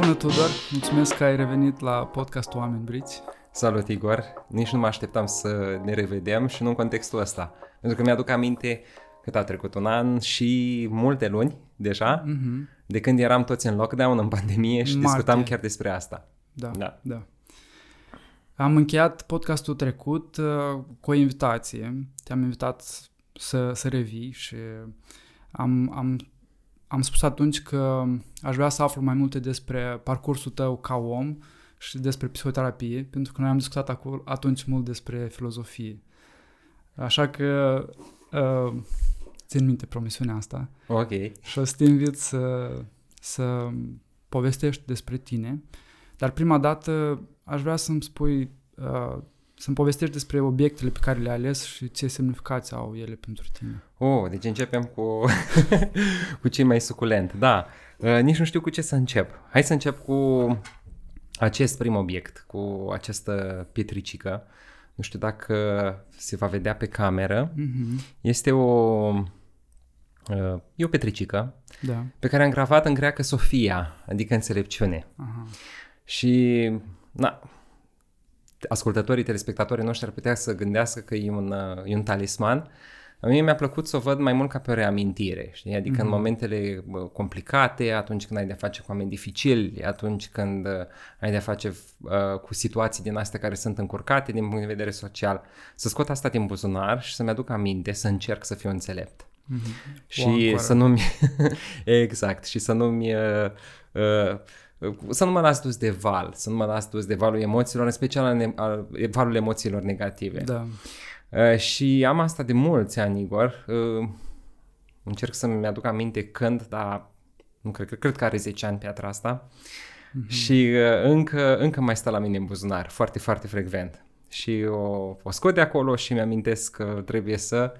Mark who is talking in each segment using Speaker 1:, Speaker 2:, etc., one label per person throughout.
Speaker 1: Bună, Tudor! Mulțumesc că ai revenit la podcastul Oameni
Speaker 2: Briți. Salut, Igor! Nici nu mă așteptam să ne revedem și nu în contextul ăsta. Pentru că mi-aduc aminte cât a trecut un an și multe luni deja, mm-hmm. de când eram toți în lockdown, în pandemie și Marte. discutam chiar despre asta. Da, da.
Speaker 1: da. Am încheiat podcastul trecut uh, cu o invitație. Te-am invitat să, să revii și am, am am spus atunci că aș vrea să aflu mai multe despre parcursul tău ca om și despre psihoterapie, pentru că noi am discutat acolo, atunci mult despre filozofie. Așa că uh, țin minte promisiunea asta. Ok. Și o să te invit să, să povestești despre tine. Dar prima dată aș vrea să-mi spui uh, să-mi povestești despre obiectele pe care le-ai ales și ce semnificație
Speaker 2: au ele pentru tine. Oh, deci începem cu, cu cei mai suculent, da. Uh, nici nu știu cu ce să încep. Hai să încep cu acest prim obiect, cu această pietricică. Nu știu dacă se va vedea pe cameră. Mm-hmm. Este o... Uh, e o petricică da. pe care am gravat în greacă Sofia, adică înțelepciune. Aha. Și, na, ascultătorii, telespectatorii noștri ar putea să gândească că e un, uh, e un talisman. A mie mi-a plăcut să o văd mai mult ca pe o reamintire, știi? Adică mm-hmm. în mhm. momentele complicate, atunci când ai de-a face cu oameni dificili, atunci când uh, ai de-a face uh, cu situații din astea care sunt încurcate din punct de vedere social, să scot asta din buzunar și să-mi aduc aminte, să încerc să fiu înțelept. Mm-hmm. Și să nu-mi... exact. Și să nu-mi... Uh, uh, să nu mă las dus de val, să nu mă las dus de valul emoțiilor, în special al, al, valul emoțiilor negative. Da. Uh, și am asta de mulți ani, Igor. Uh, încerc să-mi aduc aminte când, dar nu cred, cred, cred că are 10 ani piatra asta. Mm-hmm. Și uh, încă, încă mai stă la mine în buzunar, foarte, foarte frecvent. Și o, o scot de acolo și mi-amintesc că trebuie să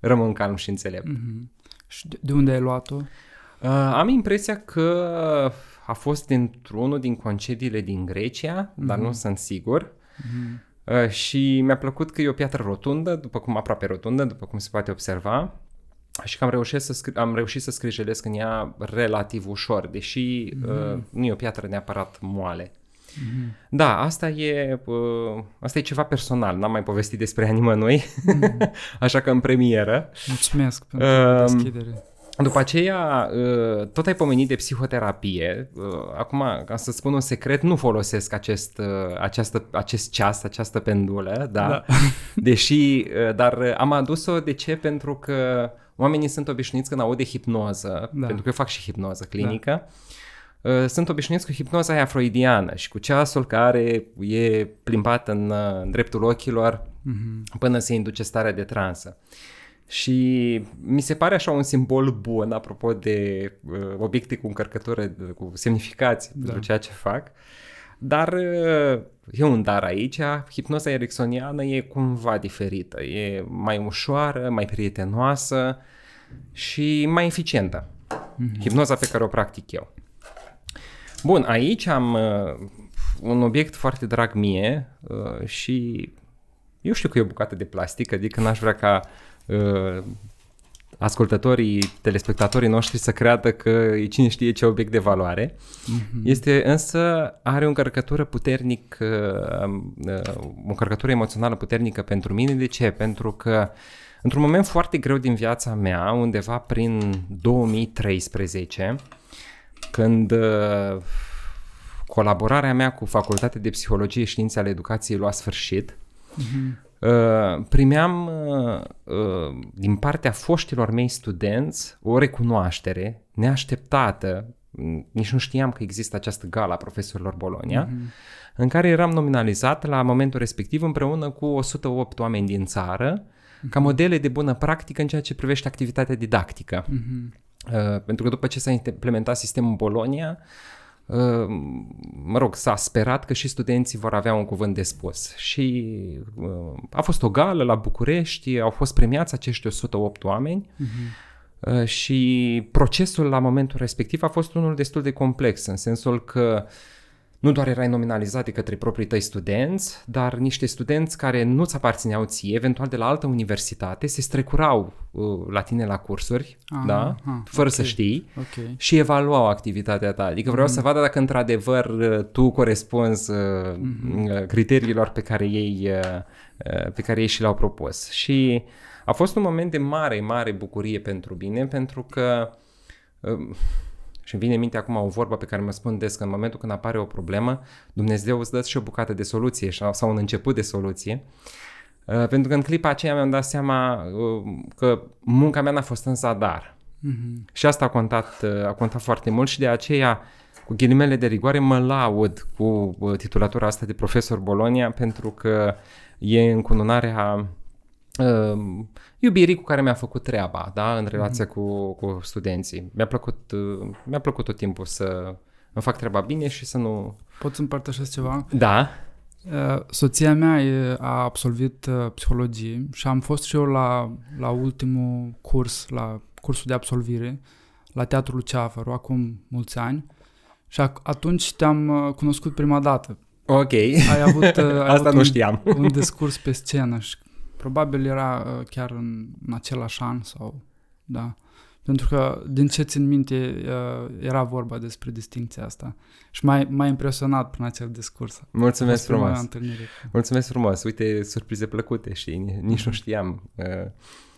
Speaker 2: rămân calm și înțelept.
Speaker 1: Mm-hmm. Și de, unde ai luat-o?
Speaker 2: Uh, am impresia că a fost într-unul din concediile din Grecia, mm-hmm. dar nu mhm. sunt sigur. Mm-hmm. Uh, și mi-a plăcut că e o piatră rotundă, după cum aproape rotundă, după cum se poate observa. Și că am reușit să, scri- am reușit să scrijelesc în ea relativ ușor, deși mm-hmm. uh, nu e o piatră neapărat moale. Mm-hmm. Da, asta e, uh, asta e ceva personal, n-am mai povestit despre ea nimănui, mm-hmm. așa că în premieră.
Speaker 1: Mulțumesc pentru uh, deschidere.
Speaker 2: După aceea, ă, tot ai pomenit de psihoterapie. Ă, acum, ca să spun un secret, nu folosesc acest, ă, această, acest ceas, această pendulă, da? da. Deși, dar am adus-o de ce? Pentru că oamenii sunt obișnuiți când aud de hipnoză, da. pentru că eu fac și hipnoză clinică, da sunt obișnuiți cu hipnoza aia freudiană și cu ceasul care e plimbat în, dreptul ochilor mm-hmm. până se induce starea de transă. Uh, și mi se pare așa un simbol bun, apropo de uh, obiecte cu încărcătură, uh, cu semnificație da. pentru ceea ce fac. Dar uh, e un dar aici, hipnoza ericksoniană e cumva diferită, e mai ușoară, mai prietenoasă și mai eficientă. Mm-hmm. Hipnoza pe care o practic eu. Bun, aici am uh, un obiect foarte drag mie uh, și eu știu că e o bucată de plastic, adică n-aș vrea ca Uh, ascultătorii, telespectatorii noștri să creadă că e cine știe ce obiect de valoare. Mm-hmm. Este însă, are o încărcătură puternic, uh, o încărcătură emoțională puternică pentru mine. De ce? Pentru că într-un moment foarte greu din viața mea, undeva prin 2013, când uh, colaborarea mea cu Facultatea de Psihologie și Științe ale Educației lua sfârșit, mm-hmm. Uh, primeam uh, uh, din partea foștilor mei studenți o recunoaștere neașteptată, nici nu știam că există această gala profesorilor Bolonia, mm-hmm. în care eram nominalizat la momentul respectiv împreună cu 108 oameni din țară, mm-hmm. ca modele de bună practică în ceea ce privește activitatea didactică. Mm-hmm. Uh, pentru că după ce s-a implementat sistemul Bolonia, Ehm, mă rog, s-a sperat că și studenții vor avea un cuvânt de spus. Și ehm, a fost o gală la București, au fost premiați acești 108 oameni. Uh-huh. Și procesul la momentul respectiv a fost unul destul de complex, în sensul că uh, nu doar erai nominalizat de către proprii tăi studenți, dar niște studenți care nu-ți aparțineau ție, eventual de la altă universitate, se strecurau uh, la tine la cursuri, aha, da? aha, fără okay, să știi, okay. și evaluau activitatea ta. Adică vreau mm să vadă dacă într-adevăr uh, tu corespunzi uh, mm-hmm. criteriilor pe care ei uh, uh, pe care ei și le-au propus. Și a fost un moment de mare, mare bucurie pentru mine, pentru că uh, și îmi vine în minte acum o vorbă pe care mă spun des că în momentul când apare o problemă, Dumnezeu îți dă și o bucată de soluție sau un început de soluție. Uh, pentru că în clipa aceea mi-am dat seama uh, că munca mea n-a fost în zadar. Mm-hmm. Și asta a contat, uh, a contat foarte mult și de aceea, cu ghilimele de rigoare, mă laud cu titulatura asta de profesor Bolonia pentru că e încununarea uh, iubirii cu care mi-a făcut treaba, da, în relația mm-hmm. cu, cu studenții. Mi-a plăcut, uh, mi-a plăcut tot timpul să îmi fac treaba bine și să nu...
Speaker 1: Pot să împărtășesc ceva? Da. Uh, soția mea a absolvit uh, psihologie și am fost și eu la, la ultimul curs, la cursul de absolvire, la Teatrul Ceafăru, acum mulți ani. Și atunci te-am uh, cunoscut prima dată. Ok. Ai avut, uh, ai Asta avut nu un, știam. un discurs pe scenă și Probabil era uh, chiar în, în același an sau... Da. Pentru că, din ce țin minte, uh, era vorba despre distinția asta. Și mai a m-a impresionat prin acel discurs. Mulțumesc frumos!
Speaker 2: Mulțumesc frumos! Uite, surprize plăcute, și Nici mm-hmm. nu mhm. știam. Uh,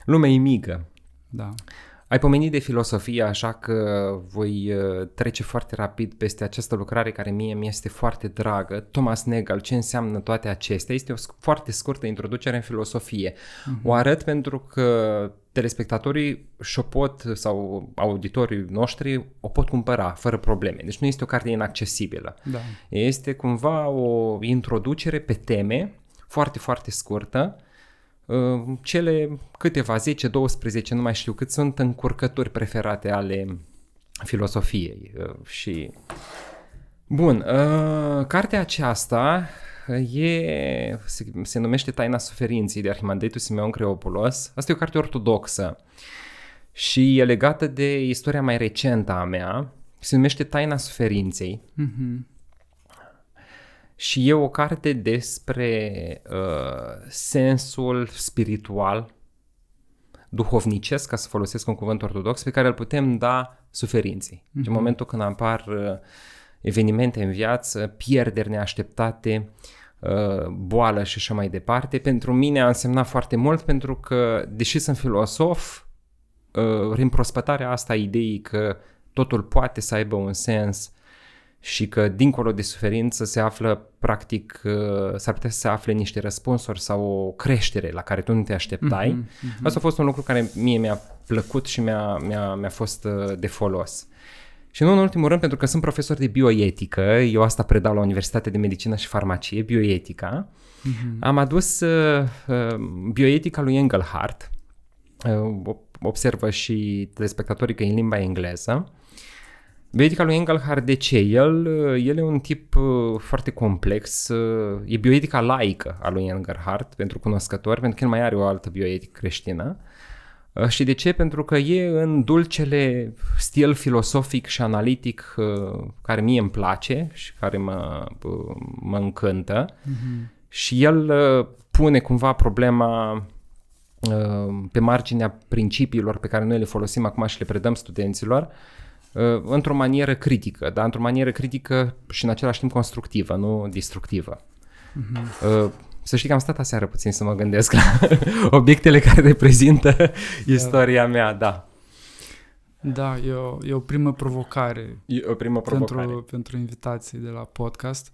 Speaker 2: Lumea e mică. Da. Ai pomenit de filosofie, așa că voi uh, trece foarte rapid peste această lucrare care mie mi este foarte dragă, Thomas Negal, ce înseamnă toate acestea. Este o foarte scurtă introducere în filosofie. Mhm. O arăt pentru că telespectatorii și-o pot, sau auditorii noștri, o pot cumpăra fără probleme. Deci nu este o carte inaccesibilă. Da. Este cumva o introducere pe teme foarte, foarte scurtă Ă, cele câteva 10-12, nu mai știu cât sunt încurcături preferate ale filosofiei ă, și Bun, ă, cartea aceasta e, se, se numește Taina suferinței de Arhimandritul Simeon Creopulos. Asta e o carte ortodoxă și e legată de istoria mai recentă a mea. Se numește Taina suferinței.
Speaker 3: Mm-hmm
Speaker 2: și e o carte despre uh, sensul spiritual, duhovnicesc, ca să folosesc un cuvânt ortodox, pe care îl putem da suferinței. Mm-hmm. În mhm. momentul când apar uh, evenimente în viață, pierderi neașteptate, uh, boală și așa mai departe, pentru mine a însemnat foarte mult pentru că, deși sunt filosof, uh, reîmprospătarea asta a ideii că totul poate să aibă un sens și că dincolo de suferință se află practic, uh, s-ar putea să se afle niște răspunsuri sau o creștere la care tu nu te așteptai. Mm-hmm, mm-hmm. Asta a fost un lucru care mie mi-a plăcut și mi-a, mi-a, mi-a fost uh, de folos. Și nu în ultimul rând, pentru că sunt profesor de bioetică, eu asta predau la Universitatea de Medicină și Farmacie, bioetica, mm-hmm. am adus uh, uh, bioetica lui Engelhardt, uh, observă și telespectatorii că e în limba engleză, uh, Bioetica lui Engelhard, de ce? El, el e un tip uh, foarte complex, uh, e bioetica laică a lui Engelhard, pentru cunoscători, pentru că el mai are o altă bioetică creștină. Uh, și de ce? Pentru că e în dulcele stil filosofic și analitic care mie îmi place și care mă, mă încântă. Uh-huh. Și el pune cumva problema pe marginea principiilor pe care noi le folosim acum și le predăm studenților, Uh, într-o manieră critică, dar într-o manieră critică și în același timp constructivă, nu destructivă. Mm-hmm. Uh, să știi că am stat aseară puțin să mă gândesc la obiectele care reprezintă da. istoria mea, da.
Speaker 1: Da, e o, e o primă provocare. E o primă provocare. Pentru, pentru invitații de la podcast.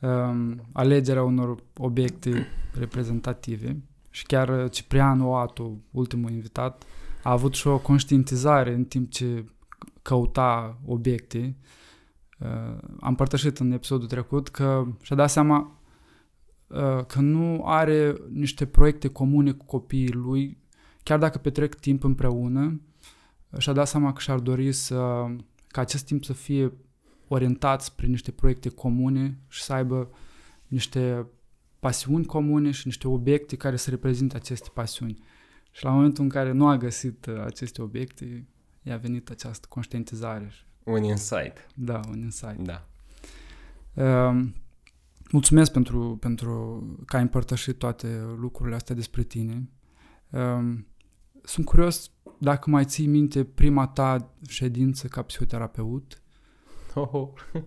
Speaker 1: Um, alegerea unor obiecte reprezentative și chiar uh, Ciprian Oatu, ultimul invitat, a avut și o conștientizare în timp ce căuta obiecte, uh, am părtășit în episodul trecut că și-a dat seama uh, că nu are niște proiecte comune cu copiii lui, chiar dacă petrec timp împreună, uh, și-a dat seama că și-ar dori să, ca acest timp să fie orientat spre niște proiecte comune și să aibă niște pasiuni comune și niște obiecte care să reprezinte aceste pasiuni. Și la momentul în care nu a găsit aceste obiecte, i-a venit această conștientizare. Un insight. Da, un insight. Da. Uh, mulțumesc pentru, pentru că ai împărtășit toate lucrurile astea despre tine. Uh, sunt curios dacă mai ții minte prima ta ședință ca psihoterapeut. Oh, oh.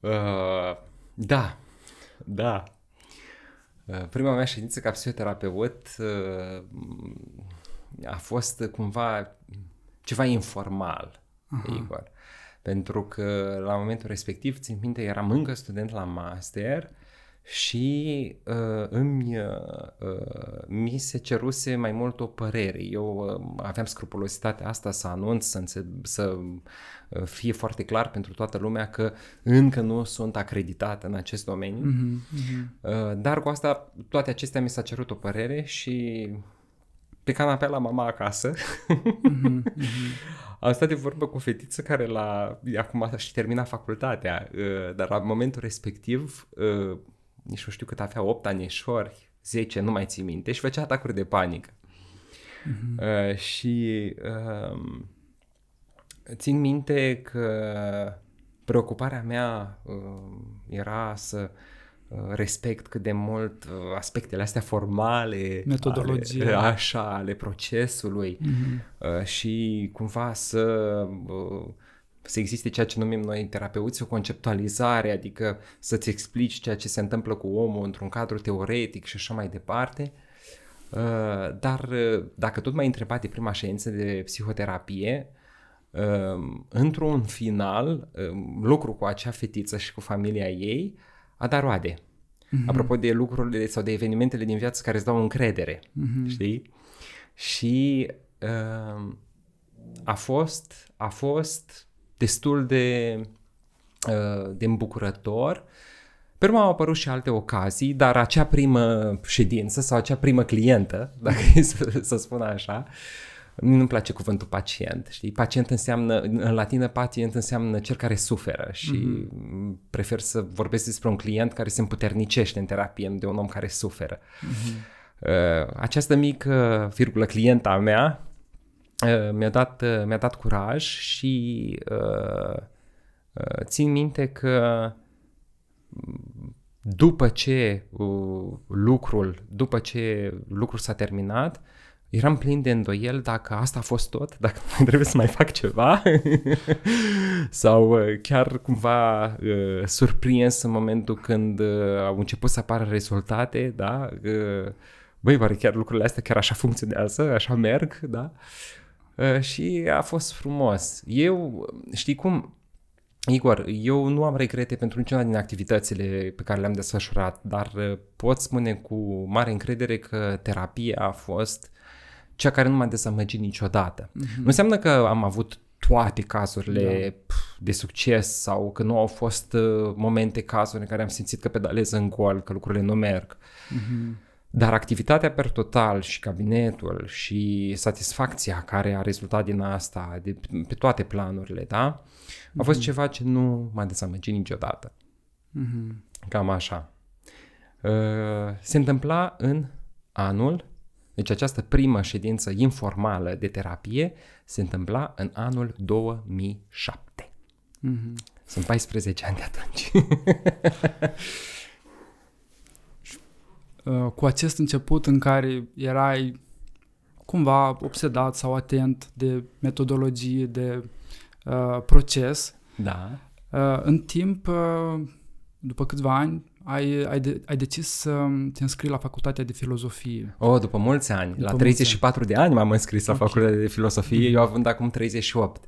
Speaker 2: uh, da, da. Uh, prima mea ședință ca psihoterapeut uh, a fost cumva ceva informal, uh-huh. Igor. Pentru că la momentul respectiv, țin minte, eram încă student la master și uh, îmi, uh, uh mi se ceruse mai mult o părere. Eu uh, aveam scrupulositatea asta să anunț, să, înțe- să uh, fie foarte clar pentru toată lumea că încă nu sunt acreditat în acest domeniu. Uh-huh. Uh, dar cu asta, toate acestea mi s-a cerut o părere și pe canapea la mama acasă. Mm-hmm, mm-hmm. Am stat de vorbă cu o fetiță care la, acum și termina facultatea, uh, dar la momentul respectiv, uh, nici nu știu cât avea, 8 anișori, 10, nu mai țin minte, și făcea atacuri de panică. Mm-hmm. Și um, țin minte că preocuparea mea era să Uh, respect cât de mult uh, aspectele astea formale, metodologie, ale, uh, așa, ale procesului mm-hmm. și cumva să să existe ceea ce numim noi terapeuți o conceptualizare, adică să-ți explici ceea ce se întâmplă cu omul într-un cadru teoretic și așa mai departe. Dar dacă tot mai întrebat de prima ședință de psihoterapie, într-un final, lucru cu acea fetiță și cu familia ei, a da roade. Mm-hmm. Apropo de lucrurile sau de evenimentele din viață care îți dau încredere, mm-hmm. știi? Și uh, a fost, a fost destul de, uh, de îmbucurător. Pe urmă au apărut și alte ocazii, dar acea primă ședință sau acea primă clientă, dacă e să, să spun așa, uh, nu-mi place cuvântul pacient, știi? Pacient înseamnă, în latină pacient înseamnă cel care suferă și mm-hmm. prefer să vorbesc despre un client care se împuternicește în terapie de un om care suferă. Mm-hmm. Această mică virgulă clienta mea uh, mi-a dat, uh, mi-a dat curaj și țin minte că după ce lucrul, după ce lucrul s-a terminat, eram plin de îndoiel dacă asta a fost tot, dacă mai trebuie să mai fac ceva sau uh, chiar cumva uh, surprins în momentul când uh, au început să apară rezultate, da? Uh, băi, oare chiar lucrurile astea chiar așa funcționează, așa merg, da? Uh, și a fost frumos. Eu, știi cum, Igor, eu nu am regrete pentru niciuna din activitățile pe care le-am desfășurat, dar uh, pot spune cu mare încredere că terapia a fost cea care nu m-a dezamăgit niciodată. Mm-hmm. Nu înseamnă că am avut toate cazurile da. de succes sau că nu au fost uh, momente, cazuri în care am simțit că pedalez în gol, că lucrurile nu merg. Mm-hmm. Dar activitatea per total și cabinetul și satisfacția care a rezultat din asta, de, pe toate planurile, da? A fost mm-hmm. ceva ce nu m-a dezamăgit niciodată. Mm-hmm. Cam așa. Uh, se întâmpla în anul deci această prima ședință informală de terapie se întâmpla în anul 2007. Mm-hmm. Sunt 14 ani de atunci.
Speaker 1: Uh, cu acest început în care erai cumva obsedat sau atent de metodologie, de uh, proces. Da. Uh, în timp, uh, după câțiva ani, ai, ai, de, ai decis să te înscrii la facultatea de filozofie.
Speaker 2: Oh, după mulți ani. După la 34 ani. de ani m-am înscris la okay. facultatea de filozofie, eu având acum 38.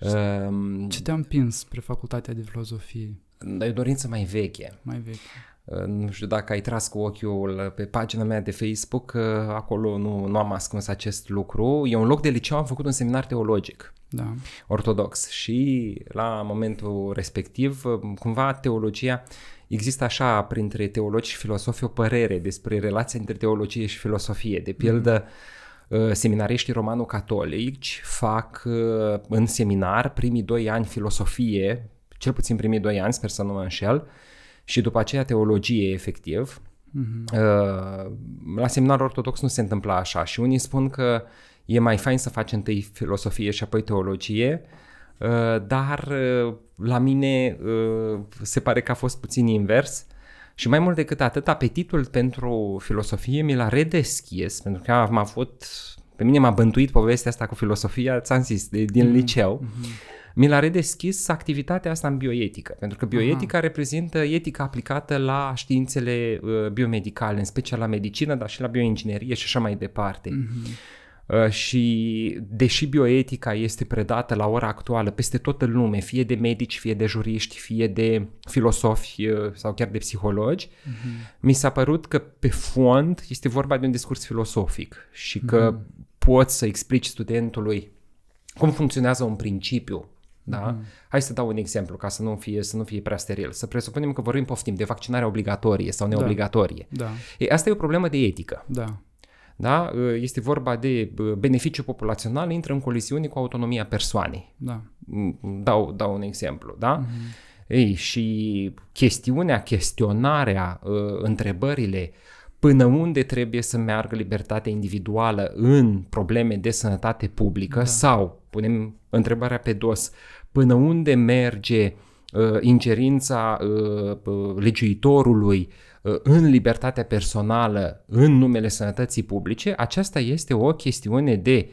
Speaker 2: Um, ehm, Ce
Speaker 1: te-a împins spre facultatea de filozofie?
Speaker 2: Da, e dorință mai veche. Mai veche. Ehm, nu știu dacă ai tras cu ochiul uh, pe pagina mea de Facebook, uh, acolo nu, nu am ascuns acest lucru. Eu în loc de liceu am făcut un seminar teologic da. ortodox și la momentul respectiv uh, cumva teologia Există așa, printre teologi și filosofi, o părere despre relația între teologie și filosofie. De pildă, mm-hmm. seminariștii romano-catolici fac uh, în seminar primii doi ani filosofie, cel puțin primii doi ani, sper să nu mă înșel, și după aceea teologie efectiv. Mm-hmm. La seminar ortodox nu se întâmpla așa și unii spun că e mai fain să faci întâi filosofie și apoi teologie, Uh, dar uh, la mine uh, se pare că a fost puțin invers. Și mai mult decât atât, apetitul pentru filosofie mi l-a redeschis pentru că am avut, pe mine m-a bântuit povestea asta cu filosofia, ți-am zis, de, din mm-hmm. liceu. Mm-hmm mi l-a redeschis activitatea asta în bioetică, pentru că bioetica Aha. reprezintă etica aplicată la științele uh, biomedicale, în special la medicină, dar și la bioinginerie și așa mai departe. Mm-hmm. Uh, și deși bioetica este predată la ora actuală peste tot în lume, fie de medici, fie de juriști, fie de filosofi uh, sau chiar de psihologi, uh-huh. mi s-a părut că pe fond este vorba de un discurs filosofic și că uh-huh. poți să explici studentului cum funcționează un principiu. Da? Uh-huh. Hai să dau un exemplu ca să nu fie să nu fie prea steril. Să presupunem că vorbim poftim de vaccinare obligatorie sau da. neobligatorie. Da. Da. E, asta e o problemă de etică. Da da? Ă, este vorba de beneficiu populațional, intră în colisiune cu autonomia persoanei. Da. Mm, dau, dau un exemplu, da? Mm-hmm. Ei, și chestiunea, chestionarea, ă, întrebările, până unde trebuie să meargă libertatea individuală în probleme de sănătate publică da. sau, punem întrebarea pe dos, până unde merge uh, ingerința uh, legiuitorului uh, Uh, în libertatea personală, în numele sănătății publice, aceasta este o chestiune de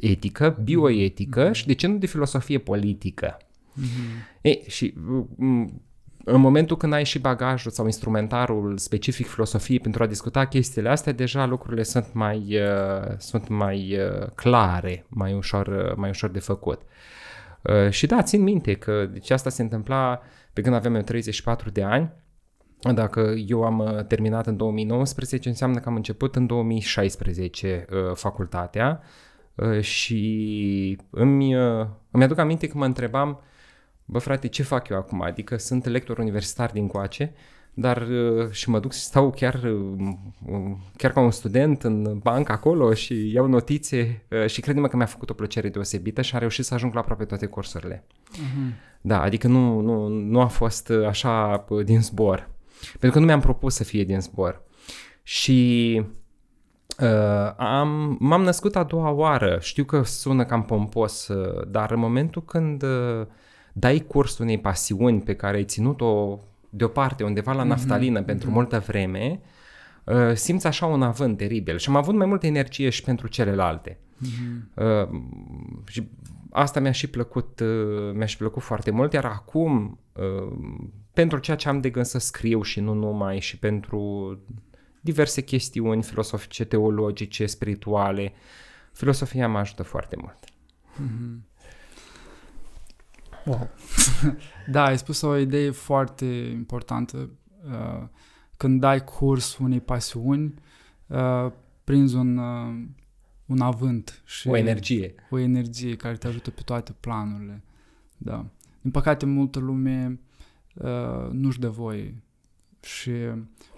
Speaker 2: etică, bioetică mm-hmm. și de ce nu de filosofie politică. Mm-hmm. Ei, și mm, mm, în momentul când ai și bagajul sau instrumentarul specific filosofiei pentru a discuta chestiile astea, deja lucrurile sunt mai, uh, sunt mai uh, clare, mai ușor, uh, mai ușor de făcut. Uh, și da, țin minte că deci asta se întâmpla pe când aveam eu 34 de ani, dacă eu am uh, terminat în 2019, înseamnă că am început în 2016 uh, facultatea uh, și îmi, îmi aduc aminte că mă întrebam, bă frate, ce fac eu acum? Adică sunt lector universitar din coace, dar și mă duc și stau chiar, chiar ca un student în bancă acolo și iau notițe și credem că mi-a făcut o plăcere deosebită și am reușit să ajung la aproape toate cursurile.
Speaker 4: Uh-huh.
Speaker 2: Da, adică nu, nu, nu a fost așa din zbor. Pentru că nu mi-am propus să fie din zbor. Și Uh, am, m-am născut a doua oară. Știu că sună cam pompos, uh, dar în momentul când uh, dai curs unei pasiuni pe care ai ținut-o deoparte, undeva la mhm, naftalină mm-hmm. pentru mm-hmm. multă vreme, uh, simți așa un avânt teribil. Și am avut mai multă energie și pentru celelalte. Mm-hmm. Uh, și asta mi-a și plăcut, uh, mi-a și plăcut foarte mult, iar acum uh, pentru ceea ce am de gând să scriu și nu numai și pentru diverse chestiuni filosofice, teologice, spirituale. Filosofia mă ajută foarte mult.
Speaker 1: Mm-hmm. Wow. da, ai spus o idee foarte importantă. Uh, când dai curs unei pasiuni, uh, prinzi un, uh, un avânt și o energie. O energie care te ajută pe toate planurile. Da. Din păcate, multă lume Uh, nu-și dă voie și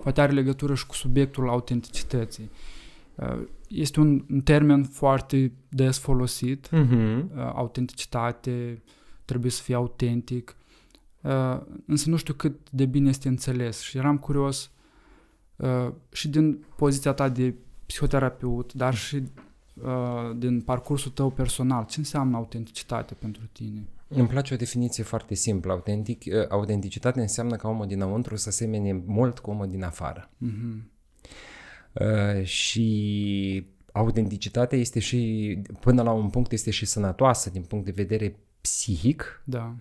Speaker 1: poate are legătură și cu subiectul autenticității. Uh, este un, termen foarte des folosit, uh-huh. autenticitate, trebuie să fie autentic, uh, însă nu știu cât de bine este înțeles și eram curios și din poziția ta de psihoterapeut, dar și din parcursul tău personal, ce înseamnă autenticitate pentru tine? Îmi
Speaker 2: place o definiție foarte simplă. Autentic, eh, autenticitate înseamnă ca omul dinăuntru să semene mult cu omul din afară. Uh-huh. Uh, și autenticitatea este și, până la un punct, este și sănătoasă din punct de vedere psihic. Da.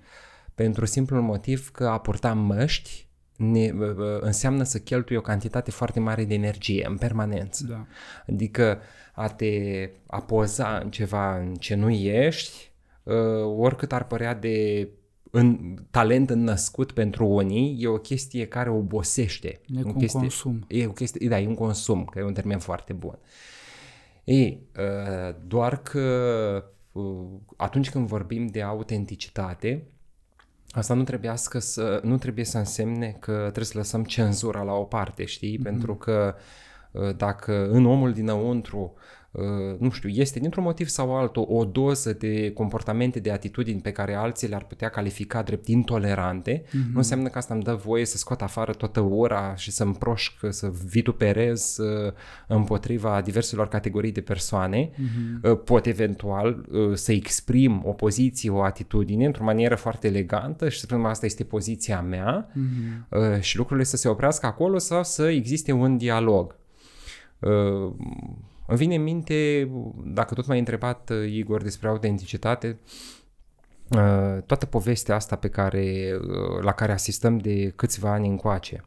Speaker 2: Pentru simplul motiv că a purta măști ne, eh, înseamnă să cheltui o cantitate foarte mare de energie în permanență. Da. Adică a te apoza în ceva în ce nu ești Uh, oricât ar părea de în, talent înnăscut pentru unii, e o chestie care obosește. E un chestie, consum. E o chestie, da, e un consum, că e un termen foarte bun. Ei, uh, doar că uh, atunci când vorbim de autenticitate, asta nu, trebuie să, nu trebuie să însemne că trebuie să lăsăm cenzura la o parte, știi? Mm-hmm. Pentru că dacă în omul dinăuntru uh, Uh, nu știu, este dintr-un motiv sau altul o doză de comportamente, de atitudini pe care alții le-ar putea califica drept intolerante, mm-hmm. nu înseamnă că asta îmi dă voie să scot afară toată ora și să proșc, să vituperez uh, împotriva diverselor categorii de persoane. Mm-hmm. Pot eventual să exprim o poziție, o atitudine într-o manieră foarte elegantă și să spun asta este poziția mea mm-hmm. și lucrurile să se oprească acolo sau să existe un dialog îmi vine în minte, dacă tot m-ai întrebat, uh, Igor, despre autenticitate, uh, toată povestea asta pe care, uh, la care asistăm de câțiva ani încoace.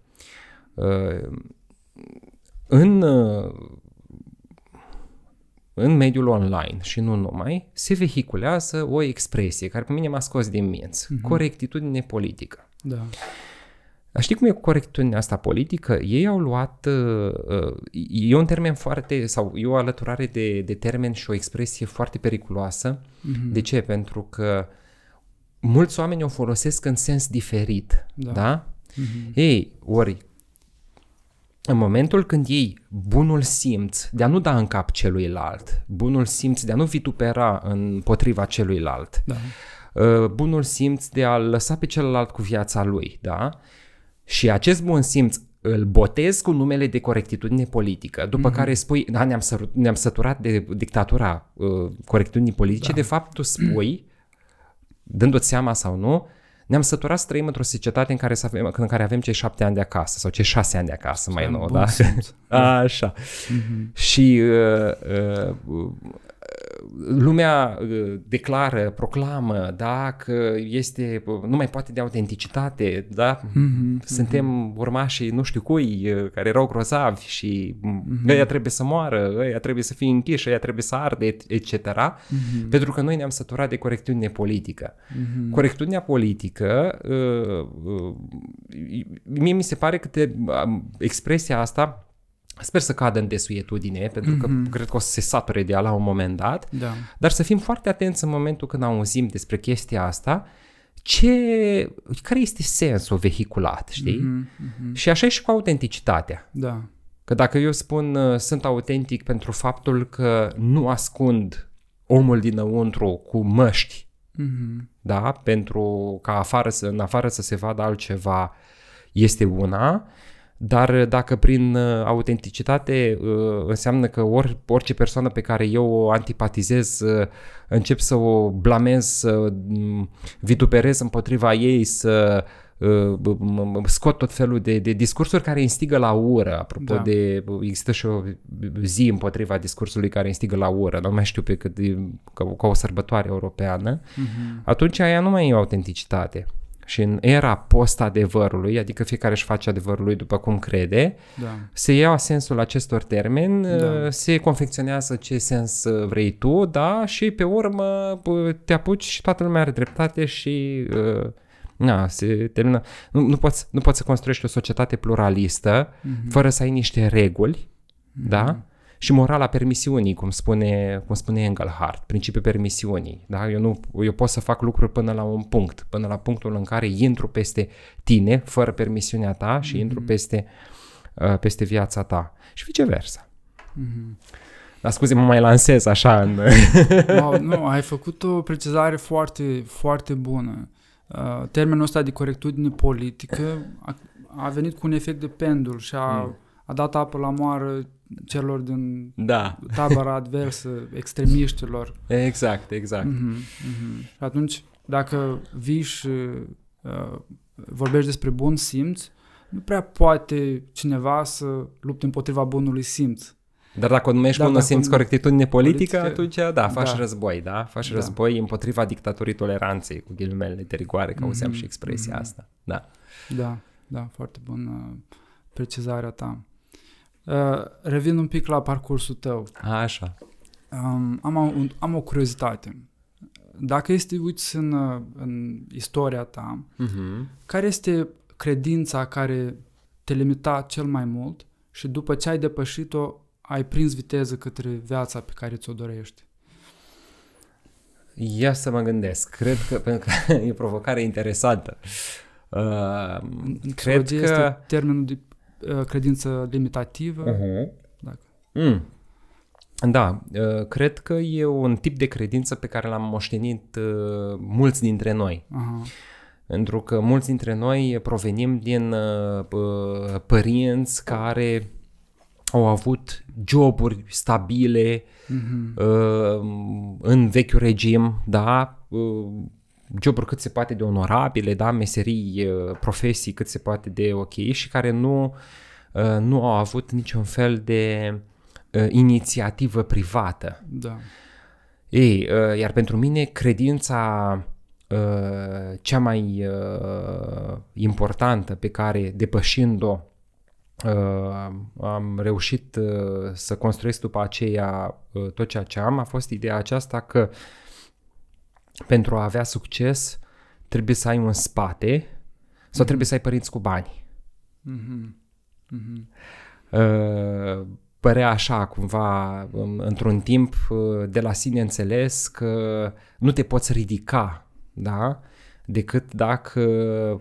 Speaker 2: În, în mediul online și nu numai, se vehiculează o expresie care pe mine m-a scos din minți, mm-hmm. corectitudine politică. Da. Dar știi cum e corectitudinea asta politică? Ei au luat, uh, uh, e un termen foarte, sau e o alăturare de, de termen și o expresie foarte periculoasă. Mm-hmm. De ce? Pentru că mulți oameni o folosesc în sens diferit, da? da? Mm-hmm. Ei, ori în momentul când ei bunul simț de a nu da în cap celuilalt, bunul simț de a nu vitupera împotriva celuilalt, da. Uh, bunul simț de a lăsa pe celălalt cu viața lui, da? Și acest bun simț îl botez cu numele de corectitudine politică, după mm-hmm. care spui, da, ne-am, sărut, ne-am săturat de dictatura uh, corectitudinii politice, da. de fapt tu spui, dându-ți seama sau nu, ne-am săturat să trăim într-o societate în care, să avem, în care avem cei șapte ani de acasă sau cei șase ani de acasă, mai nou, da? Simț. Așa. Mm-hmm. Și uh, uh, lumea uh, declară, proclamă, da, că este, uh, nu mai poate de autenticitate, da,
Speaker 3: mm-hmm, suntem
Speaker 2: mm-hmm. urmașii nu știu cui uh, care erau grozavi și mm-hmm. ăia trebuie să moară, ăia trebuie să fie închiși, ăia trebuie să arde, etc., mm-hmm. pentru că noi ne-am săturat de corectiune politică. Mm-hmm. Corectiunea politică, mie mi se pare că te, expresia asta Sper să cadă în desuietudine, pentru că mm-hmm. cred că o să se sature de ea la un moment dat, da. dar să fim foarte atenți în momentul când auzim despre chestia asta, ce, care este sensul vehiculat, știi? Mm-hmm. Și așa e și cu autenticitatea. Da. Că dacă eu spun uh, sunt autentic pentru faptul că nu ascund omul dinăuntru cu măști, mm-hmm. da, pentru ca afară să, în afară să se vadă altceva, este una, dar uh, dacă prin uh, autenticitate uh, înseamnă că or, orice persoană pe care eu o antipatizez, încep să o blamez, să mm, vituperez împotriva ei, să scot tot felul de, de discursuri care instigă la ură. Apropo da. de, există și o zi împotriva discursului care instigă la ură, nu mai știu pe cât, ca, ca o sărbătoare europeană, uh-huh. atunci aia nu mai e autenticitate și în era post-adevărului, adică fiecare își face adevărul lui după cum crede, da. se ia sensul acestor termeni, da. Uh, se confecționează ce sens uh, vrei tu, da, și pe urmă te apuci și toată lumea are dreptate și uh, na, se termină. Nu, nu, poți, nu poți să construiești o societate pluralistă mm-hmm. fără să ai niște reguli, mm-hmm. da? Mhm și morala permisiunii, cum spune, cum spune Engelhardt, principiul permisiunii. Da? Eu, nu, eu pot să fac lucruri până la un punct, până la punctul în care intru peste tine, fără permisiunea ta și mm-hmm. intru peste, uh, peste viața ta și viceversa. Mm-hmm. Dar scuze, mă mai lansez așa în...
Speaker 1: wow, nu, ai făcut o precizare foarte, foarte bună. Uh, termenul ăsta de corectitudine politică a, a venit cu un efect de pendul și a, mm. a dat apă la moară celor din da. tabăra adversă, extremiștilor.
Speaker 2: Exact, exact. Uh-huh,
Speaker 1: uh-huh. atunci, dacă vii și uh, vorbești despre bun simț, nu prea poate cineva să lupte împotriva bunului simț.
Speaker 2: Dar dacă o numești bună simț corectitudine politică, politică, atunci da, faci da. război, da? Faci da. război împotriva dictaturii toleranței, cu ghilimele de rigoare, că mm-hmm. și expresia mm-hmm. asta. Da.
Speaker 1: Da, da, foarte bună precizarea ta. Uh, revin un pic la parcursul tău. A, așa. Um, am, un, am o curiozitate. Dacă este, uiți în, uh, în istoria ta, uh-huh. care este credința care te limita cel mai mult și după ce ai depășit-o, ai prins viteză către viața pe care ți-o dorești?
Speaker 2: Ia să mă gândesc. Cred că, pentru că e provocare interesantă. Uh, cred că... Este termenul de Uh,
Speaker 1: credință limitativă.
Speaker 2: Uh-huh. Dacă. Mm. Da, uh, cred că e un tip de credință pe care l-am moștenit uh, mulți dintre noi. Uh-huh. Pentru că mulți dintre noi provenim din părinți care au avut joburi stabile uh-huh. în vechiul regim, da, joburi cât se poate de onorabile, da, meserii, uh, profesii cât se poate de ok și care nu, uh, nu au avut niciun fel de uh, inițiativă privată. Da. Ei, iar pentru mine credința cea mai importantă pe care depășind-o am reușit să construiesc după aceea tot ceea ce am, a fost ideea aceasta că pentru a avea succes trebuie să ai un spate sau mm-hmm. trebuie să ai părinți cu bani.
Speaker 3: Mm-hmm. Mm-hmm.
Speaker 2: Uh, părea așa cumva um, într-un timp uh, de la sine înțeles că nu te poți ridica, da? decât dacă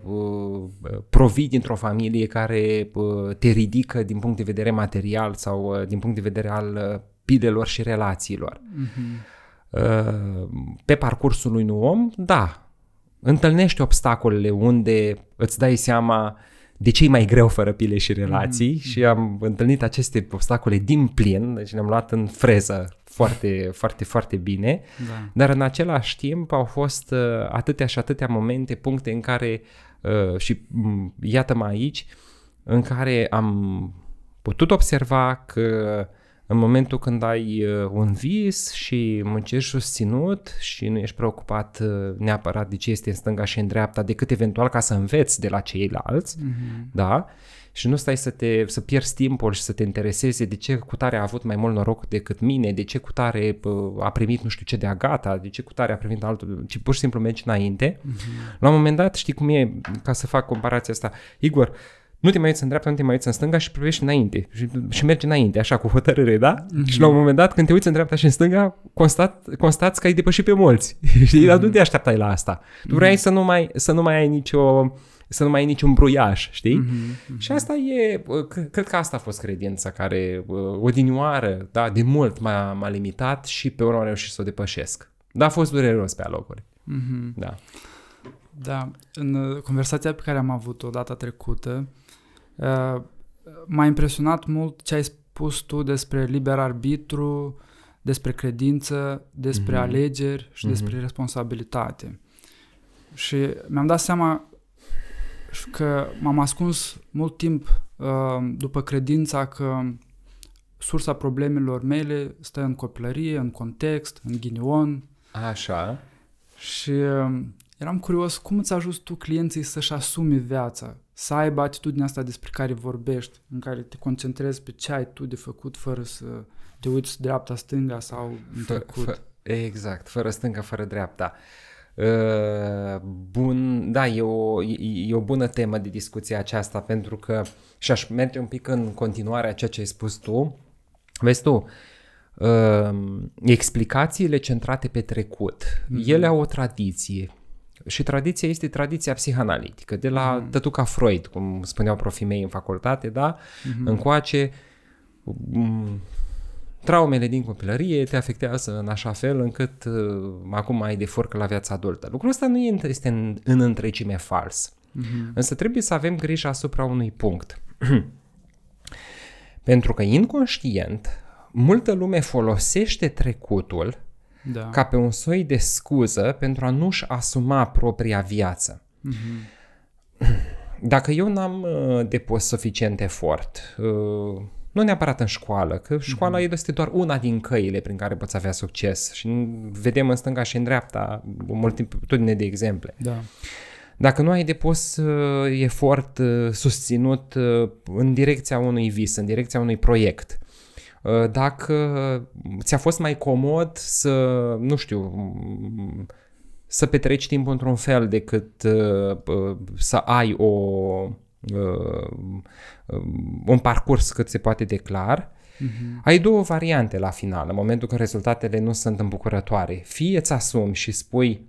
Speaker 2: uh, provii dintr-o familie care te ridică din punct de vedere material sau din punct de vedere al pidelor și relațiilor. Mm-hmm. Uh, pe parcursul unui om, da, întâlnești obstacolele unde îți dai seama de ce e mai greu fără pile și relații mm-hmm. și am întâlnit aceste obstacole din plin, deci ne-am luat în freză foarte, foarte, foarte bine, da. dar în același timp au fost uh, atâtea și atâtea momente, puncte în care, uh, și mm, iată-mă aici, în care am putut observa că în momentul când ai uh, un vis și muncești susținut și nu ești preocupat uh, neapărat de ce este în stânga și în dreapta, decât eventual ca să înveți de la ceilalți, mm-hmm. da? Și nu stai să te să pierzi timpul și să te intereseze de ce cutare a avut mai mult noroc decât mine, de ce cutare uh, a primit nu știu ce de a gata, de ce cutare a primit altul, ci pur și simplu mergi înainte. Mm-hmm. La un moment dat, știi cum e, ca să fac comparația asta, Igor, uh, nu te mai uiți în dreapta, nu te mai uiți în stânga și privești înainte și, și mergi înainte, așa, cu hotărâre, da? Mm-hmm. Și la un moment dat, când te uiți în dreapta și în stânga, constat, constați că ai depășit pe mulți, și Mm-hmm. Dar nu te așteptai la asta. Tu mhm. vrei mm-hmm. să, nu mai, să nu mai ai nicio să nu mai ai niciun bruiaș, știi? Mm-hmm, mm-hmm. Și asta e, cred că asta a fost credința care odinioară, da, de mult m-a, m-a limitat și pe urmă am reușit să o depășesc. Dar a fost dureros pe alocuri.
Speaker 1: Mm-hmm. Da. Da, în uh, conversația pe care am avut-o data trecută, uh, m-a impresionat mult ce ai spus tu despre liber arbitru, despre credință, despre mm-hmm. alegeri și mm-hmm. despre responsabilitate. Și mi-am dat seama că m-am ascuns mult timp uh, după credința că sursa problemelor mele stă în copilărie, în context, în ghinion. Așa. Și Eram curios cum îți ajuns tu clienții să-și asume viața, să aibă atitudinea asta despre care vorbești, în care te concentrezi pe ce ai tu de făcut fără să te uiți dreapta-stânga sau în trecut. Fă, fă,
Speaker 2: exact, fără stânga, fără dreapta. Uh, bun, da, e o, e, e o bună temă de discuție aceasta pentru că și aș merge un pic în continuare a ceea ce ai spus tu. Vezi tu, uh, explicațiile centrate pe trecut, mm-hmm. ele au o tradiție și tradiția este tradiția psihanalitică, de la mm. tătuca Freud, cum spuneau profii mei în facultate, da? Mm-hmm. Încoace um, traumele din copilărie te afectează în așa fel încât uh, acum ai de forcă la viața adultă. Lucrul ăsta nu este în, în întregime fals.
Speaker 4: Mm-hmm.
Speaker 2: Însă trebuie să avem grijă asupra unui punct. Pentru că inconștient, multă lume folosește trecutul da. ca pe un soi de scuză pentru a nu-și asuma propria viață. Mm-hmm. Dacă eu n-am uh, depus suficient efort, uh, nu neapărat în școală, că școala mm-hmm. este doar una din căile prin care poți avea succes și vedem în stânga și în dreapta o multitudine de exemple. Da. Dacă nu ai depus uh, efort uh, susținut uh, în direcția unui vis, în direcția unui proiect, Uh, dacă ți-a fost mai comod să, nu știu, să petreci timp într-un fel decât uh, uh, să ai o, um, un parcurs cât se poate de clar, uh Ai două variante la final, în momentul când rezultatele nu sunt îmbucurătoare. Fie îți asumi și spui,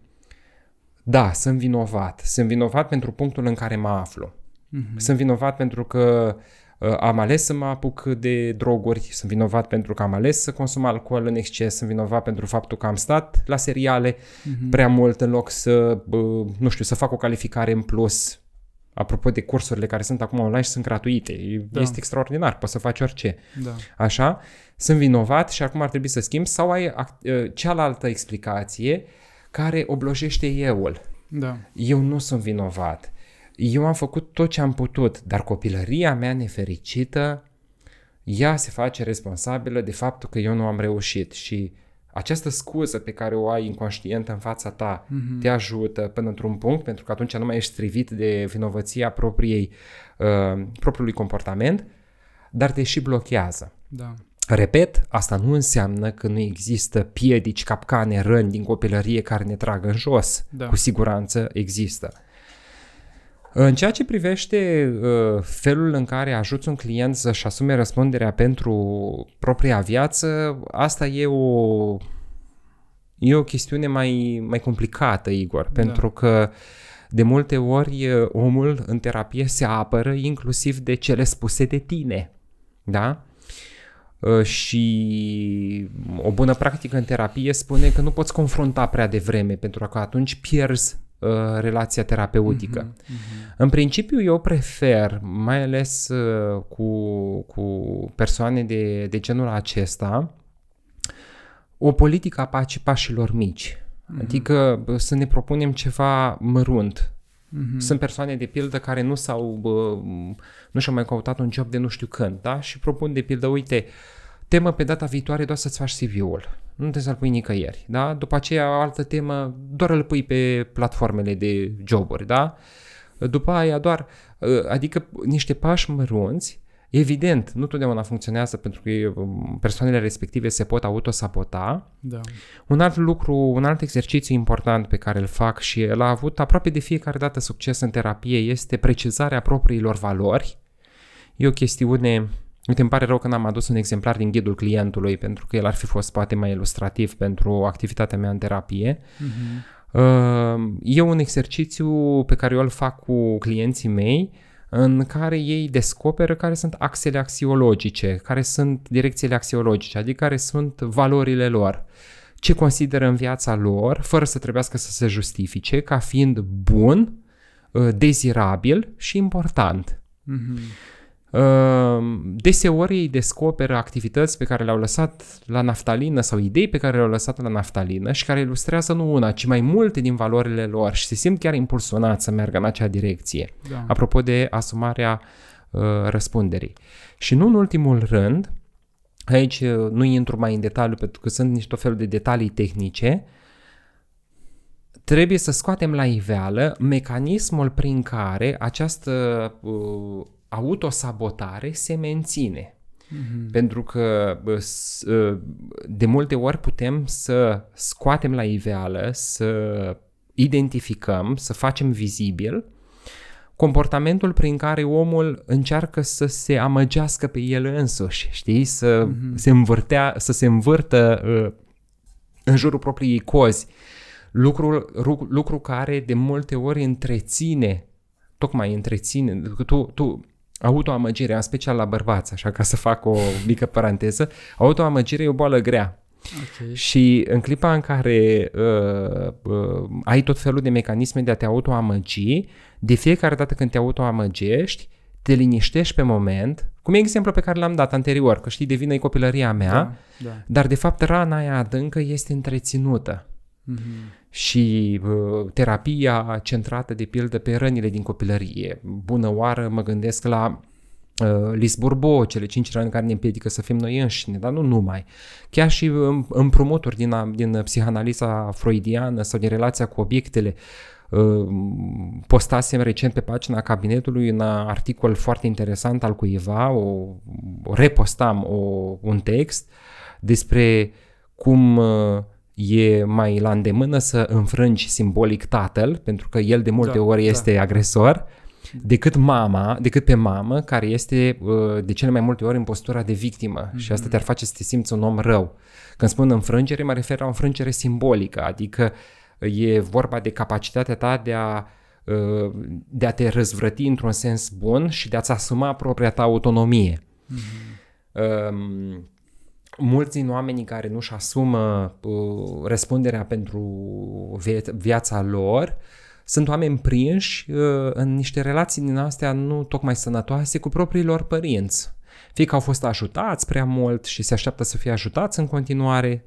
Speaker 2: da, sunt vinovat, sunt vinovat pentru punctul în care mă aflu. uh Sunt vinovat pentru că uh, Uh, am ales să mă apuc de droguri, sunt vinovat pentru că am ales să consum alcool în exces, sunt vinovat pentru faptul că am stat la seriale mm-hmm. prea mult în loc să, nu știu, să fac o calificare în plus. Apropo de cursurile care sunt acum online și sunt gratuite, da. este extraordinar, poți să faci orice. Da. Așa, sunt vinovat și acum ar trebui să schimb sau ai uh, cealaltă explicație care oblojește eu-ul. Da. Eu nu sunt vinovat eu am făcut tot ce am putut, dar copilăria mea nefericită, ea se face responsabilă de faptul că eu nu am reușit și această scuză pe care o ai inconștientă în fața ta mm-hmm. te ajută până într-un punct, pentru că atunci nu mai ești strivit de vinovăția propriei, uh, propriului comportament, dar te și blochează. Da. Repet, asta nu înseamnă că nu există piedici, capcane, răni din copilărie care ne tragă în jos. Da. Cu siguranță există. În ceea ce privește uh, felul în care ajuți un client să-și asume răspunderea pentru propria viață, asta e o, e o chestiune mai, mai complicată, Igor, da. pentru că de multe ori uh, omul în terapie se apără inclusiv de cele spuse de tine. Da? Uh, și o bună practică în terapie spune că nu poți confrunta prea devreme pentru că atunci pierzi Uh, relația terapeutică. Uh-huh, uh-huh. În principiu eu prefer, mai ales uh, cu, cu persoane de, de genul acesta, o politică a pașilor mici. Uh-huh. Adică să ne propunem ceva mărunt, Mm-hmm. Sunt persoane, de pildă, care nu s-au, bă, nu și-au mai căutat un job de nu știu când, da? Și propun, de pildă, uite, temă pe data viitoare doar să-ți faci CV-ul. Nu trebuie să-l pui nicăieri, da? După aceea, o altă temă, doar îl pui pe platformele de joburi, da? După aia doar, ă, adică niște pași mărunți, evident, nu totdeauna funcționează pentru că um, persoanele respective se pot autosabota. Da. Un alt lucru, un alt exercițiu important pe care îl fac și el a avut aproape de fiecare dată succes în terapie este precizarea propriilor valori. E o chestiune Uite, îmi pare rău că n-am adus un exemplar din ghidul clientului, pentru că el ar fi fost poate mai ilustrativ pentru activitatea mea în terapie. Mm-hmm. E un exercițiu pe care eu îl fac cu clienții mei, în care ei descoperă care sunt axele axiologice, care sunt direcțiile axiologice, adică care sunt valorile lor, ce consideră în viața lor, fără să trebuiască să se justifice, ca fiind bun, uh, dezirabil și important. Mm-hmm. Ehm, deseori ei descoperă activități pe care le-au lăsat la naftalină sau idei pe care le-au lăsat la naftalină și care ilustrează nu una, ci mai multe din valorile lor și se simt chiar impulsionați să meargă în acea direcție. Da. Apropo de asumarea uh, răspunderii. Și nu în ultimul rând, aici uh, nu intru mai în detaliu pentru că sunt niște fel de detalii tehnice, trebuie să scoatem la iveală mecanismul prin care această uh, autosabotare se menține. Mm-hmm. Pentru că ă, de multe ori putem să scoatem la iveală, să identificăm, să facem vizibil comportamentul prin care omul încearcă să se amăgească pe el însuși, știi, să mm-hmm. se învârtea, să se învârtă ă, în jurul propriei cozi. Lucru, lucru care de multe ori întreține tocmai întreține, tu, tu autoamăgirea, în special la bărbați, așa ca să fac o mică paranteză, autoamăgirea e o boală grea. Okay. Și în clipa în care uh, uh, ai tot felul de mecanisme de a te autoamăgi, de fiecare dată când te autoamăgești, te liniștești pe moment, cum e exemplu pe care l-am dat anterior, că știi, devine copilăria mea, da, da. dar de fapt rana aia adâncă este întreținută. Mm-hmm și uh, terapia centrată de pildă pe rănile din copilărie. Bună oară, mă gândesc la Lis uh, Lisburbo, cele cinci răni care ne împiedică să fim noi înșine, dar nu numai. Chiar și uh, împrumuturi din, din psihanaliza freudiană sau din relația cu obiectele. Postasem recent pe pagina cabinetului un articol foarte interesant al cuiva, o, repostam o, un text despre cum uh, e mai la îndemână să înfrângi simbolic tatăl, pentru că el de multe da, ori da. este da. agresor, decât mama, decât pe mamă, care este uh, de cele mai multe ori în postura de victimă mm-hmm. și asta mhm. te-ar face să te simți un om rău. Când spun înfrângere, mă refer la o înfrângere simbolică, adică uh, e vorba de capacitatea ta de a uh, de a te răzvrăti într-un sens bun și de a-ți asuma propria ta autonomie. Mm-hmm. Um, mulți din oamenii care nu-și asumă uh, răspunderea pentru vie- viața lor sunt oameni prinși uh, în niște relații din astea nu tocmai sănătoase cu propriilor părinți. Fie că au fost ajutați prea mult și se așteaptă să fie ajutați în continuare,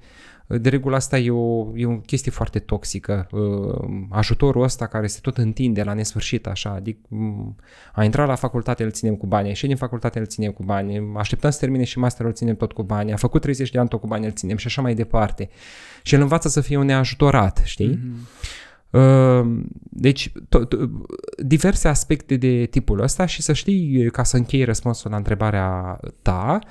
Speaker 2: de regulă asta e o, e o chestie foarte toxică. Ă, ajutorul ăsta care se tot întinde la nesfârșit așa, adică a intrat la facultate, îl ținem cu bani, a ieșit din facultate, îl ținem cu bani, așteptăm să termine și masterul, îl ținem tot cu bani, a făcut 30 de ani tot cu bani, îl ținem și așa mai departe. Și el învață să fie un neajutorat, știi? Mm-hmm. Deci, to, to, diverse aspecte de tipul ăsta și să știi, ca să închei răspunsul la întrebarea ta, uh,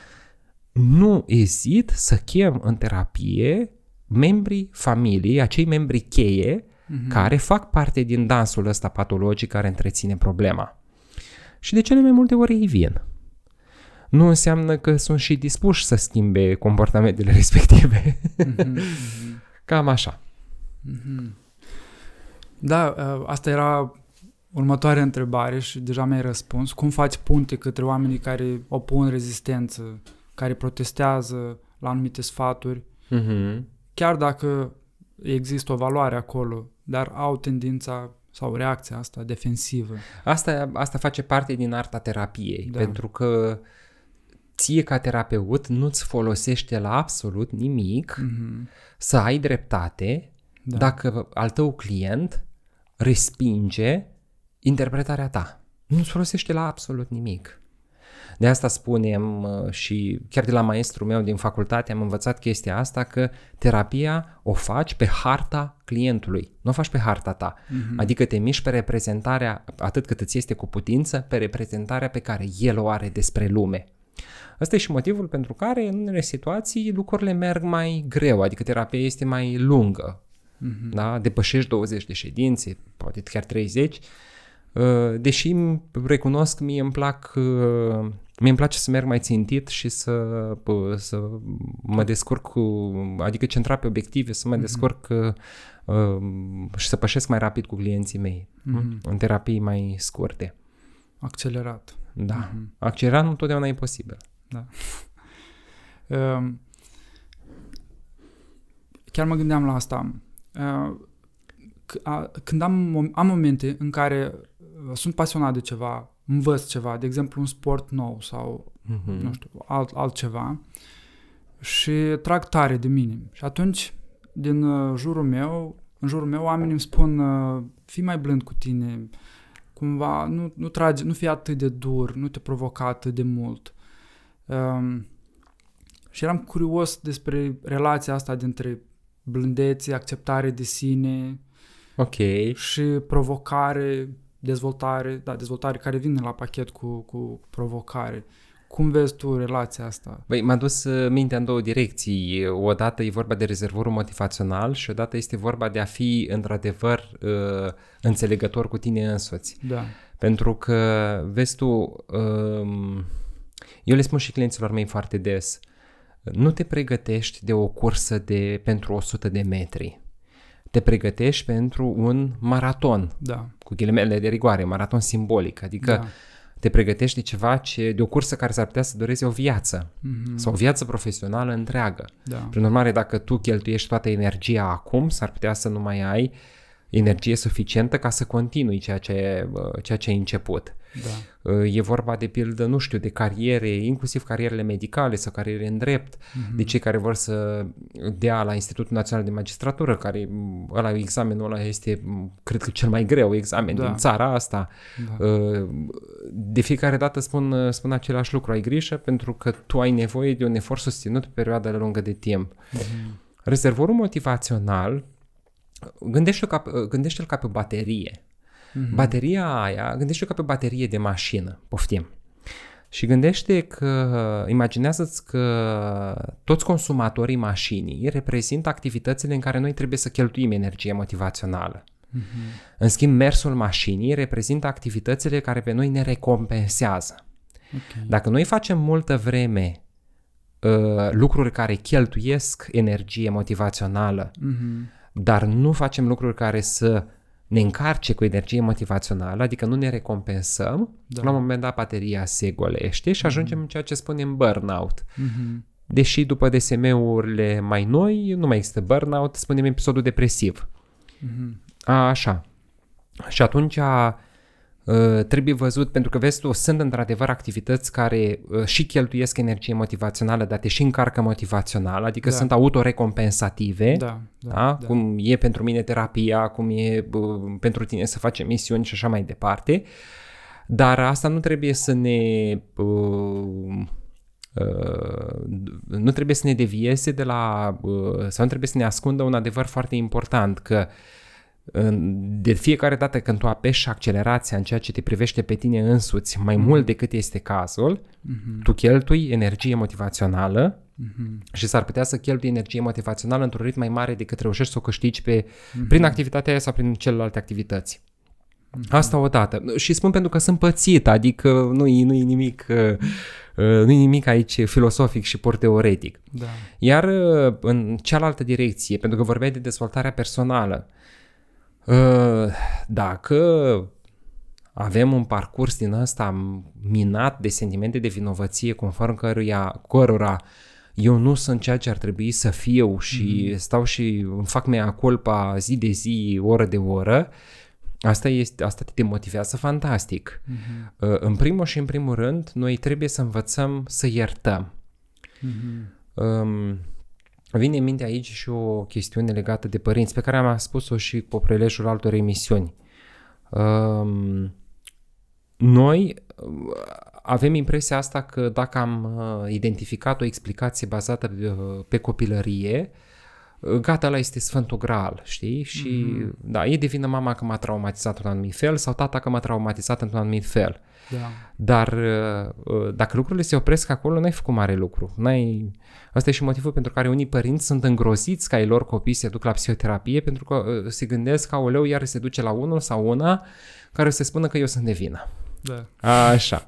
Speaker 2: nu ezit să chem în terapie membrii familiei, acei membri cheie
Speaker 3: mm-hmm. care
Speaker 2: fac parte din dansul ăsta patologic care întreține problema. Și de cele mai multe ori ei vin. Nu înseamnă că sunt și dispuși să schimbe comportamentele respective. Mm-hmm. Cam așa.
Speaker 1: Mm-hmm. Da, ă, asta era următoarea întrebare și deja mi-ai răspuns. Cum faci punte către oamenii care opun rezistență care protestează la anumite sfaturi, uh-huh. chiar dacă există o valoare acolo, dar au tendința sau reacția asta defensivă.
Speaker 2: Asta, asta face parte din arta terapiei, da. pentru că ție ca terapeut nu-ți folosește la absolut nimic mm-hmm. să ai dreptate da. dacă al tău client respinge interpretarea ta. Nu-ți folosește la absolut nimic. De asta spunem uh, și chiar de la maestrul meu din facultate am învățat chestia asta că terapia o faci pe harta clientului, nu o faci pe harta ta. Mm-hmm. Adică te miști pe reprezentarea, atât cât îți este cu putință, pe reprezentarea pe care el o are despre lume. Asta e și motivul pentru care în unele situații lucrurile merg mai greu, adică terapia este mai lungă. Mm-hmm. Da? Depășești 20 de ședințe, poate chiar 30 Uh, deși recunosc, mie îmi plac uh, mi îmi place să merg mai țintit și să, uh, să mă descurc cu, adică centrat pe obiective, să mă mm-hmm. descurc uh, um, și să pășesc mai rapid cu clienții mei mm-hmm. în terapii mai scurte. Accelerat. Da. Mm-hmm. Accelerat nu întotdeauna e posibil. Da. Um, chiar
Speaker 1: mă gândeam la asta. c- a, când am, am momente în care Uh, sunt pasionat de ceva, învăț ceva, de exemplu un sport nou sau, uh-huh. nu știu, alt, altceva și trag tare de mine. Și atunci, din uh, jurul meu, în jurul meu, oamenii îmi spun uh, fii mai blând cu tine, cumva nu, nu, trage, nu fi atât de dur, nu te provoca atât de mult. Um, și eram curios despre relația asta dintre blândețe, acceptare de sine, okay. Și provocare dezvoltare, da, dezvoltare care vine la pachet cu, cu provocare. Cum vezi tu relația asta?
Speaker 2: Băi, m-a dus uh, mintea în două direcții. Odată e vorba de rezervorul motivațional și odată este vorba de a fi într-adevăr uh, înțelegător cu tine însuți. Da. Pentru că, vezi tu, um, eu le spun și clienților mei foarte des, nu te pregătești de o cursă de pentru 100 de metri te pregătești pentru un maraton, da. cu ghilimele de rigoare, maraton simbolic, adică da. te pregătești de ceva, ce, de o cursă care s-ar putea să doreze o viață mm-hmm. sau o viață profesională întreagă. Da. Prin urmare, dacă tu cheltuiești toată energia acum, s-ar putea să nu mai ai uh, energie suficientă ca să continui ceea ce, uh, ceea ce ai început. Da. Uh, e vorba de pildă, nu știu, de cariere, inclusiv carierele medicale sau cariere în drept, mm-hmm. de cei care vor să dea la Institutul Național de Magistratură, care ăla, examenul ăla este, cred că, cel mai greu examen da. din țara asta. Da. Uh, de fiecare dată spun, spun același lucru, ai grijă pentru că tu ai nevoie de un efort susținut pe perioada lungă de timp. Mm-hmm. Rezervorul motivațional gândește-l ca, gândește ca pe baterie. Mm-hmm. Bateria aia, gândește l ca pe baterie de mașină, poftim. Și gândește că, imaginează-ți că toți consumatorii mașinii reprezintă activitățile în care noi trebuie să cheltuim energie motivațională. Mm-hmm. În schimb, mersul mașinii reprezintă activitățile care pe noi ne recompensează. Okay. Dacă noi facem multă vreme uh, lucruri care cheltuiesc energie motivațională, mm-hmm dar nu facem lucruri care să ne încarce cu energie motivațională, adică nu ne recompensăm, da. la un moment dat bateria se golește și mhm. ajungem mm-hmm. în ceea ce spunem burnout.
Speaker 3: Mm-hmm.
Speaker 2: Deși după DSM-urile mai noi nu mai există burnout, spunem episodul depresiv. Mm-hmm. A, așa. Și atunci a, Uh, trebuie văzut, pentru că vezi tu, sunt într-adevăr activități care uh, și cheltuiesc energie motivațională, dar te și încarcă motivațional, adică da. sunt autorecompensative, da, da, da? Da. cum e pentru mine terapia, cum e pentru tine să facem misiuni și așa mai departe, dar asta nu trebuie să ne... Uh, Uh, nu trebuie să ne devieze de la uh, sau nu trebuie să ne ascundă un adevăr foarte important că uh, de fiecare dată când tu apeși accelerația în ceea ce te privește pe tine însuți mai mm-hmm. mult decât este cazul, mm-hmm. tu cheltui energie motivațională mm-hmm. și s-ar putea să cheltui energie motivațională într-un ritm mai mare decât reușești să o câștigi pe, mm-hmm. prin activitatea aia sau prin celelalte activități. Mm-hmm. Asta dată. Și spun pentru că sunt pățit, adică nu e nimic... Uh, uh, nu e nimic aici filosofic și pur teoretic. Da. Iar uh, în cealaltă direcție, pentru că vorbeai de dezvoltarea personală, Ă, dacă avem un parcurs din ăsta minat de sentimente de vinovăție conform căruia, cărora eu nu sunt ceea ce ar trebui să fiu și mm-hmm. stau și îmi fac mea culpa zi de zi, oră de oră, asta, este, asta te motivează fantastic. Mm-hmm. În primul și în primul rând, noi trebuie să învățăm să iertăm. Mm-hmm. Um, vine în minte aici și o chestiune legată de părinți, pe care am spus-o și cu prelejul altor emisiuni. Um, noi avem impresia asta că dacă am uh, identificat o explicație bazată uh, pe copilărie, uh, gata, ăla este Sfântul Graal, știi? Și, mm-hmm. da, ei divină mama că m-a traumatizat într-un anumit fel sau tata că m-a traumatizat într-un anumit fel. Da. Dar uh, uh, dacă lucrurile se opresc acolo, n-ai făcut mare lucru. N-ai... Asta e și motivul pentru care unii părinți sunt îngroziți ca ei lor copii se duc la psihoterapie pentru că uh, se gândesc ca o leu iar se duce la unul sau una care se spună că eu sunt de vină. Da. Așa.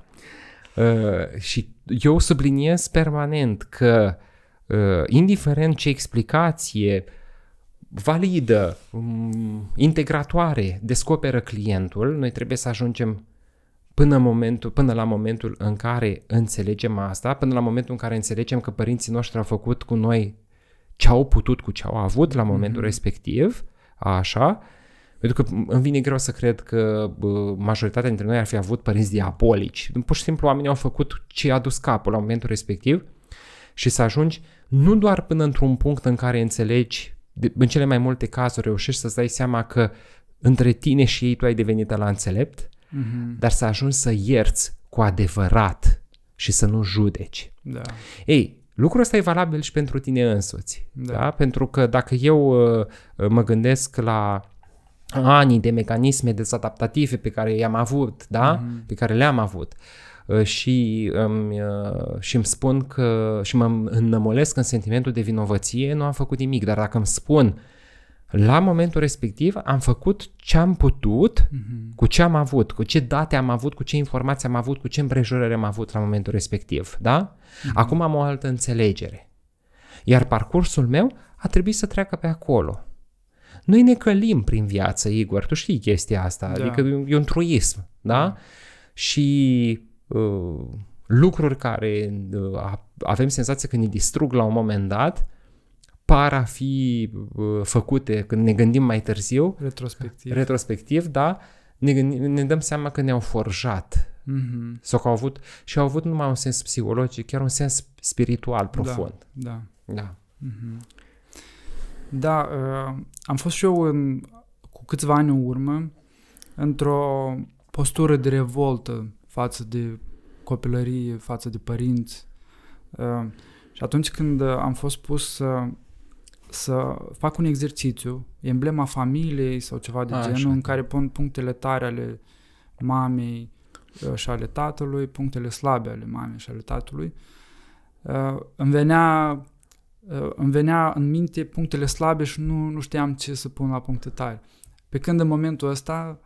Speaker 2: Uh, și eu subliniez permanent că Uh, indiferent ce explicație validă, um, integratoare descoperă clientul, noi trebuie să ajungem până, momentul, până la momentul în care înțelegem asta, până la momentul în care înțelegem că părinții noștri au făcut cu noi ce au putut cu ce au avut la momentul mm-hmm. respectiv, așa, pentru că îmi vine greu să cred că majoritatea dintre noi ar fi avut părinți diabolici. Pur și simplu oamenii au făcut ce a dus capul la momentul respectiv și să ajungi nu doar până într-un punct în care înțelegi, în cele mai multe cazuri reușești să-ți dai seama că între tine și ei tu ai devenit la înțelept, mm-hmm. dar să ajungi să ierți cu adevărat și să nu judeci. Da. Ei, lucrul ăsta e valabil și pentru tine însuți. Da. Da? Pentru că dacă eu uh, uh, mă gândesc la ani de mecanisme dezadaptative pe care i-am avut, da? Mm-hmm. Pe care le-am avut. Uh, Uh, și îmi, um, uh, și îmi spun că și mă înnămolesc în sentimentul de vinovăție, nu am făcut nimic, dar dacă îmi spun la momentul respectiv am făcut ce am putut, mm-hmm. cu ce am avut, cu ce date am avut, cu ce informații am avut, cu ce împrejurări am avut la momentul respectiv, da? Mm-hmm. Acum am o altă înțelegere. Iar parcursul meu a trebuit să treacă pe acolo. Noi ne călim prin viață, Igor, tu știi chestia asta, da. adică e un truism, da? da? Și Uh, lucruri care uh, avem senzația că ne distrug la un moment dat, par a fi uh, făcute când ne gândim mai târziu.
Speaker 1: Retrospectiv.
Speaker 2: Retrospectiv, da. Ne, gândim, ne dăm seama că ne-au forjat. Mm-hmm. Sau că au avut, și au avut numai un sens psihologic, chiar un sens spiritual da, profund. Da. Da. Da,
Speaker 1: mm-hmm. da uh, am fost și eu în, cu câțiva ani în urmă într-o postură de revoltă față de copilărie, față de părinți. Uh, și atunci când uh, am fost pus să, uh, să fac un exercițiu, emblema familiei sau ceva de A, ah, genul, așa. în care pun punctele tare ale mamei și ale tatălui, punctele slabe ale mamei și ale tatălui, îmi venea îmi venea în minte punctele slabe și nu, nu știam ce să pun la puncte tare. Pe când în momentul ăsta uh,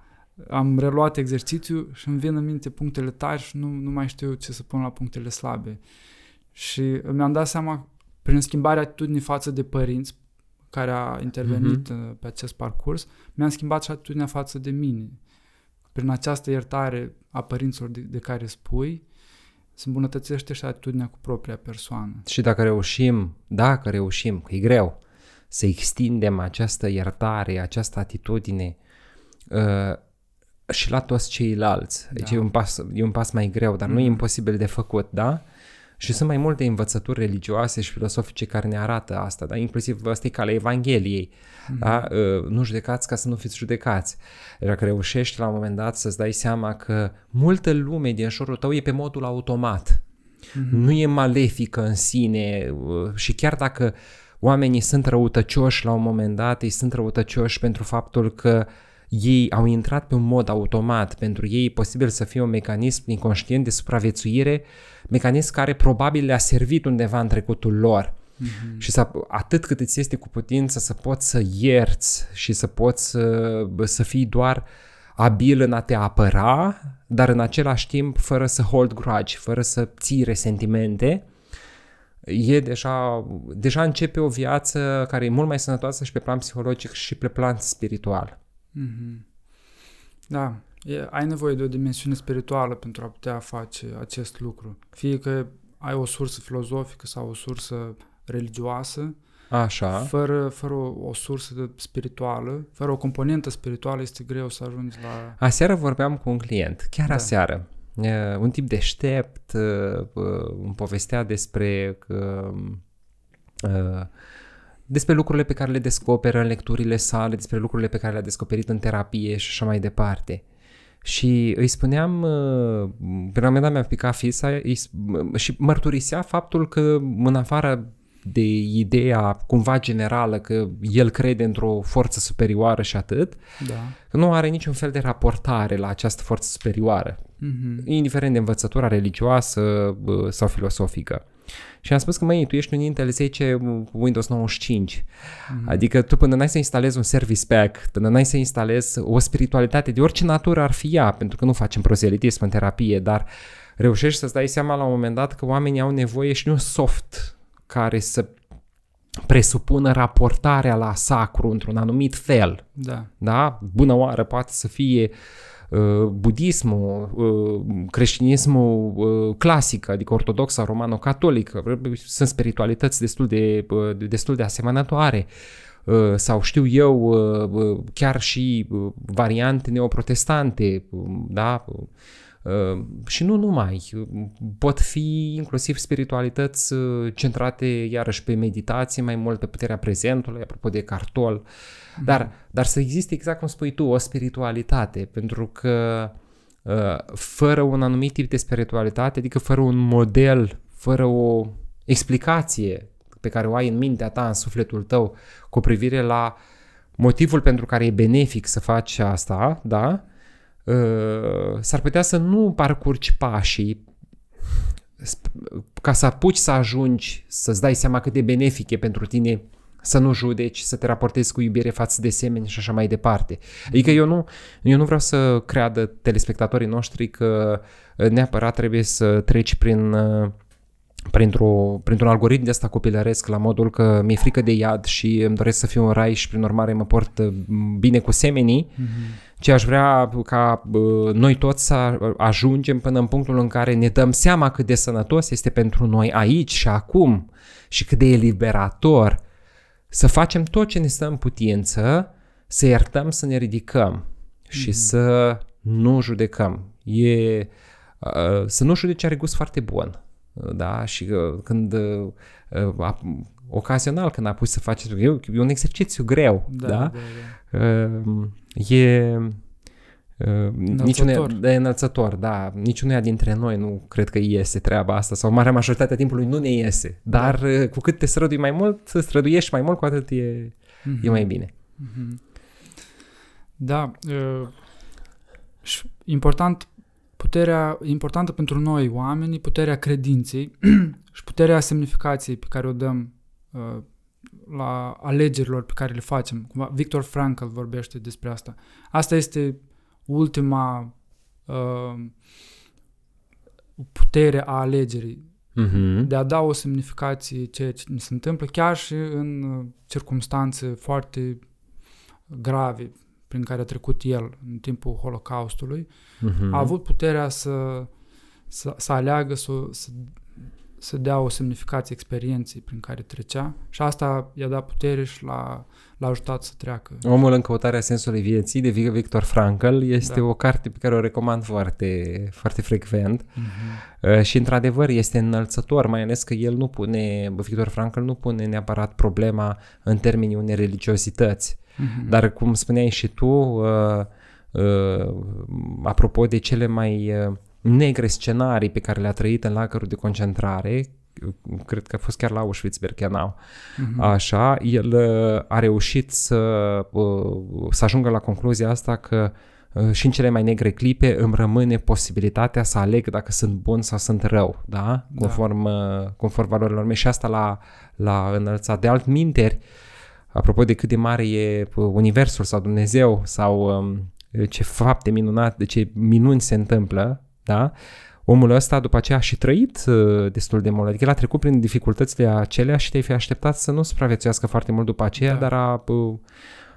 Speaker 1: am reluat exercițiul și îmi vin în minte punctele tari și nu, nu mai știu ce să pun la punctele slabe. Și mi-am dat seama, prin schimbarea atitudinii față de părinți, care a intervenit uh-huh. pe acest parcurs, mi-am schimbat și atitudinea față de mine. Prin această iertare a părinților de, de care spui, se îmbunătățește și atitudinea cu propria persoană.
Speaker 2: Și dacă reușim, dacă reușim, că e greu, să extindem această iertare, această atitudine uh, și la toți ceilalți. Deci da. Deci e un, pas, e un pas mai greu, dar mm. nu e mm. imposibil de făcut, da? Și sunt mai multe învățături religioase și filosofice care ne arată asta, da? inclusiv asta e calea Evangheliei. Mm-hmm. Da? Ă, nu judecați ca să nu fiți judecați. Dacă reușești la un moment dat să-ți dai seama că multă lume din jurul tău e pe modul automat,
Speaker 3: mm-hmm.
Speaker 2: nu e malefică în sine ă, și chiar dacă oamenii sunt răutăcioși la un moment dat, ei sunt răutăcioși pentru faptul că uh, ei au intrat pe un mod automat, pentru ei e posibil să fie un mecanism inconștient de supraviețuire, mecanism care probabil le-a servit undeva în trecutul lor. Mm-hmm. Și să, atât cât îți este cu putință să poți să ierți și să poți să, să fii doar abil în a te apăra, dar în același timp fără să hold grudge, fără să ții resentimente, e deja, deja începe o viață care e mult mai sănătoasă și pe plan psihologic și pe plan spiritual.
Speaker 1: Mm-hmm. Da, e, ai nevoie de o dimensiune spirituală pentru a putea face acest lucru. Fie că ai o sursă filozofică sau o sursă religioasă, Așa. Fără, fără o, o sursă spirituală, fără o componentă spirituală, este greu să ajungi la...
Speaker 2: Aseară vorbeam cu un client, chiar da. aseară. Uh, un tip deștept uh, uh, îmi povestea despre uh, uh, despre lucrurile pe care le descoperă în lecturile sale, despre lucrurile pe care le-a descoperit în terapie și așa mai departe. Și îi spuneam, uh, pe la un mi-a picat fisa îi, și mărturisea faptul că în afara de ideea cumva generală că el crede într-o forță superioară și atât, da. nu are niciun fel de raportare la această forță superioară, mm-hmm. indiferent de învățătura religioasă uh, sau filosofică. Și am spus că, măi, tu ești un Intel 10 Windows 95. Mm. Adică tu până n-ai să instalezi un service pack, până n-ai să instalezi o spiritualitate de orice natură ar fi ea, pentru că nu facem proselitism în terapie, dar reușești să-ți dai seama la un moment dat că oamenii au nevoie și de un soft care să presupună raportarea la sacru într-un anumit fel. Da. Da? Bună oară, poate să fie uh, Uh, budismul, uh, creștinismul uh, clasic, adică ortodoxa romano-catolică, sunt spiritualități destul de, destul de asemănătoare sau știu eu chiar și variante neoprotestante, um, da? Și nu numai, pot fi inclusiv spiritualități centrate iarăși pe meditație, mai mult pe puterea prezentului, apropo de cartol, uh, dar, dar să existe, exact cum spui tu, o spiritualitate, pentru că ă, fără un anumit tip de spiritualitate, adică fără un model, fără o explicație pe care o ai în mintea ta, în sufletul tău, cu privire la motivul pentru care e benefic să faci asta, da? Ă, s-ar putea să nu parcurgi pașii ca să apuci să ajungi să-ți dai seama cât de benefic e pentru tine să nu judeci, să te raportezi cu iubire față de semeni și așa mai departe. Adică eu nu, eu nu vreau să creadă telespectatorii noștri că uh, neapărat trebuie să treci prin uh, printr-o, printr-un algoritm de asta copilăresc la modul că mi-e frică de iad și îmi doresc să fiu un rai și prin urmare mă port uh, bine cu semenii, mm-hmm. ci aș vrea ca noi toți să ajungem până în punctul în care ne dăm seama cât de sănătos este pentru noi aici și acum și cât de eliberator să facem tot ce ne stă în putință, să iertăm, să ne ridicăm și mm-hmm. să nu judecăm. E, uh, să nu judece are gust foarte bun. Uh, da? Și uh, când uh, a, ocazional când a pus să faceți, e, e un exercițiu greu, da? da? da, da. Uh, e Niciunea, de înălțător, da. Niciunea dintre noi nu cred că iese treaba asta sau marea majoritatea timpului nu ne iese. Da. Dar da. cu cât te strădui mai mult, străduiești mai mult, cu atât e, mm-hmm. e mai bine.
Speaker 1: Mm-hmm. Da. Uh, și important, puterea importantă pentru noi, oamenii, puterea credinței și puterea semnificației pe care o dăm uh, la alegerilor pe care le facem. Victor Frankl vorbește despre asta. Asta este ultima uh, putere a alegerii. Uh-huh. De a da o semnificație ceea ce ne se întâmplă, chiar și în uh, circunstanțe foarte grave prin care a trecut el în timpul Holocaustului, uh-huh. a avut puterea să, să, să aleagă, să, să să dea o semnificație experienței prin care trecea și asta i-a dat putere și l-a, l-a ajutat
Speaker 2: să treacă. Omul în căutarea sensului vieții de Victor Frankl este da. o carte pe care o recomand foarte, foarte frecvent uh-huh. și într-adevăr este înălțător, mai ales că el nu pune, Victor Frankl nu pune neapărat problema în termenii unei religiozități, uh-huh. dar cum spuneai și tu, uh, uh, apropo de cele mai uh, negre scenarii pe care le-a trăit în lacărul de concentrare, cred că a fost chiar la Auschwitz-Birkenau, uh-huh. așa, el uh, a reușit să, uh, să ajungă la concluzia asta că uh, și în cele mai negre clipe îmi rămâne posibilitatea să aleg dacă sunt bun sau sunt rău, da? da. Conform, da. conform valorilor mele și asta la, la înălțat. De alt minteri, apropo de cât de mare e Universul sau Dumnezeu sau um, ce fapte minunate, ce minuni se întâmplă, da? omul ăsta după aceea a și trăit uh, destul de mult. Adică el a trecut prin dificultățile acelea și te-ai fi așteptat să nu supraviețuiască foarte mult după aceea, da. dar a, uh,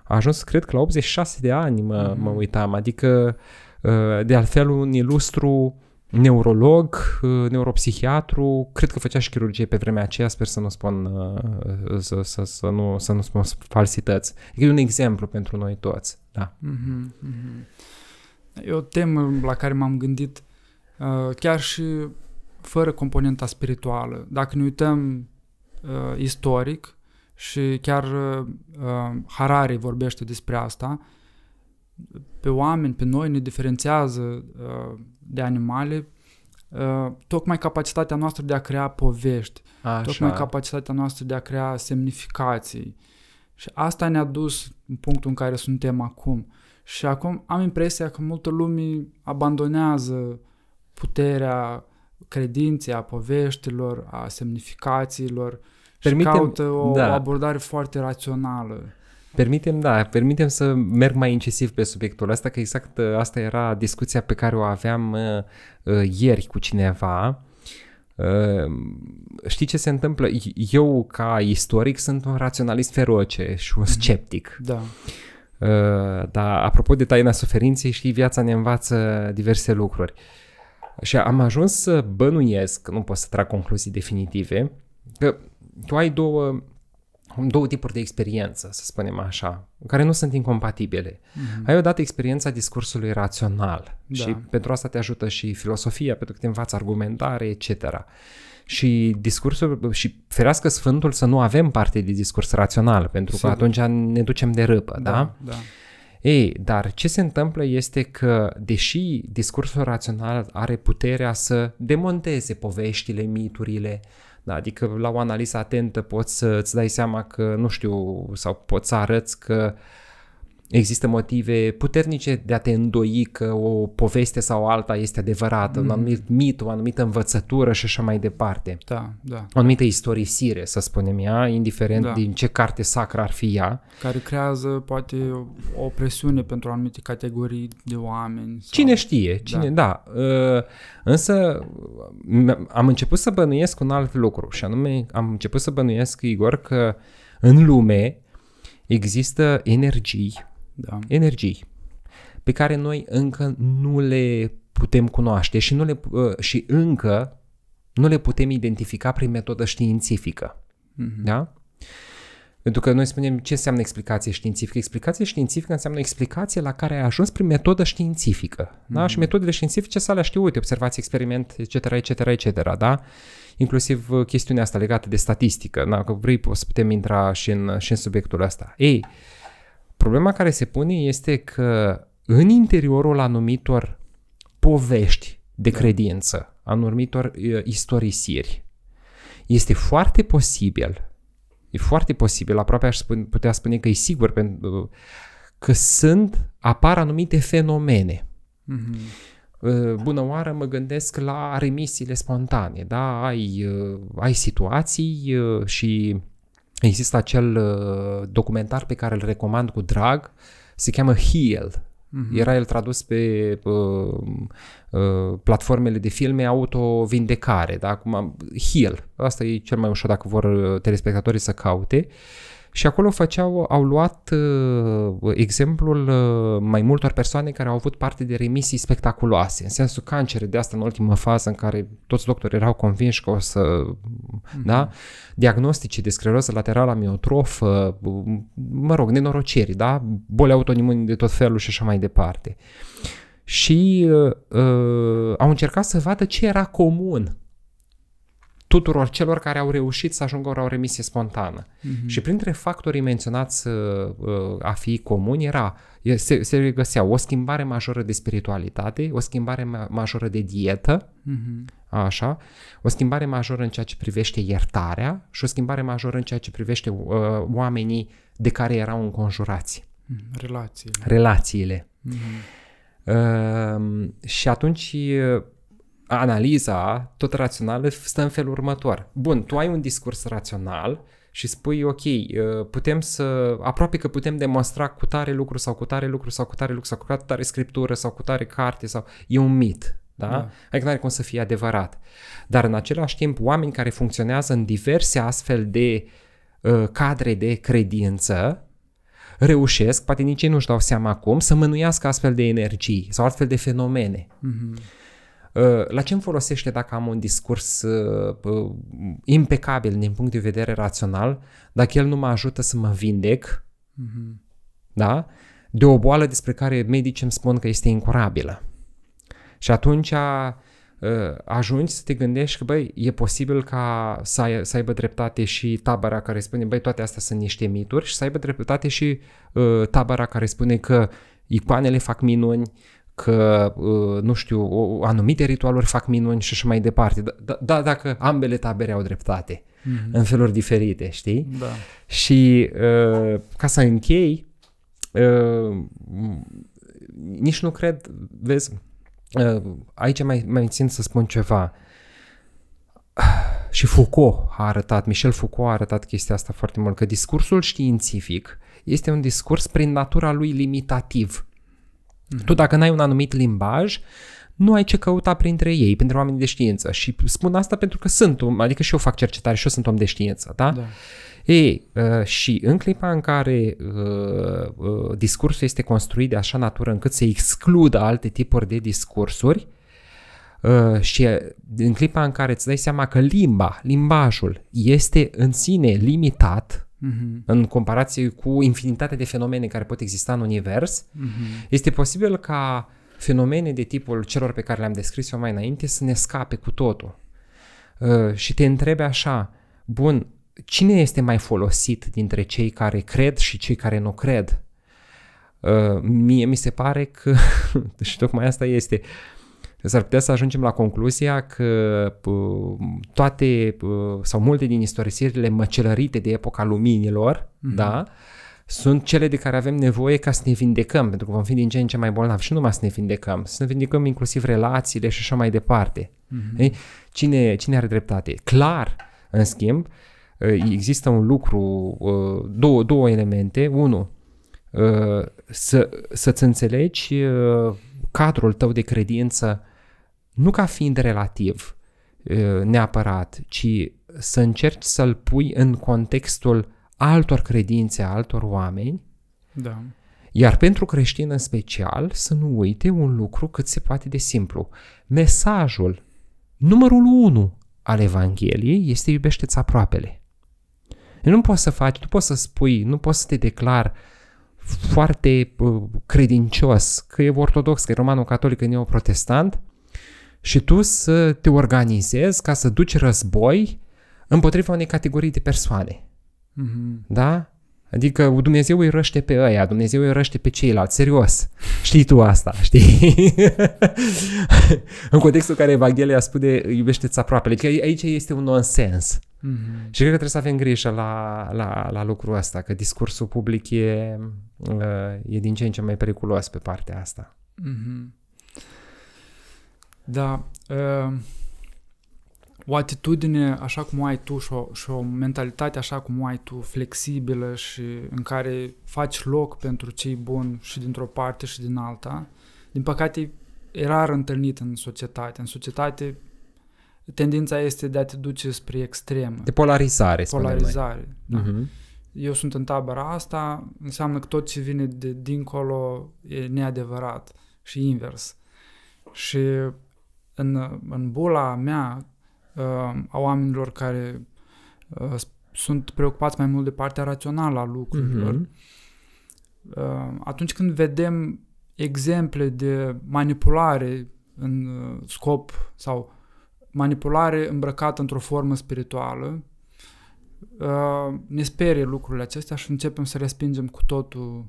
Speaker 2: a ajuns, cred că la 86 de ani mă, mm-hmm. mă uitam. Adică, uh, de altfel, un ilustru neurolog, neuropsihiatru, cred că făcea și chirurgie pe vremea aceea, sper să nu spun să, să, să, nu, să nu spun falsități. Adică e un exemplu pentru noi toți. Da.
Speaker 1: Mm-hmm. E o temă la care m-am gândit Uh, chiar și fără componenta spirituală. Dacă ne uităm uh, istoric și chiar uh, Harari vorbește despre asta, pe oameni, pe noi ne diferențiază de animale tocmai capacitatea noastră de a crea povești, Așa. tocmai capacitatea noastră de a crea semnificații. Și asta ne-a dus în punctul în care suntem acum. Și acum am impresia că multă lume abandonează puterea credinței, a poveștilor, a semnificațiilor Permitem, și caută o, da. abordare foarte rațională.
Speaker 2: Permitem, da, permitem să merg mai incisiv pe subiectul ăsta, că exact ă, asta era discuția pe care o aveam uh, ieri cu cineva. Uh, știi ce se întâmplă? Eu, ca istoric, sunt un raționalist feroce și un mhm. sceptic. Da. Uh, dar, apropo de taina suferinței, știi, viața ne învață diverse lucruri. Uh, și am ajuns să bănuiesc, nu pot să trag concluzii definitive, că tu ai două, două tipuri de experiență, să spunem așa, care nu sunt incompatibile. Mm-hmm. Ai odată experiența discursului rațional da. și pentru asta te ajută și filosofia, pentru că te învață argumentare, etc și discursul și ferească Sfântul să nu avem parte de discurs rațional, pentru Sigur. că atunci ne ducem de râpă, da? Da. da. Ei, dar ce se întâmplă este că, deși discursul rațional are puterea să demonteze poveștile, miturile, da, adică la o analiză atentă poți să-ți dai seama că, nu știu, sau poți să arăți că uh, Există motive puternice de a te îndoi că o poveste sau alta este adevărată, mm. un mhm. anumit mit, o anumită învățătură și așa mai departe. Da, da. O anumită istorisire, să spunem ea, indiferent da. din ce carte sacră ar fi ea.
Speaker 1: Care creează poate o presiune pentru anumite categorii de oameni. Sau...
Speaker 2: Cine știe, da. cine, da. da. Însă am început să bănuiesc un alt lucru și anume am început să bănuiesc, Igor, că în lume există energii da. energii pe care noi încă nu le putem cunoaște și, nu le, uh, și încă nu le putem identifica prin metodă științifică. Mm-hmm. Da? Pentru că noi spunem ce înseamnă explicație științifică. Explicație științifică înseamnă explicație la care ai ajuns prin metodă științifică. Mm-hmm. Da? Mhm. Și metodele științifice s alea uite, observați experiment, etc., etc., etc., da? Inclusiv uh, chestiunea asta legată de statistică, da? Că vrei, poți putem intra și în, și în subiectul ăsta. Ei, uh, Problema care se pune este că în interiorul anumitor povești de da. credință, anumitor istorisiri, este foarte posibil, e foarte posibil, aproape aș spune, putea spune că e sigur, pentru uh, că sunt, apar anumite fenomene. Mm-hmm bună oară mă gândesc la remisiile spontane, da? Ai, uh, ai situații și Există acel uh, documentar pe care îl recomand cu drag, se cheamă Heal. Uh-huh. Era el tradus pe uh, uh, platformele de filme autovindecare, vindecare da? Acum, Heal. Asta e cel mai ușor dacă vor uh, telespectatorii să caute. Uh, și acolo făceau, au luat uh, exemplul uh, mai multor persoane care au avut parte de remisii spectaculoase, în sensul cancere de asta în ultima fază în care toți doctorii erau convinși că o să, mm-hmm. da, diagnostice de scleroză laterală amiotrofă, mă rog, nenorociri, da, boli autoimune de tot felul și așa mai departe. Și uh, uh au încercat să vadă ce era comun tuturor celor care au reușit să ajungă la o remisie spontană. Uh-huh. Și printre factorii menționați uh, uh, a fi comuni era, se, se găsea o schimbare majoră de spiritualitate, o schimbare majoră de dietă,
Speaker 4: uh-huh.
Speaker 2: așa, o schimbare majoră în ceea ce privește iertarea și o schimbare majoră în ceea ce privește uh, oamenii de care erau înconjurați.
Speaker 1: Mhm. Relațiile. Relațiile.
Speaker 2: Uh-huh. Uh, și atunci uh, analiza tot rațională stă în felul următor. Bun, tu ai un discurs rațional și spui, ok, uh, putem să, aproape că putem demonstra cu tare lucru sau cu tare lucru sau cu tare lucru sau cu tare scriptură sau cu tare carte sau, e un mit, da? da. Adică nu are cum să fie adevărat. Dar în același timp, oameni care funcționează în diverse astfel de uh, cadre de credință, reușesc, poate nici ei nu-și dau seama acum, să mânuiască astfel de energii sau astfel de fenomene. Mm-hmm. Uh, la ce îmi folosește dacă am un discurs uh, uh, impecabil din punct de vedere rațional, dacă el nu mă ajută să mă vindec, mm-hmm. da? De o boală despre care medicii îmi spun că este incurabilă. Și atunci ajungi să te gândești că, băi, e posibil ca să, ai, să aibă dreptate și tabăra care spune, băi, toate astea sunt niște mituri și să aibă dreptate și uh, tabăra care spune că icoanele fac minuni, că, uh, nu știu, anumite ritualuri fac minuni și așa mai departe. Da, da, da dacă ambele tabere au dreptate, mm-hmm. în feluri diferite, știi? Da. Și uh, ca să închei, uh, nici nu cred, vezi, aici mai, mai țin să spun ceva. Și Foucault a arătat, Michel Foucault a arătat chestia asta foarte mult, că discursul științific este un discurs prin natura lui limitativ. Mm-hmm. Tu dacă n-ai un anumit limbaj, nu ai ce căuta printre ei, pentru oamenii de știință. Și spun asta pentru că sunt, adică și eu fac cercetare și eu sunt om de știință, da? da. Ei, uh, și în clipa în care uh, uh, discursul este construit de așa natură încât să excludă alte tipuri de discursuri, uh, și în clipa în care îți dai seama că limba, limbajul este în sine limitat, Mm-hmm. În comparație cu infinitatea de fenomene care pot exista în univers, mm-hmm. este posibil ca fenomene de tipul celor pe care le-am descris eu mai înainte să ne scape cu totul. Uh, și te întrebe așa, bun, cine este mai folosit dintre cei care cred și cei care nu cred? Uh, mie mi se pare că, și tocmai asta este, uh, deci s ar putea să ajungem la concluzia că toate sau multe din istorisirile măcelărite de epoca luminilor, mm-hmm. da, sunt cele de care avem nevoie ca să ne vindecăm, pentru că vom fi din ce în ce mai bolnavi și nu numai să ne vindecăm, să ne vindecăm inclusiv relațiile și așa mai departe. Mm-hmm. cine, cine are dreptate? Clar, în schimb, ă, există un lucru, ă, două, două elemente. Unu, ă, să, să-ți înțelegi cadrul tău de credință nu ca fiind relativ neapărat, ci să încerci să-l pui în contextul altor credințe, altor oameni. Da. Iar pentru creștin în special, să nu uite un lucru cât se poate de simplu. Mesajul numărul 1 al Evangheliei este iubește-ți aproapele. Nu poți să faci, nu poți să spui, nu poți să te declar foarte uh, credincios, că e ortodox, că e romanul catolic că e neoprotestant, și tu să te organizezi ca să duci război împotriva unei categorii de persoane. Mm-hmm. Da? Adică Dumnezeu îi răște pe ăia, Dumnezeu îi răște pe ceilalți, serios. Știi tu asta, știi? în contextul care Evanghelia spune iubește-ți aproapele, că adică aici este un nonsens. Mm-hmm. Și cred că trebuie să avem grijă la, la, la lucrul ăsta, că discursul public e, uh, e din ce în ce mai periculos pe partea asta.
Speaker 1: Mm-hmm. Da, uh, o atitudine așa cum ai tu și o, și o mentalitate așa cum ai tu, flexibilă și în care faci loc pentru cei buni și dintr-o parte și din alta, din păcate e rar întâlnit în societate. În societate tendința este de a te duce spre extrem. De polarizare, Polarizare, da. Uh-huh. Eu sunt în tabăra asta, înseamnă că tot ce vine de dincolo e neadevărat și invers. Și în, în bula mea uh, a oamenilor care uh, sunt preocupați mai mult de partea rațională a lucrurilor, mm-hmm. atunci când vedem exemple de manipulare în scop sau manipulare îmbrăcată într-o formă spirituală, ne sperie lucrurile acestea și începem să respingem cu totul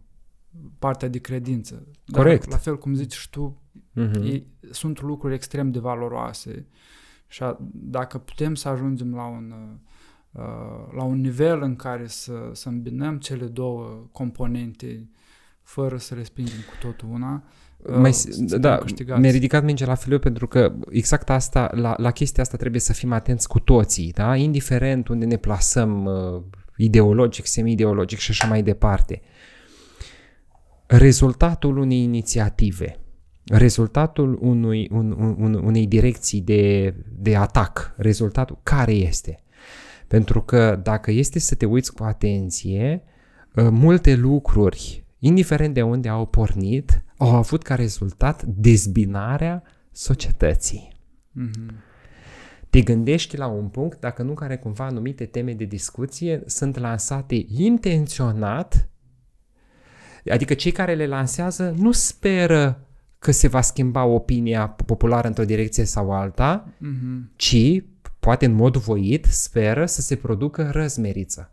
Speaker 1: partea de credință. Corect. Dar, la fel cum zici și tu, Uh-huh. Sunt lucruri extrem de valoroase și a, dacă putem să ajungem la un, uh, uh, la un nivel în care să, să îmbinăm cele două componente fără să respingem cu totul una, uh, mai, da, da mi-a ridicat
Speaker 2: mingea la filiu pentru că exact asta, la, la chestia asta trebuie să fim atenți cu toții, da? indiferent unde ne plasăm uh, ideologic, semi-ideologic și așa mai departe. Rezultatul unei inițiative – rezultatul unui, un, un, unei direcții de, de atac, rezultatul care este. Pentru că dacă este să te uiți cu atenție, ă, multe lucruri, indiferent de unde au pornit, au avut ca rezultat dezbinarea societății. Mm-hmm. Te gândești la un punct, dacă nu care cumva anumite teme de discuție sunt lansate intenționat, adică cei care le lansează nu speră că se va schimba opinia populară într-o direcție sau alta, mm ci poate în mod voit, speră să se producă răzmeriță.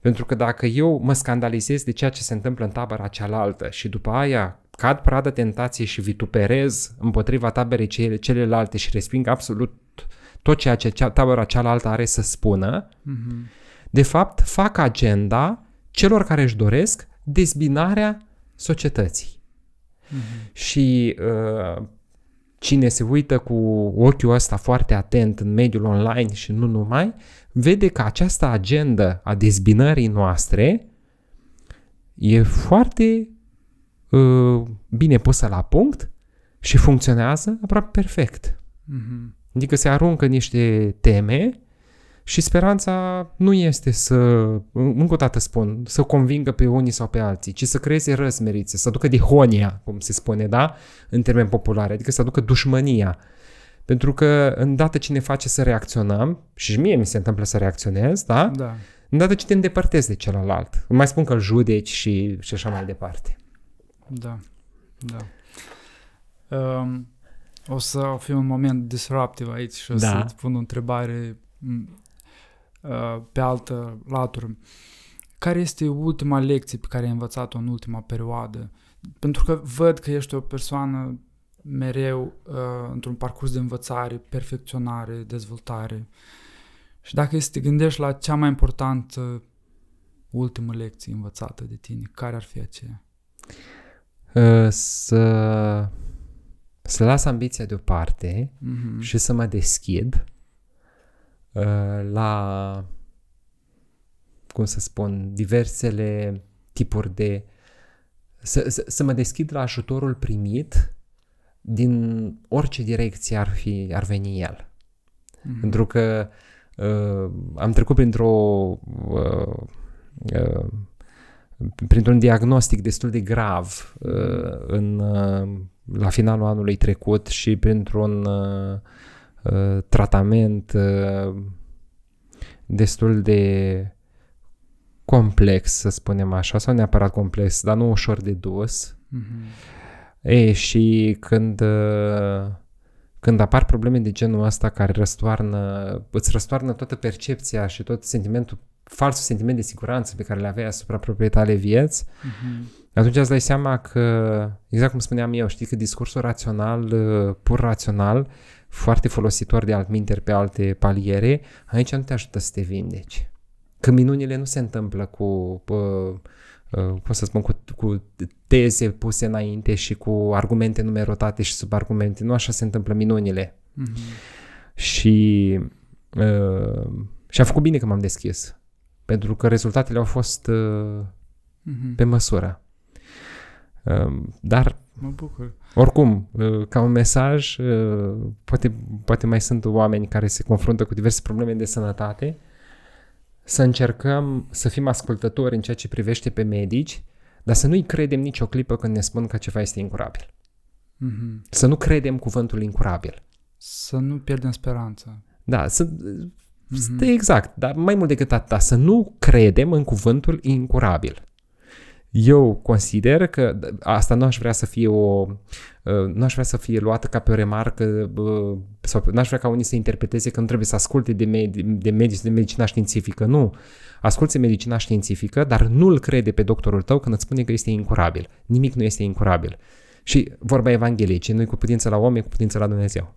Speaker 2: Pentru că dacă eu mă scandalizez de ceea ce se întâmplă în tabăra cealaltă și după aia cad pradă tentației și vituperez împotriva taberei celelalte și resping absolut tot ceea ce tabăra cealaltă are să spună, mhm. de fapt fac agenda celor care își doresc dezbinarea societății. Uh-huh. Și uh, cine se uită cu ochiul ăsta foarte atent în mediul online și nu numai, vede că această agendă a dezbinării noastre e foarte uh, bine pusă la punct și funcționează aproape perfect. Uh-huh. Adică se aruncă niște teme și speranța nu este să, încă o dată spun, să convingă pe unii sau pe alții, ci să creeze răzmerițe, să aducă dihonia, cum se spune, da? În termen popular, adică să aducă dușmănia. Pentru că îndată ce ne face să reacționăm, și mie mi se întâmplă să reacționez, da? Da. Îndată ce te îndepărtezi de celălalt. Mai spun că îl judeci și, și așa mai departe.
Speaker 1: Da, da. Um, o să fie un moment disruptiv aici și o da. să-ți pun o întrebare Uh, pe altă latură. Care este ultima lecție pe care ai învățat-o în ultima perioadă? Pentru că văd că ești o persoană mereu uh, într-un parcurs de învățare, perfecționare, dezvoltare. Și dacă este te gândești la cea mai importantă ultimă lecție învățată de tine, care ar fi aceea?
Speaker 2: Uh, să, să las ambiția deoparte mm-hmm. și să mă deschid Uh, la, cum să spun, diversele tipuri de. să, să, să mă deschid la ajutorul primit din orice direcție ar fi ar veni el. Mm-hmm. Pentru că uh, am trecut printr-o uh, uh, printr-un diagnostic destul de grav uh, în, uh, la finalul anului trecut și printr-un uh, Uh, tratament uh, destul de complex, să spunem așa, sau neapărat complex, dar nu ușor de dus. Mm-hmm. E, și când, uh, când apar probleme de genul ăsta care răstoarnă, îți răstoarnă toată percepția și tot sentimentul, falsul sentiment de siguranță pe care le aveai asupra propriei tale vieți, mm-hmm. atunci îți dai seama că, exact cum spuneam eu, știi că discursul rațional, pur rațional, foarte folositor de altminteri pe alte paliere, aici nu te ajută să te vindeci. Că minunile nu se întâmplă cu, uh, uh, cum să spun, cu, cu teze puse înainte și cu argumente numerotate și subargumente. Nu așa se întâmplă minunile. Mm-hmm. Și uh, și a făcut bine că m-am deschis. Pentru că rezultatele au fost uh, mm-hmm. pe măsură. Uh, dar... Mă bucur. Oricum, uh, ca un mesaj, uh, poate, poate mai sunt oameni care se confruntă cu diverse probleme de sănătate, să încercăm să fim ascultători în ceea ce privește pe medici, dar să nu-i credem nicio clipă când ne spun că ceva este incurabil. Mm-hmm. Să nu credem cuvântul incurabil. Să nu pierdem speranța. Da, să, mm-hmm. exact, dar mai mult decât atât, să nu credem în cuvântul incurabil. Eu consider că asta nu aș vrea să fie o ă, nu aș vrea să fie luată ca pe o remarcă sau n-aș vrea ca unii să interpreteze că nu trebuie să asculte de, med- de, medici, de medicina științifică. Nu. asculte medicina științifică, dar nu-l crede pe doctorul tău când îți spune că este incurabil. Nimic nu este incurabil. Și vorba Evangheliei, ce nu-i cu putință la om, e cu putință la Dumnezeu.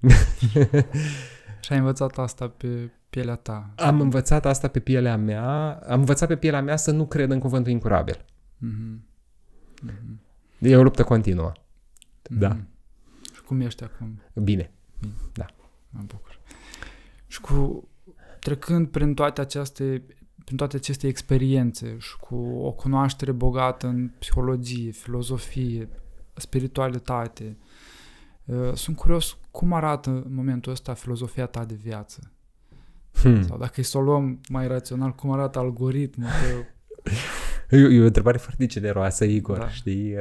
Speaker 2: Și ai învățat asta pe pielea ta. Am învățat asta pe pielea mea. Am învățat pe pielea mea să nu cred în cuvântul incurabil. Mm-hmm. Mm-hmm. E o luptă continuă. Mm-hmm. Da.
Speaker 1: Și cum ești acum?
Speaker 2: Bine. Bine. Da.
Speaker 1: Mă bucur. Și cu trecând prin toate aceste prin toate aceste experiențe și cu o cunoaștere bogată în psihologie, filozofie, spiritualitate, Uh, sunt curios cum arată în momentul ăsta filozofia ta de viață. Hmm. Sau dacă e să o luăm mai rațional, cum arată algoritmul? Că...
Speaker 2: E, o întrebare foarte generoasă, Igor, da. știi?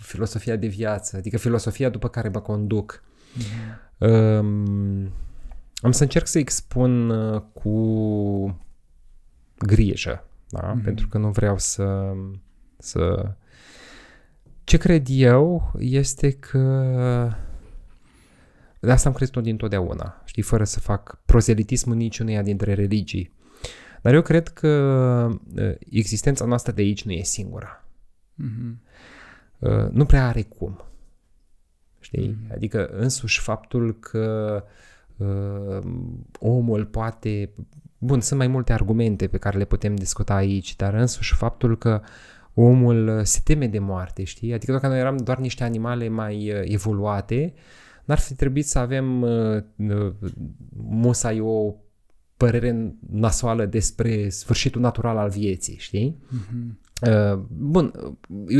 Speaker 2: filosofia de viață, adică filosofia după care mă conduc. Mm-hmm. Um, am să încerc să expun uh, cu grijă, da? Mm-hmm. Pentru că nu vreau să, să ce cred eu este că de asta am crezut din dintotdeauna, știi, fără să fac prozelitism în niciuneia dintre religii. Dar eu cred că ă, existența noastră de aici nu e singura. Mm-hmm. Ă, nu prea are cum. Știi? Mm-hmm. Adică însuși faptul că ă, omul poate... Bun, sunt mai multe argumente pe care le putem discuta aici, dar însuși faptul că uh, omul uh, se teme de moarte, știi? Adică dacă noi eram doar niște animale mai uh, evoluate, n-ar fi trebuit să avem uh, musai o părere nasoală despre sfârșitul natural al vieții, știi? Mm-hmm. bun,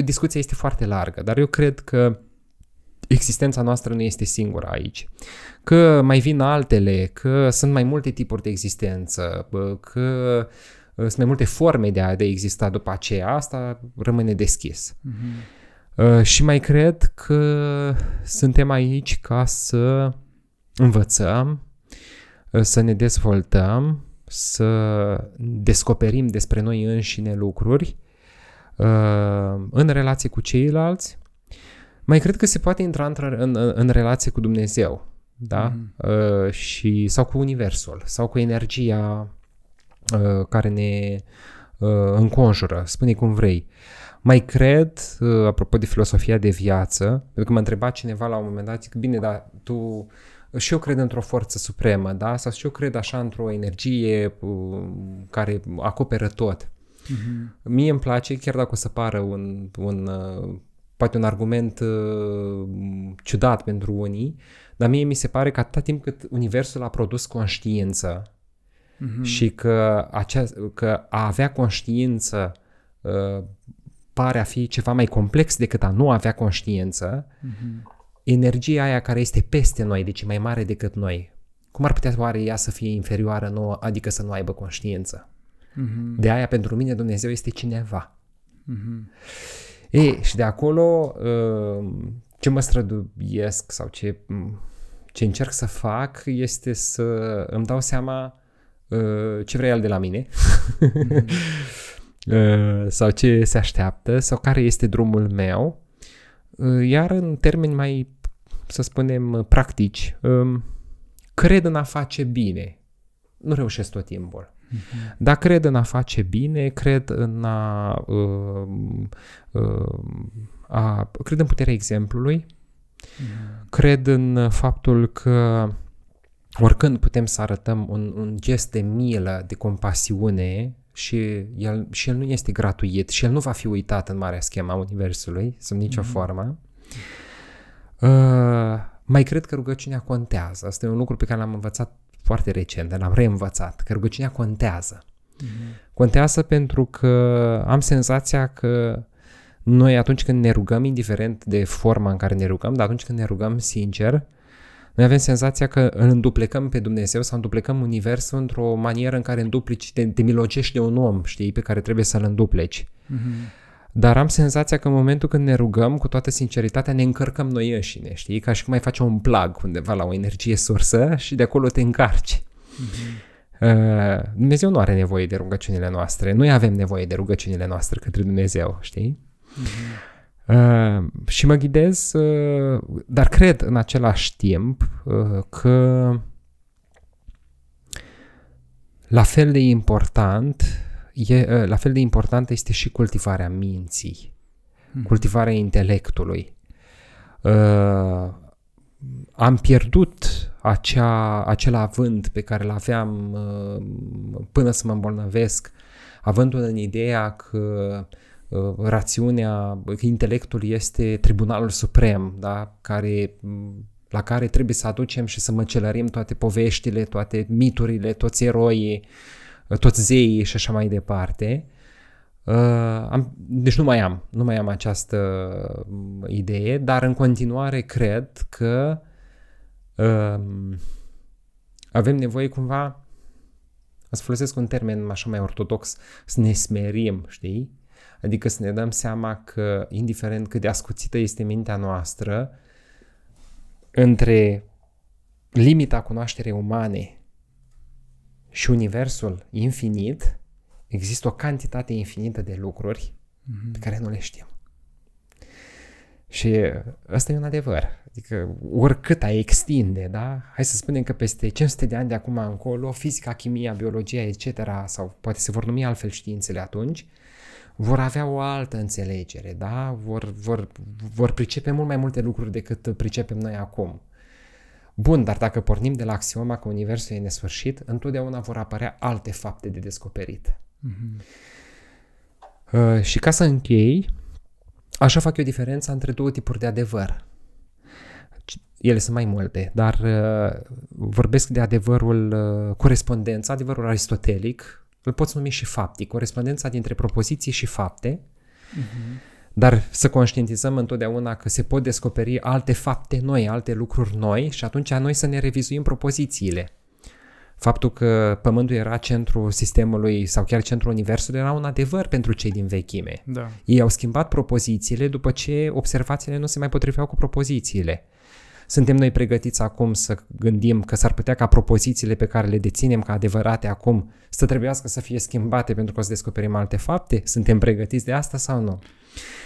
Speaker 2: discuția este foarte largă, dar eu cred că existența noastră nu este singura aici. Că mai vin altele, că sunt mai multe tipuri de existență, că uh, sunt mai multe forme de a, de exista după aceea, asta rămâne deschis. Uh-huh. Și mai cred că suntem aici ca să învățăm, uh, să ne dezvoltăm, să descoperim despre noi înșine lucruri uh, în relație cu ceilalți. Mai cred că se poate intra în, în, în relație cu Dumnezeu, da? Mm. Uh, și, sau cu Universul, sau cu energia Uh, care ne uh, înconjură, spune cum vrei. Mai cred, uh, apropo de filosofia de viață, pentru că m-a întrebat cineva la un moment dat, zic, bine, dar tu și eu cred într-o forță supremă, da? Sau și eu cred așa într-o energie care acoperă tot. Uh-huh. Mie îmi place, chiar dacă o să pară un, un poate un argument ciudat pentru unii, dar mie mi se pare că atâta timp cât Universul a produs conștiință, uh-huh. și că, acea, că a avea conștiință uh, pare a fi ceva mai complex decât a nu avea conștiință,
Speaker 4: uh-huh.
Speaker 2: energia aia care este peste noi, deci mai mare decât noi, cum ar putea oare ea să fie inferioară nouă, adică să nu aibă conștiință? Uh-huh. De aia pentru mine Dumnezeu este cineva. Uh-huh. Ei, și de acolo uh, ce mă străduiesc sau ce, ce încerc să fac este să îmi dau seama Uh, ce vrea el de la mine uh, sau ce se așteaptă sau care este drumul meu. Uh, iar în termeni mai, să spunem, practici, um, cred în a face bine. Nu reușesc tot timpul. Mhm. Dar cred în a face bine, cred în a, a, um, um, a cred în puterea exemplului, mhm. cred în faptul că oricând putem să arătăm un, un gest de milă, de compasiune și el, și el nu este gratuit și el nu va fi uitat în marea schema Universului, sub nicio mm-hmm. formă. Uh, mai cred că rugăciunea contează. Asta e un lucru pe care l-am învățat foarte recent, l-am reînvățat, că rugăciunea contează. Mm-hmm. Contează pentru că am senzația că noi atunci când ne rugăm, indiferent de forma în care ne rugăm, dar atunci când ne rugăm sincer, uh, noi avem senzația că îl înduplecăm pe Dumnezeu sau înduplecăm Universul într-o manieră în care înduplici, te, te milocești de un om, știi, pe care trebuie să-l îndupleci. Mm-hmm. Dar am senzația că în momentul când ne rugăm, cu toată sinceritatea, ne încărcăm noi înșine, știi? Ca și cum mai face un plug undeva la o energie sursă și de acolo te încarci.
Speaker 3: Mm-hmm.
Speaker 2: Uh, Dumnezeu nu are nevoie de rugăciunile noastre. Noi avem nevoie de rugăciunile noastre către Dumnezeu, știi? Mm-hmm. Uh, și mă ghidez, uh, dar cred în același timp uh, că la fel de important e, uh, la fel de important este și cultivarea minții, hmm. cultivarea intelectului. Uh, am pierdut acea, acel avânt pe care îl aveam până să mă îmbolnăvesc, avându-l în ideea că uh, Uh, rațiunea, intelectul este tribunalul suprem, da? care, la care trebuie să aducem și să măcelărim toate poveștile, toate miturile, toți eroii, uh, toți zeii și așa mai departe. Uh, am, deci nu mai am, nu mai am această uh, idee, dar în continuare cred că uh, avem nevoie cumva, să folosesc un termen așa mai ortodox, să ne smerim, știi? Adică să ne dăm seama că, indiferent cât de ascuțită este mintea noastră, între limita cunoașterii umane și universul infinit, există o cantitate infinită de lucruri mm-hmm. pe care nu le știm. Și ăsta e un adevăr. Adică oricât ai extinde, da? Hai să spunem că peste 500 de ani de acum încolo, fizica, chimia, biologia, etc., sau poate se vor numi altfel științele atunci, uh, vor avea o altă înțelegere, da? vor, vor, vor pricepe mult mai multe lucruri decât pricepem noi acum. Bun, dar dacă pornim de la axioma că Universul e nesfârșit, întotdeauna vor apărea alte fapte de descoperit. Mm-hmm. Uh, și ca să închei, așa fac eu diferența între două tipuri de adevăr. Ele sunt mai multe, dar uh, vorbesc de adevărul uh, corespondența, adevărul aristotelic, îl poți numi și fapte. corespondența dintre propoziții și fapte, uh-huh. dar să conștientizăm întotdeauna că se pot descoperi alte fapte noi, alte lucruri noi și atunci noi să ne revizuim propozițiile. Faptul că Pământul era centrul sistemului sau chiar centrul Universului era un adevăr pentru cei din vechime. Da. Ei au schimbat propozițiile după ce observațiile nu se mai potriveau cu propozițiile. Uh, suntem noi pregătiți acum să gândim că s-ar putea ca propozițiile pe care le deținem ca adevărate acum să trebuiască să fie schimbate pentru că o să descoperim alte fapte? Suntem pregătiți de asta sau nu?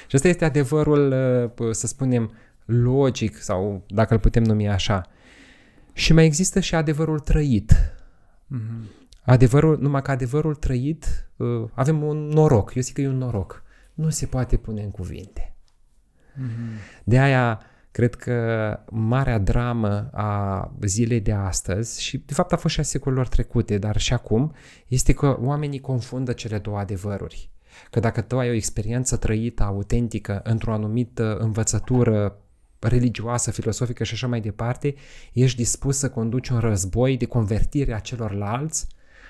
Speaker 2: Și ăsta este adevărul, uh, să spunem, logic sau dacă îl putem numi așa. Și mai există și adevărul trăit. Mm-hmm. Adevărul, numai că adevărul trăit, uh, avem un noroc, eu zic că e un noroc. Nu se poate pune în cuvinte. Mm-hmm. De aia Cred că marea dramă a zilei de astăzi, și de fapt a fost și a secolilor trecute, dar și acum, este că oamenii confundă cele două adevăruri. Că dacă tu ai o experiență trăită, autentică, într-o anumită învățătură religioasă, filosofică și așa mai departe, ești dispus să conduci un război de convertire a celorlalți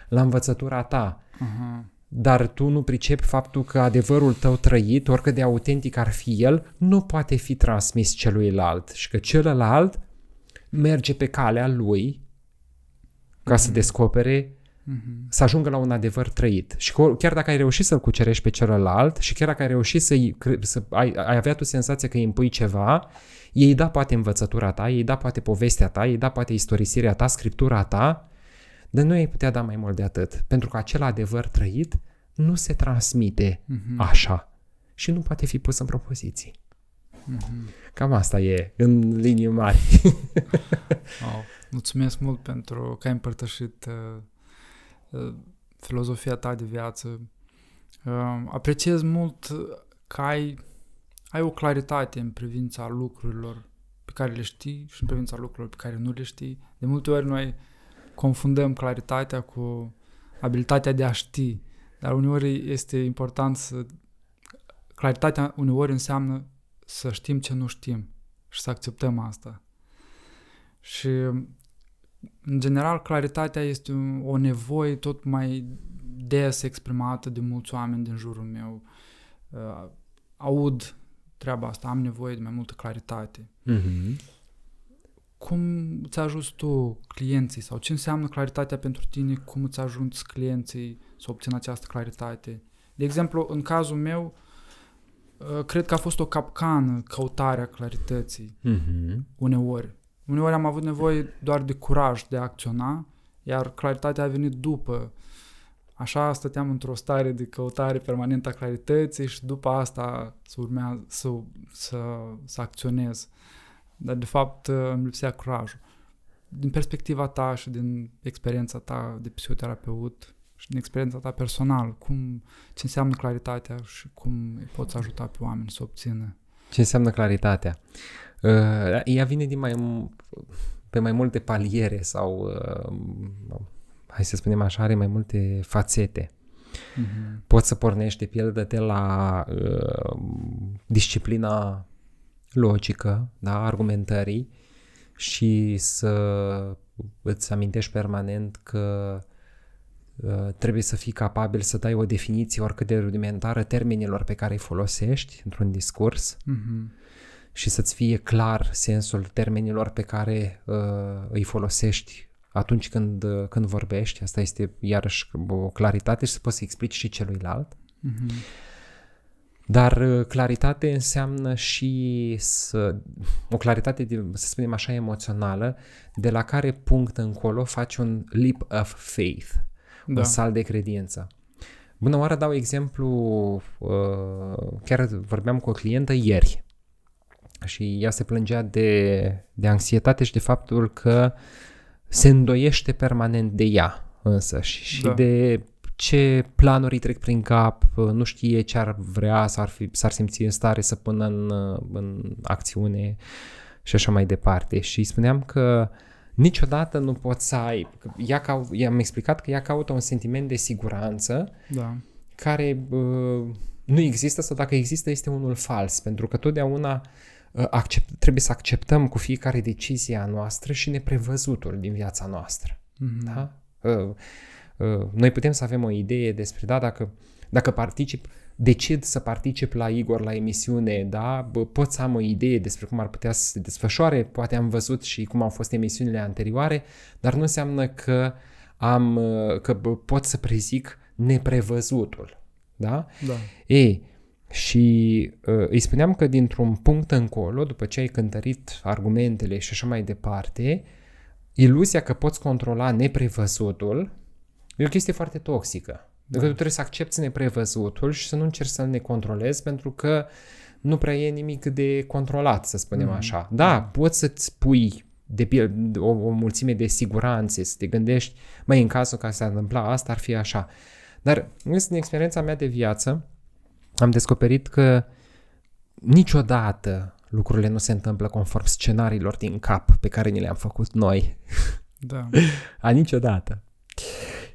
Speaker 2: la învățătura ta. Uh-huh dar tu nu pricepi faptul că adevărul tău trăit, oricât de autentic ar fi el, nu poate fi transmis celuilalt și că celălalt merge pe calea lui ca mm-hmm. să mhm. descopere, mm-hmm. să ajungă la un adevăr trăit. Și chiar dacă ai reușit să-l cucerești pe celălalt și chiar dacă ai reușit să să ai, ai avea tu senzația că îi împui ceva, ei da poate învățătura ta, ei da poate povestea ta, ei da poate istorisirea ta, scriptura ta, dar nu ai putea da mai mult de atât, pentru că acel adevăr trăit nu se transmite mm-hmm. așa și nu poate fi pus în propoziții. Mm-hmm. Cam asta e, în linii mari.
Speaker 1: wow. Mulțumesc mult pentru că ai împărtășit uh, uh, filozofia ta de viață. Uh, apreciez mult că ai, ai o claritate în privința lucrurilor pe care le știi și în privința lucrurilor pe care nu le știi. De multe ori noi confundăm claritatea cu abilitatea de a ști. Dar uneori este important să... Claritatea uneori înseamnă să știm ce nu știm și să acceptăm asta. Și, în general, claritatea este o nevoie tot mai des exprimată de mulți oameni din jurul meu. Uh, aud treaba asta, am nevoie de mai multă claritate. Mm-hmm cum îți ajuți tu clienții sau ce înseamnă claritatea pentru tine, cum îți ajungi clienții să obțină această claritate. De exemplu, în cazul meu, uh, cred că a fost o capcană căutarea clarității mm-hmm. uneori. Uneori am avut nevoie doar de curaj de a acționa, iar claritatea a venit după. Așa stăteam într-o stare de căutare permanentă a clarității și după asta să urmea să, să, să acționez. Uh, dar, de fapt, uh, îmi lipsea curajul. Din perspectiva ta și din experiența ta de psihoterapeut și din experiența ta personală, cum, ce înseamnă claritatea și cum îi poți ajuta pe
Speaker 2: oameni să obțină? Ce înseamnă claritatea? Uh, ea vine din mai, pe mai multe paliere sau, uh, hai să spunem așa, are mai multe fațete. Uh-huh. Poți să pornești, de pildă, de la uh, disciplina logică, da, argumentării și să îți amintești permanent că uh, trebuie să fii capabil să dai o definiție oricât de rudimentară termenilor pe care îi folosești într-un discurs mm-hmm. și să-ți fie clar sensul termenilor pe care uh, îi folosești atunci când, uh, când vorbești. Asta este iarăși o claritate și să poți să explici și celuilalt. Mm-hmm. Dar uh, claritate înseamnă și să, o claritate, de, să spunem așa, emoțională, de la care punct încolo faci un leap of faith, da. un sal de credință. Bună oară, dau exemplu, uh, chiar vorbeam cu o clientă ieri și ea se plângea de, de anxietate și de faptul că se îndoiește permanent de ea însăși și da. de ce planuri îi trec prin cap, uh, nu știe ce ar vrea, s-ar, fi, s-ar simți în stare să pună în, uh, în acțiune și așa mai departe. Și spuneam că niciodată nu poți să ai, ea ca, i-am explicat că ea caută un sentiment de siguranță da. care uh, nu există sau dacă există este unul fals, pentru că totdeauna uh, accept, trebuie să acceptăm cu fiecare decizie a noastră și neprevăzutul din viața noastră. Mm-hmm. Da? Uh, Uh, noi putem să avem o idee despre, da, dacă, dacă particip, decid să particip la Igor la emisiune, da, pot să am o idee despre cum ar putea să se desfășoare, poate am văzut și cum au fost emisiunile anterioare, dar nu înseamnă că am, uh, că pot să prezic neprevăzutul, da? Da. Ei, și uh, îi spuneam că dintr-un punct încolo, după ce ai cântărit argumentele și așa mai departe, iluzia că poți controla neprevăzutul E o chestie foarte toxică. Dacă da. tu trebuie să accepti neprevăzutul și să nu încerci să-l necontrolezi pentru că nu prea e nimic de controlat, să spunem mm. așa. Da, mhm. poți să-ți pui de, o, o mulțime de siguranțe, să te gândești, mai în cazul ca să se întâmpla asta, ar fi așa. Dar în experiența mea de viață am descoperit că niciodată lucrurile nu se întâmplă conform scenariilor din cap pe care ni le-am făcut noi. Da. A niciodată.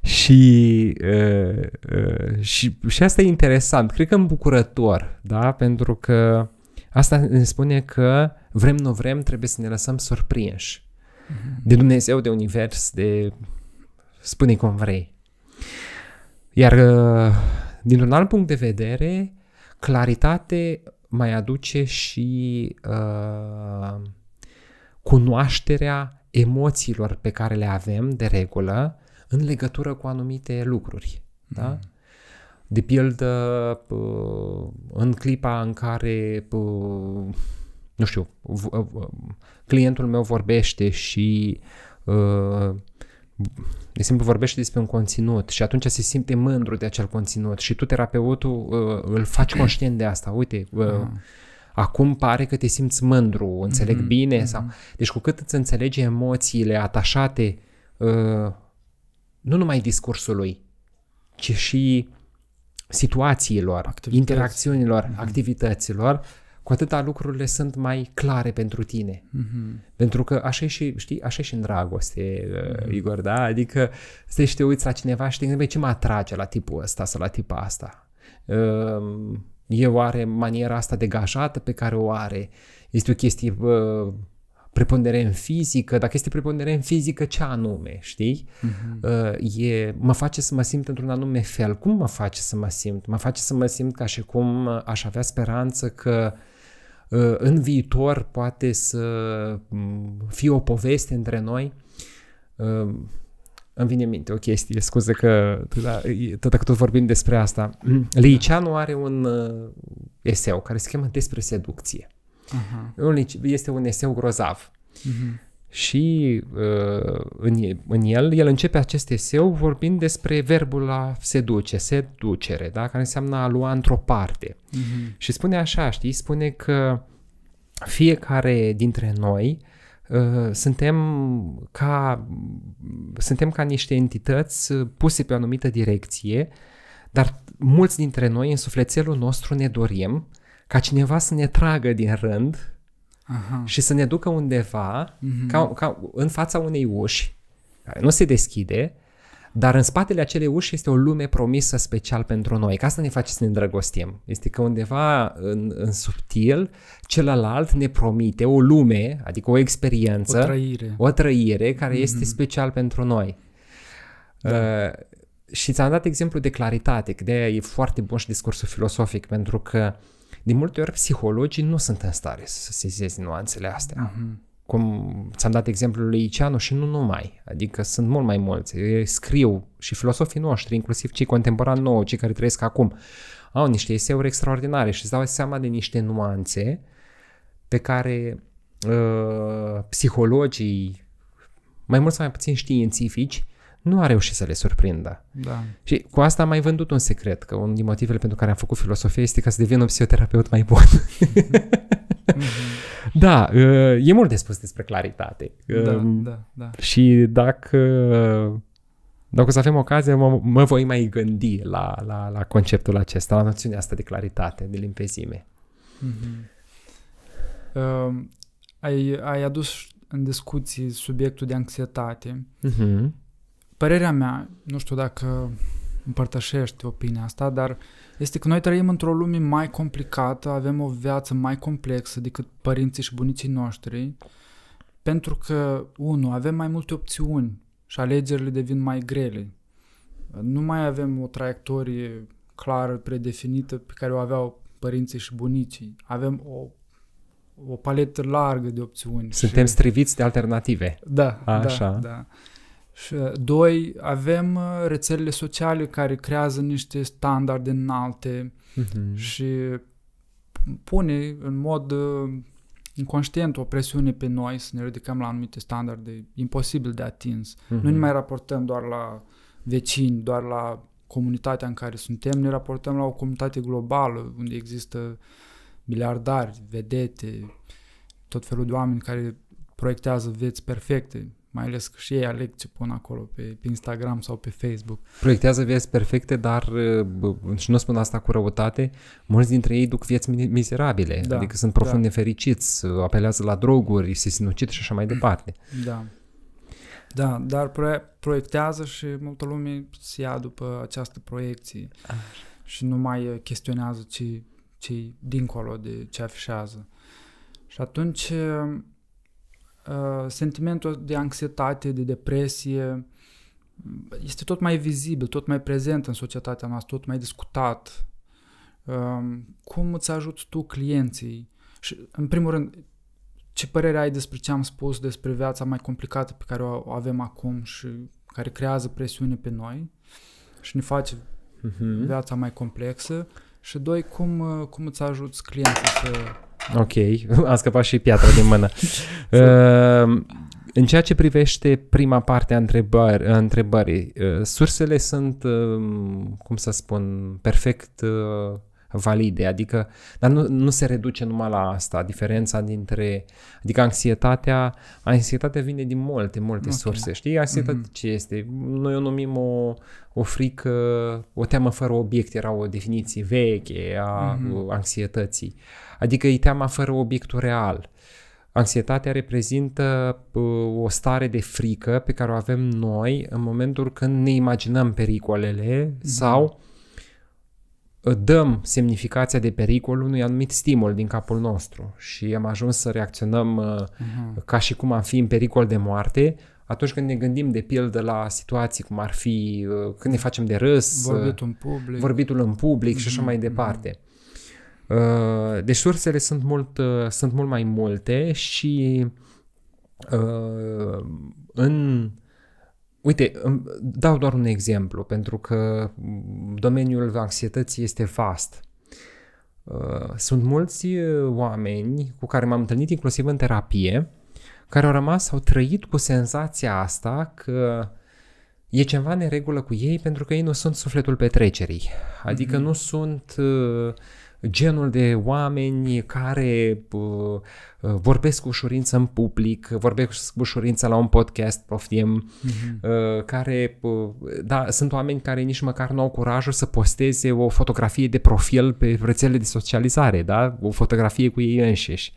Speaker 2: Și, uh, uh, și, și asta e interesant, cred că îmbucurător, da? Pentru că asta ne spune că vrem, nu vrem, trebuie să ne lăsăm surprinși mhm. de Dumnezeu, de univers, de spune cum vrei. Iar uh, din un alt punct de vedere, claritate mai aduce și uh, cunoașterea emoțiilor pe care le avem de regulă în legătură cu anumite lucruri. Da? Mm. De pildă, în clipa în care, nu știu, clientul meu vorbește și ă, de simplu vorbește despre un conținut și atunci se simte mândru de acel conținut și tu, terapeutul, ă, îl faci conștient de asta. Uite, ă, mm. acum pare că te simți mândru, înțeleg mm-hmm. bine. Mm-hmm. Sau... Deci cu cât îți înțelegi emoțiile atașate nu numai discursului, ci și situațiilor, interacțiunilor, mm-hmm. activităților, cu atâta lucrurile sunt mai clare pentru tine. Mm-hmm. Pentru că așa e și, știi, așa e și în dragoste, mm-hmm. Igor, da? Adică să te uiți la cineva și te gândești, ce mă atrage la tipul ăsta sau la tipa asta? Um, e oare maniera asta degajată pe care o are? Este o chestie uh, prepondere în fizică, dacă este prepondere în fizică, ce anume, știi?
Speaker 4: Uh-huh.
Speaker 2: E, mă face să mă simt într-un anume fel. Cum mă face să mă simt? Mă face să mă simt ca și cum aș avea speranță că uh, în viitor poate să mm, fie o poveste între noi. Uh, îmi vine minte o chestie, scuze că da, tot dacă tot vorbim despre asta. Liceanu are un uh, eseu care se cheamă Despre seducție. Uh-huh. Este un eseu grozav. Uh-huh. Și uh, în, în el, el începe acest eseu vorbind despre verbul a se duce, seducere, da? care înseamnă a lua într-o parte. Uh-huh. Și spune așa, știi, spune că fiecare dintre noi uh, suntem ca, suntem ca niște entități uh, puse pe o anumită direcție, dar mulți dintre noi în sufletelul nostru ne dorim ca cineva să ne tragă din rând Aha. și să ne ducă undeva mm-hmm. ca, ca în fața unei uși care nu se deschide, dar în spatele acelei uși este o lume promisă special pentru noi, ca asta ne face să ne îndrăgostim. Este că undeva în, în subtil, celălalt ne promite o lume, adică o experiență, o trăire, o trăire care mm-hmm. este special pentru noi. Da. Uh, și ți-am dat exemplu de claritate, că de e foarte bun și discursul filosofic, pentru că uh, de multe ori psihologii nu sunt în stare să sesizeze nuanțele astea. Uh-huh. Cum ți-am dat exemplul lui Iceanu și nu numai, adică sunt mult mai mulți. Eu scriu și filosofii noștri, inclusiv cei contemporani nouă, cei care trăiesc acum, au niște eseuri extraordinare și îți dau seama de niște nuanțe pe care uh, psihologii, mai mult sau mai puțin științifici, nu a reușit să le surprindă. Da. Și cu asta am mai vândut un secret, că unul din motivele pentru care am făcut filosofie este ca să devin un psihoterapeut mai bun. Mhm. da, ă, e mult de spus despre claritate. Da, ă, da, da. Și dacă, dacă o să avem ocazie, mă, mă voi mai gândi la, la, la conceptul acesta, la noțiunea asta de claritate, de limpezime.
Speaker 1: Mm-hmm. Uh, ai, ai adus în discuții subiectul de anxietate. Mm-hmm. Părerea mea, nu știu dacă împărtășești opinia asta, dar este că noi trăim într-o lume mai complicată, avem o viață mai complexă decât părinții și bunicii noștri, pentru că, unu, avem mai multe opțiuni și alegerile devin mai grele. Nu mai avem o traiectorie clară, predefinită, pe care o aveau părinții și bunicii. Avem o o paletă largă de opțiuni. Suntem și...
Speaker 2: striviți de alternative. Da, A, da, așa.
Speaker 1: da. Și uh, doi, avem uh, rețelele sociale care creează niște standarde înalte mhm. și pune în mod uh, inconștient o presiune pe noi să ne ridicăm la anumite standarde imposibil de atins. Nu ne mhm. mai raportăm doar la vecini, doar la comunitatea în care suntem, ne raportăm la o comunitate globală unde există miliardari, vedete, tot felul de oameni care proiectează vieți perfecte mai ales că și ei aleg ce pun acolo pe, pe Instagram sau pe Facebook.
Speaker 2: Proiectează vieți perfecte, dar, uh, și nu spun asta cu răutate, mulți dintre ei duc vieți mizerabile, da, adică sunt profund da. nefericiți, apelează la droguri, se sinucid și așa mai departe.
Speaker 1: Da. Da, dar proiectează și multă lume se ia după această proiecție și nu mai uh, chestionează ce, ce dincolo de ce afișează. Și atunci uh, Uh, sentimentul de anxietate, de depresie mm, este tot mai vizibil, tot mai prezent în societatea noastră, tot mai discutat. Um, cum îți ajut tu clienții? Și, în primul rând, ce părere ai despre ce am spus, despre viața mai complicată pe care o avem acum și care creează presiune pe noi și ne face mhm. viața mai complexă? și doi, cum, uh, cum îți ajuți clientul să...
Speaker 2: Ok, am scăpat și piatra din mână. uh, în ceea ce privește prima parte a întrebări, a întrebării, uh, sursele sunt, uh, cum să spun, perfect uh, valide, adică, dar nu, nu se reduce numai la asta, diferența dintre, adică anxietatea, anxietatea vine din multe, multe okay. surse, știi? Anxietatea mm-hmm. ce este? Noi o numim o, o frică, o teamă fără obiect, era o definiție veche a mm-hmm. anxietății, adică e teama fără obiectul real. Anxietatea reprezintă o stare de frică pe care o avem noi în momentul când ne imaginăm pericolele mm-hmm. sau dăm semnificația de pericol unui anumit stimul din capul nostru și am ajuns să reacționăm uh-huh. ca și cum am fi în pericol de moarte atunci când ne gândim de pildă la situații cum ar fi uh, când ne facem de râs, uh, vorbitul în public, vorbitul în public uh-huh. și așa mhm, mai mhm. departe. Uh-huh. Deci sursele sunt mult, uh, sunt mult mai multe și uh, în Uite, dau doar un exemplu, pentru că domeniul anxietății este vast. Uh, sunt mulți uh, oameni cu care m-am întâlnit inclusiv în terapie, care au rămas, au trăit cu senzația asta că e ceva neregulă regulă cu ei pentru că ei nu sunt sufletul petrecerii. Adică mm-hmm. nu sunt uh, genul de oameni care uh, vorbesc cu ușurință în public, vorbesc cu ușurință la un podcast, poftim, mm-hmm. uh, care, uh, da, sunt oameni care nici măcar nu au curajul să posteze o fotografie de profil pe rețelele de socializare, da? O fotografie cu ei înșiși.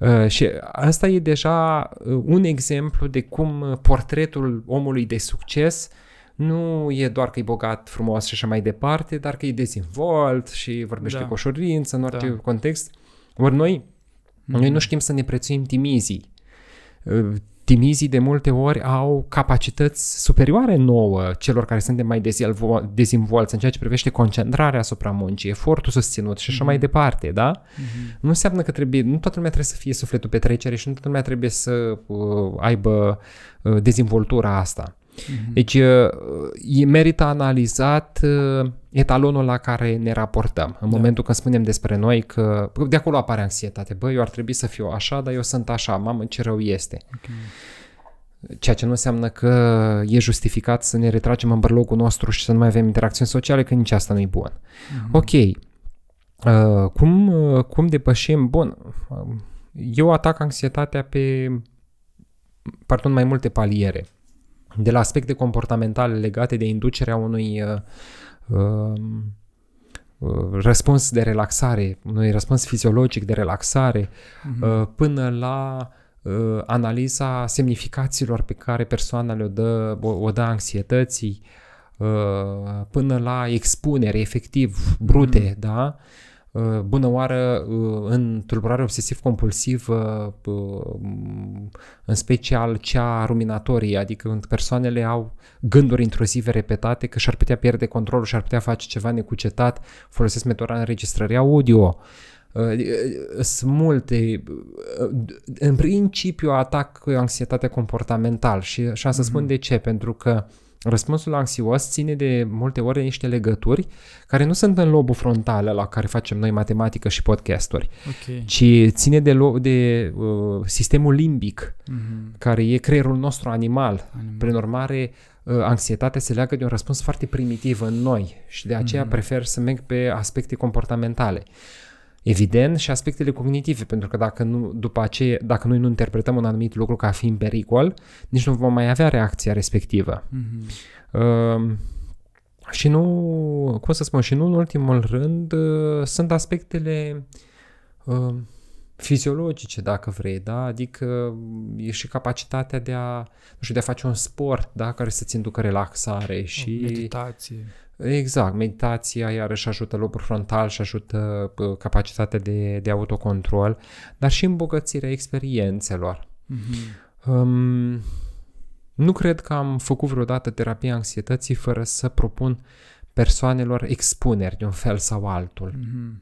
Speaker 2: Uh, și asta e deja uh, un exemplu de cum portretul omului de succes uh, nu e doar că e bogat, frumos și așa mai departe, dar că e dezvolt și vorbește da. cu ușurință în orice da. context. Ori noi, mm. noi mhm. nu știm să ne prețuim timizii. Ă, timizii de multe ori au capacități superioare nouă celor care suntem mai dezvolți în ceea ce privește concentrarea asupra muncii, efortul susținut și așa mm-hmm. mai mhm. departe, da? Mm-hmm. Nu înseamnă că trebuie, nu toată lumea trebuie să fie sufletul petrecere și nu toată lumea trebuie să uh, aibă uh, dezvoltura asta. Mm-hmm. Deci uh, e, merită analizat uh, etalonul la care ne raportăm. În da. momentul când spunem despre noi că de acolo apare anxietate. Băi, eu ar trebui să fiu așa, dar eu sunt așa. Mamă, ce rău este. Okay. Ceea ce nu înseamnă că e justificat să ne retragem în bărlogul nostru și să nu mai avem interacțiuni sociale, că nici asta nu e bun. Mm-hmm. Ok. Uh, cum, uh, cum depășim? Bun, um, eu atac anxietatea pe, pardon, mai multe paliere de la aspecte comportamentale legate de inducerea unui uh, uh, uh răspuns de relaxare, unui răspuns fiziologic de relaxare, uh-huh. până la uh, analiza semnificațiilor pe care persoana le-o dă, o, o dă anxietății, uh, până la expunere efectiv, mhm. brute, uh-huh. da? Uh, bună oară uh, în tulburare obsesiv-compulsivă, uh, în special cea ruminatorie, adică când persoanele au gânduri intruzive repetate că și-ar putea pierde controlul, și-ar putea face ceva necucetat, folosesc metoda înregistrării audio, sunt multe. În principiu atac anxietatea comportamental și așa să spun mhm. de ce, pentru că uh, Răspunsul anxios ține de multe ori niște legături care nu sunt în lobul frontal la care facem noi matematică și podcasturi, okay. ci ține de, lo- de uh, sistemul limbic, uh-huh. care e creierul nostru animal. animal. Prin urmare, uh, anxietatea se leagă de un răspuns foarte primitiv în noi și de aceea uh-huh. prefer să merg pe aspecte comportamentale. Uh, Evident, și aspectele cognitive, pentru că dacă, nu, după aceea, dacă noi nu interpretăm un anumit lucru ca fiind pericol, nici nu vom mai avea reacția respectivă. Mm-hmm. Uh, și nu, cum să spun, și nu în ultimul rând, uh, sunt aspectele uh, fiziologice, dacă vrei, da? Adică e și capacitatea de a, nu știu, de a face un sport, da? Care să-ți inducă relaxare și... Meditație. Exact, meditația iarăși ajută lobul frontal și ajută capacitatea de, de autocontrol, dar și îmbogățirea experiențelor. Mm-hmm. Um, nu cred că am făcut vreodată terapia anxietății fără să propun persoanelor expuneri de un fel sau altul. Mm-hmm.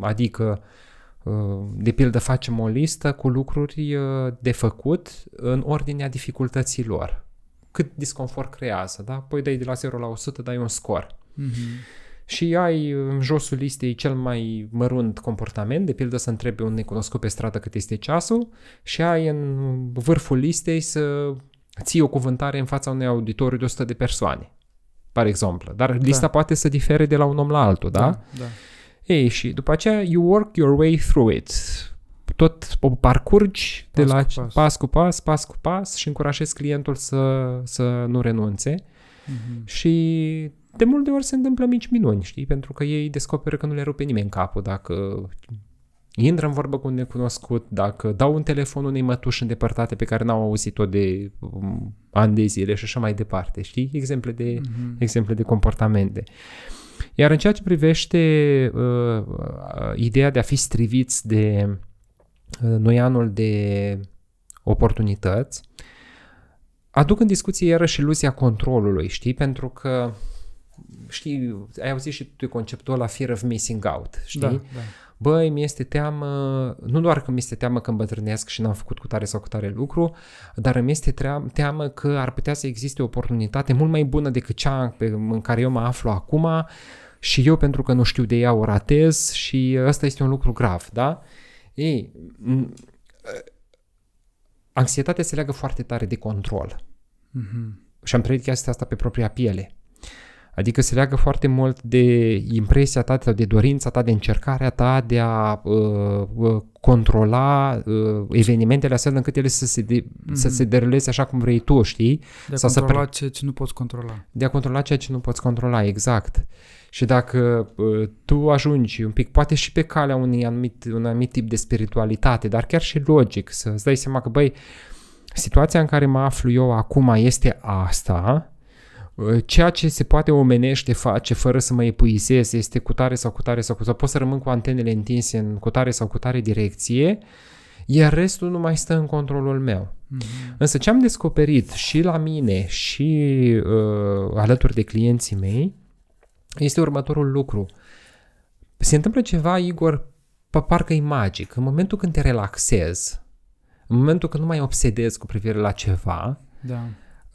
Speaker 2: Adică, ă, de pildă, facem o listă cu lucruri ă, de făcut în ordinea dificultății lor cât disconfort creează, da? Păi dai de la 0 la 100, dai un scor. Mm-hmm. Și ai în josul listei cel mai mărunt comportament, de pildă să întrebi un necunoscut pe stradă cât este ceasul și ai în vârful listei să ții o cuvântare în fața unui auditoriu de 100 de persoane, par exemplu. Dar da. lista da. poate să difere de la un om la altul, da? Da, da. Ei, și după aceea you work your way through it tot o parcurgi pas de la cu pas. pas cu pas, pas cu pas și încurajezi clientul să, să nu renunțe. Mm-hmm. Și de multe ori se întâmplă mici minuni, știi? Pentru că ei descoperă că nu le rupe nimeni capul dacă intră în vorbă cu un necunoscut, dacă dau un telefon unei mătuși îndepărtate pe care n-au auzit-o de um, ani de zile și așa mai departe, știi? Exemple de, mm-hmm. exemple de comportamente. Iar în ceea ce privește uh, uh ideea de a fi striviți de nu e anul de oportunități, aduc în discuție iarăși iluzia controlului, știi? Pentru că, știi, ai auzit și tu conceptul ăla fear of missing out, știi? Da, da. Băi, mi este teamă, nu doar că mi este teamă că îmbătrânesc și n-am făcut cu tare sau cu tare lucru, dar mi este teamă că ar putea să existe o oportunitate mult mai bună decât cea în care eu mă aflu acum și eu pentru că nu știu de ea o ratez și ăsta este un lucru grav, da? Uh, ei, anxietatea se leagă foarte tare de control. Mm-hmm. Și am trăit chestia asta pe propria piele. Adică se leagă foarte mult de impresia ta sau de dorința ta, de încercarea ta de a uh, uh, controla uh, evenimentele astfel încât ele să se, de, mm-hmm. să mhm. se deruleze așa cum vrei tu, știi? De a sau controla să
Speaker 1: pre... ceea ce nu poți controla.
Speaker 2: De a controla ceea ce nu poți controla, exact. Uh, și dacă tu ajungi un pic, poate și pe calea unui anumit, un anumit tip de spiritualitate, dar chiar și logic, să îți dai seama că, băi, situația în care mă aflu eu acum este asta, ceea ce se poate omenește face fără să mă epuizez este cu tare sau cu tare sau cu tare, pot să rămân cu antenele întinse în cu tare sau cu tare direcție, iar restul nu mai stă în controlul meu. Mm-hmm. Însă ce am descoperit și la mine și uh, alături de clienții mei, este următorul lucru. Se întâmplă ceva, Igor, parcă e magic. În momentul când te relaxezi, în momentul când nu mai obsedezi cu privire la ceva, da.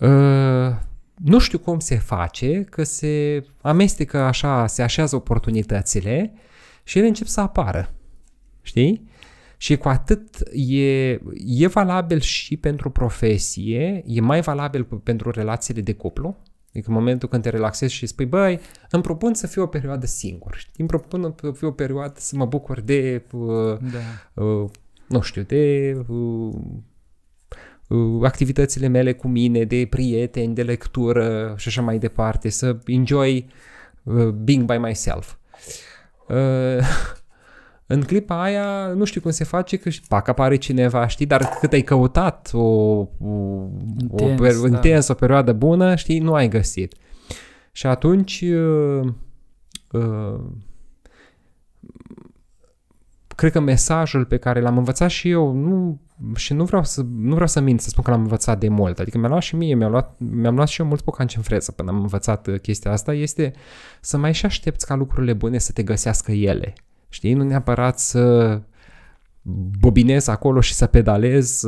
Speaker 2: Uh, nu știu cum se face, că se amestecă așa, se așează oportunitățile și ele încep să apară. Știi? Și cu atât e, e valabil și pentru profesie, e mai valabil pentru relațiile de cuplu, Adică în momentul când te relaxezi și spui, băi, îmi propun să fiu o perioadă singur, știi? îmi propun să fiu o perioadă să mă bucur de, da. uh, da. uh, nu știu, de uh, uh, activitățile mele cu mine, de prieteni, de lectură și așa mai departe, să enjoy uh, being by myself. Uh, în clipa aia nu știu cum se face că pac apare cineva, știi, dar cât ai căutat o, o, intens, o, per, da. intens, o perioadă bună, știi, nu ai găsit. Și atunci uh, uh, cred că mesajul pe care l-am învățat și eu nu și nu vreau să, nu vreau să mint, să spun că l-am învățat de mult. Adică mi-a luat și mie, mi-a luat, mi-am luat și eu mult pocanci în freză până am învățat uh, chestia asta, este să mai și aștepți ca lucrurile bune să te găsească ele. Știi? Nu neapărat să bobinez acolo și să pedalez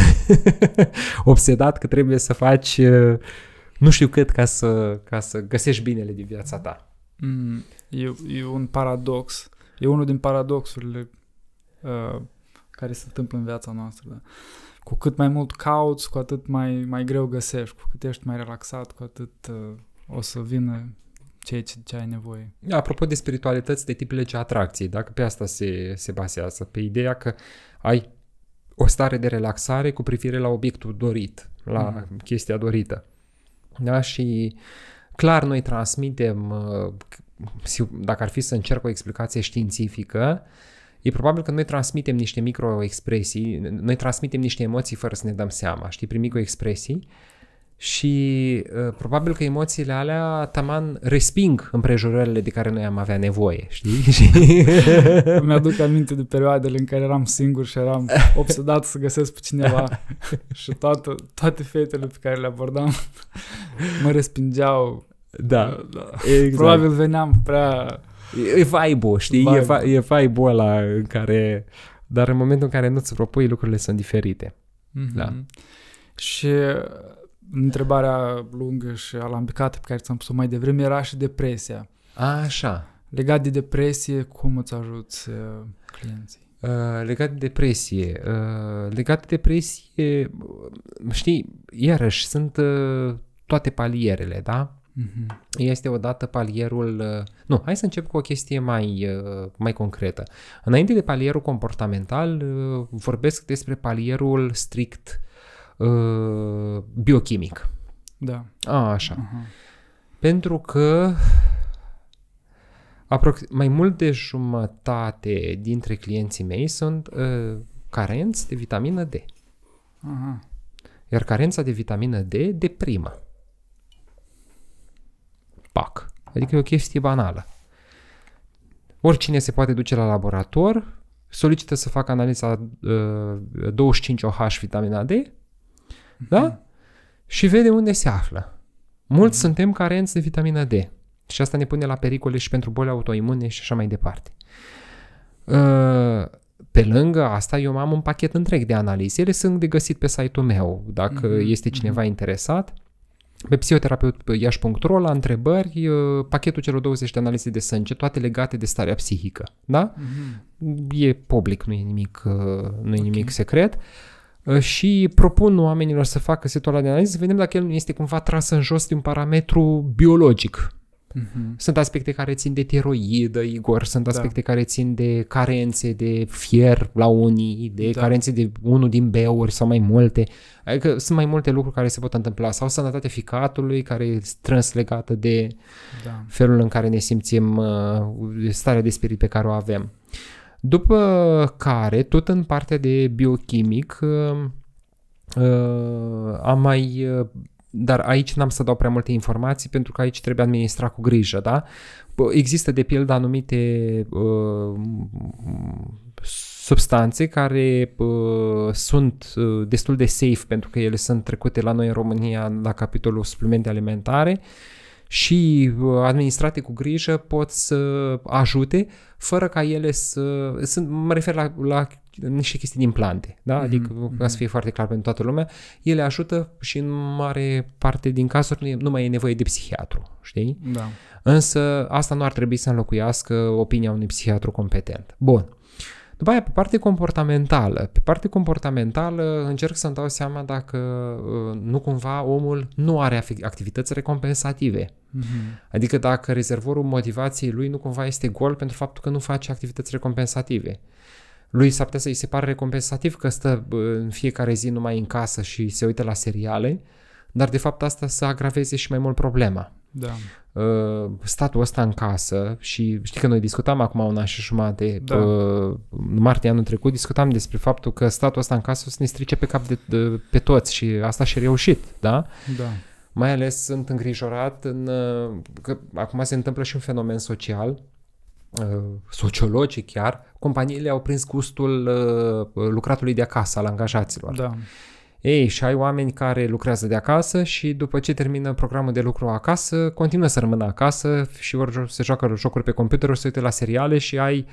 Speaker 2: obsedat că trebuie să faci uh, nu știu cât ca să, ca să găsești binele din viața ta.
Speaker 1: Mm, e, e un paradox. E unul din paradoxurile uh, care se întâmplă în viața noastră. Da? Cu cât mai mult cauți, cu atât mai, mai greu găsești. Cu cât ești mai relaxat, cu atât uh, o să vină ceea ce, ce ai nevoie.
Speaker 2: Apropo de spiritualități, de tip legea atracției, dacă pe asta se, se bazează, pe ideea că ai o stare de relaxare cu privire la obiectul dorit, la mm. chestia dorită. Da? Și clar noi transmitem, uh, dacă ar fi să încerc o explicație științifică, e probabil că noi transmitem niște microexpresii, noi transmitem niște emoții fără să ne dăm seama, știi, prin microexpresii, și uh, probabil că emoțiile alea taman resping împrejurările de care noi am avea nevoie, știi?
Speaker 1: Mi-aduc aminte de perioadele în care eram singur și eram obsedat să găsesc pe cineva și toată, toate fetele pe care le abordam mă respingeau.
Speaker 2: Da, da. da. Exact. Probabil veneam prea... E, e vibe știi? Vibe. E, fa- e vibe ăla în care... Dar în momentul în care nu-ți propui, lucrurile sunt diferite. Mm-hmm. Da.
Speaker 1: Și întrebarea lungă și alambicată pe care ți-am pus-o mai devreme era și depresia. A, așa. Legat de depresie, cum îți ajuți uh,
Speaker 2: clienții? Uh, legat de depresie. Uh, legat de depresie, uh, știi, iarăși sunt uh, toate palierele, da? Uh-huh. Este odată palierul. Uh, nu, hai să încep cu o chestie mai, mai concretă. Înainte de palierul comportamental, vorbesc despre palierul strict Uh, biochimic. Da. A, așa. Uh-huh. Pentru că aprox- mai mult de jumătate dintre clienții mei sunt uh, carenți de vitamină D.
Speaker 1: Uh-huh.
Speaker 2: Iar carența de vitamină D deprimă. Pac. Adică e o chestie banală. Oricine se poate duce la laborator, solicită să facă analiza uh, 25 OH vitamina D da? Mhm. Și vede unde se află. Mulți mm suntem carenți de vitamina D. Și asta ne pune la pericole și pentru boli autoimune și așa mai departe. Ă, pe lângă asta, eu am un pachet întreg de analize. Ele sunt de găsit pe site-ul meu, dacă mm-hmm. este mhm. cineva mm-hmm. interesat. Pe psihoterapeut.ro, la întrebări, ă, pachetul celor 20 de analize de sânge, toate legate de starea psihică. Da? Mm-hmm. E public, nu e nimic, ă, nu e okay. nimic secret. Uh, Uh, și propun oamenilor să facă setul ăla de analiză, să vedem dacă el nu este cumva tras în jos de un parametru biologic. Mm-hmm. Sunt aspecte care țin de tiroidă, Igor, sunt da. aspecte da. care țin de carențe de fier la unii, de da. carențe de unul din beuri sau mai multe. Adică sunt mai multe lucruri care se pot întâmpla. Sau sănătatea ficatului, care e strâns legată de da. felul în care ne simțim, uh, starea de spirit pe care o avem. După care, tot în partea de biochimic, uh, uh, am mai uh, dar aici n-am să dau prea multe informații pentru că aici trebuie administra cu grijă, da? Există de pildă anumite substanțe care uh, sunt uh, destul de safe pentru că ele sunt trecute la noi în România la capitolul suplimente alimentare uh, și uh, administrate cu grijă pot să ajute fără ca ele să... Sunt, mă refer la, la niște chestii din plante, da? Mm-hmm. Adică, mhm. ca să fie foarte clar pentru toată lumea, ele ajută și în mare parte din cazuri nu mai e nevoie de psihiatru, știi? Da. Însă asta nu ar trebui să înlocuiască opinia unui psihiatru competent. Bun. După aia, pe parte comportamentală, pe parte comportamentală încerc să-mi dau seama dacă uh, nu cumva omul nu are activități recompensative. Mm-hmm. Adică dacă rezervorul motivației lui nu cumva este gol pentru faptul că nu face activități recompensative lui s-ar putea să-i se pare recompensativ că stă în fiecare zi numai în casă și se uită la seriale, dar de fapt asta să agraveze și mai mult problema. Da. Uh, statul ăsta în casă și știi că noi discutam acum un și jumate, da. uh, martie anul trecut, discutam despre faptul că statul ăsta în casă o să ne strice pe cap de, de pe toți și asta și reușit, da? Da. Mai ales sunt îngrijorat în, uh, că acum se întâmplă și un fenomen social, uh, sociologic chiar, companiile au prins gustul uh, lucratului de acasă al angajaților. Da. Ei, și ai oameni care lucrează de acasă și după ce termină programul de lucru acasă, continuă să rămână acasă și ori se joacă jocuri pe computer, ori se uită la seriale și ai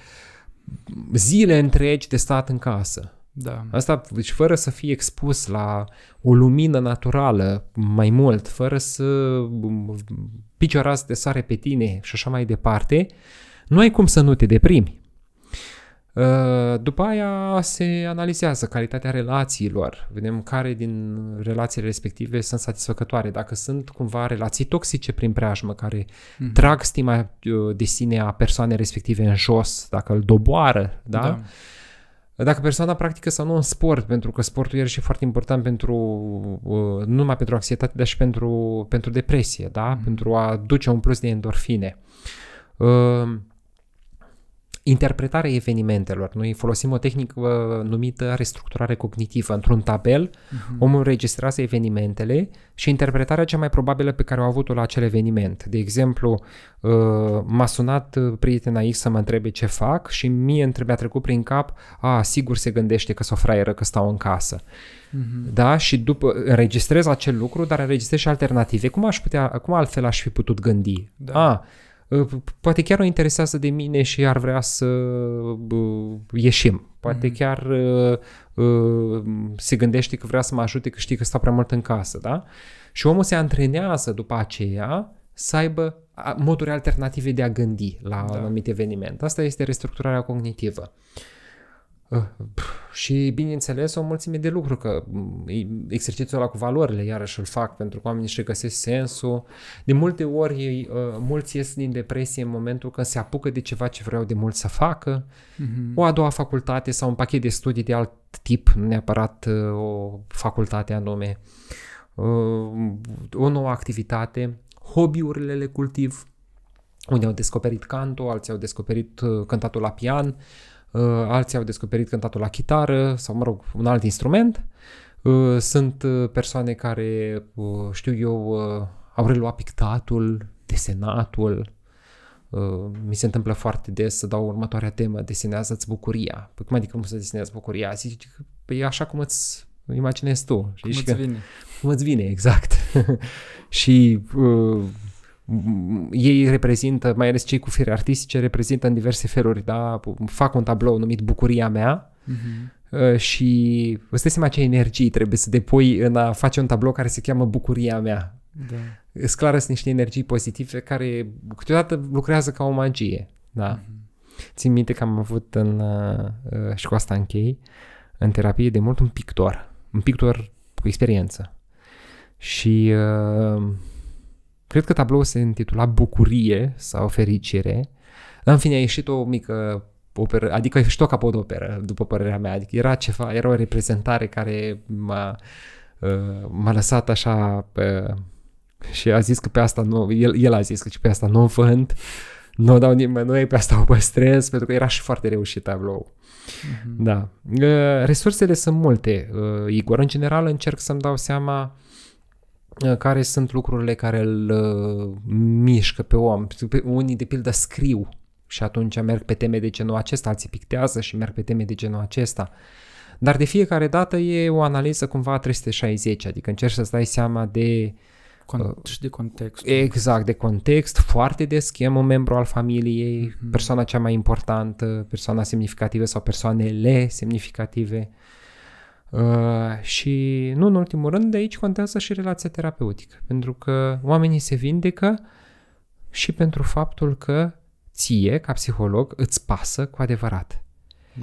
Speaker 2: zile întregi de stat în casă. Da. Asta, deci fără să fii expus la o lumină naturală mai mult, fără să piciorați de sare pe tine și așa mai departe, nu ai cum să nu te deprimi. Uh, după aia se analizează calitatea relațiilor, vedem care din relațiile respective sunt satisfăcătoare, dacă sunt cumva relații toxice prin preajmă care mm-hmm. trag stima uh, de sine a persoanei respective în jos, dacă îl doboară, da? da dacă persoana practică sau nu în sport, pentru că sportul e și foarte important pentru, uh, nu numai pentru anxietate, dar și pentru, pentru depresie, da? Mm. Pentru a duce un plus de endorfine interpretarea evenimentelor. Noi folosim o tehnică numită restructurare cognitivă. Într-un tabel, uh-huh. omul registrează evenimentele și interpretarea cea mai probabilă pe care a avut-o la acel eveniment. De exemplu, uh, m-a sunat uh, prietena X să mă întrebe ce fac și mie întrebe a trecut prin cap, a, sigur se gândește că s o fraieră, că stau în casă. Uh-huh. Da? Și după înregistrez acel lucru, dar înregistrez și alternative. Cum aș putea, cum altfel aș fi putut gândi? Da. A, Ă, poate chiar o interesează de mine și ar vrea să ieșim. Poate mm-hmm. chiar ă, ă, se gândește că vrea să mă ajute că știe că stau prea mult în casă, da? Și omul se antrenează după aceea să aibă moduri alternative de a gândi la da. un anumit eveniment. Asta este restructurarea cognitivă. Uh, Ah, și, bineînțeles, o mulțime de lucruri, că exercițiul ăla cu valorile, iarăși îl fac pentru că oamenii și găsesc sensul. De multe ori, ă, mulți ies din depresie în momentul când se apucă de ceva ce vreau de mult să facă, mm-hmm. o a doua facultate sau un pachet de studii de alt tip, nu neapărat ă, o facultate anume, ă, o nouă activitate, hobby-urile le cultiv, unii au descoperit canto, alții au descoperit cântatul la pian, uh, Uh, alții au descoperit cântatul la chitară sau, mă rog, un alt instrument. Uh, sunt uh, persoane care, știu eu, au reluat pictatul, desenatul. Mi se întâmplă foarte des să dau următoarea temă, desenează-ți bucuria. Păi cum adică cum să desenezi bucuria? Zici, păi așa cum îți imaginezi tu. Cum îți vine. Cum îți vine, exact. și ei reprezintă, mai ales cei cu fire artistice, reprezintă în diverse feluri, da? Fac un tablou numit Bucuria mea
Speaker 4: uh-huh.
Speaker 2: și îți dai seama ce energii trebuie să depui în a face un tablou care se cheamă Bucuria mea. Da. Îți clară sunt niște energii pozitive care câteodată lucrează ca o magie, da? Uh-huh. Țin minte că am avut în, uh, uh și cu asta închei, în terapie de mult un pictor, un pictor cu experiență. Și uh, Cred că tabloul se intitula Bucurie sau Fericire. În fine, a ieșit o mică operă, adică a ieșit o capodoperă, după părerea mea. Adică era ceva, era o reprezentare care m-a, uh, m-a lăsat așa uh, și a zis că pe asta nu, el, el a zis că pe asta nu o vând, nu o dau nimănui, pe asta o păstrez, pentru că era și foarte reușit tablou. Mm-hmm. Da. Uh, resursele sunt multe, Igor. În general încerc să-mi dau seama Eh, care sunt lucrurile care îl eh, mișcă pe om. Unii, de pildă, scriu și atunci merg pe teme de genul acesta, alții pictează și merg pe teme de genul acesta. Dar de fiecare dată e o analiză cumva 360, adică încerci să-ți dai seama de Con- eh, și de context. Exact, de context. Foarte des chem un membru al familiei, mm-hmm. persoana cea mai importantă, persoana semnificativă sau persoanele semnificative. Uh, și nu în ultimul rând, de aici contează și relația terapeutică, pentru că oamenii se vindecă și pentru faptul că ție, ca psiholog, îți pasă cu adevărat.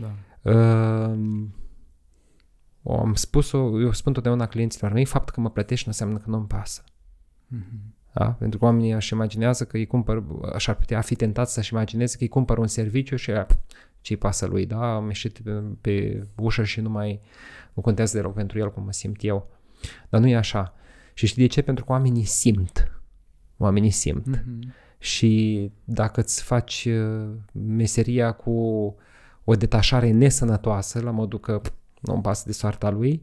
Speaker 2: Da. Uh, am spus-o, eu spun totdeauna clienților mei, faptul că mă plătești nu înseamnă că nu-mi pasă. Mm-hmm. Da? Pentru că oamenii își imaginează că îi cumpăr, așa ar putea fi tentat să-și imagineze că îi cumpăr un serviciu și ce-i pasă lui, da, am ieșit pe, pe ușă și nu mai, nu contează deloc pentru el cum mă simt eu. Dar nu e așa. Și știi de ce? Pentru că oamenii simt. Oamenii simt. Mm-hmm. Și dacă îți faci uh, meseria cu o detașare nesănătoasă, la modul că nu-mi pasă de soarta lui,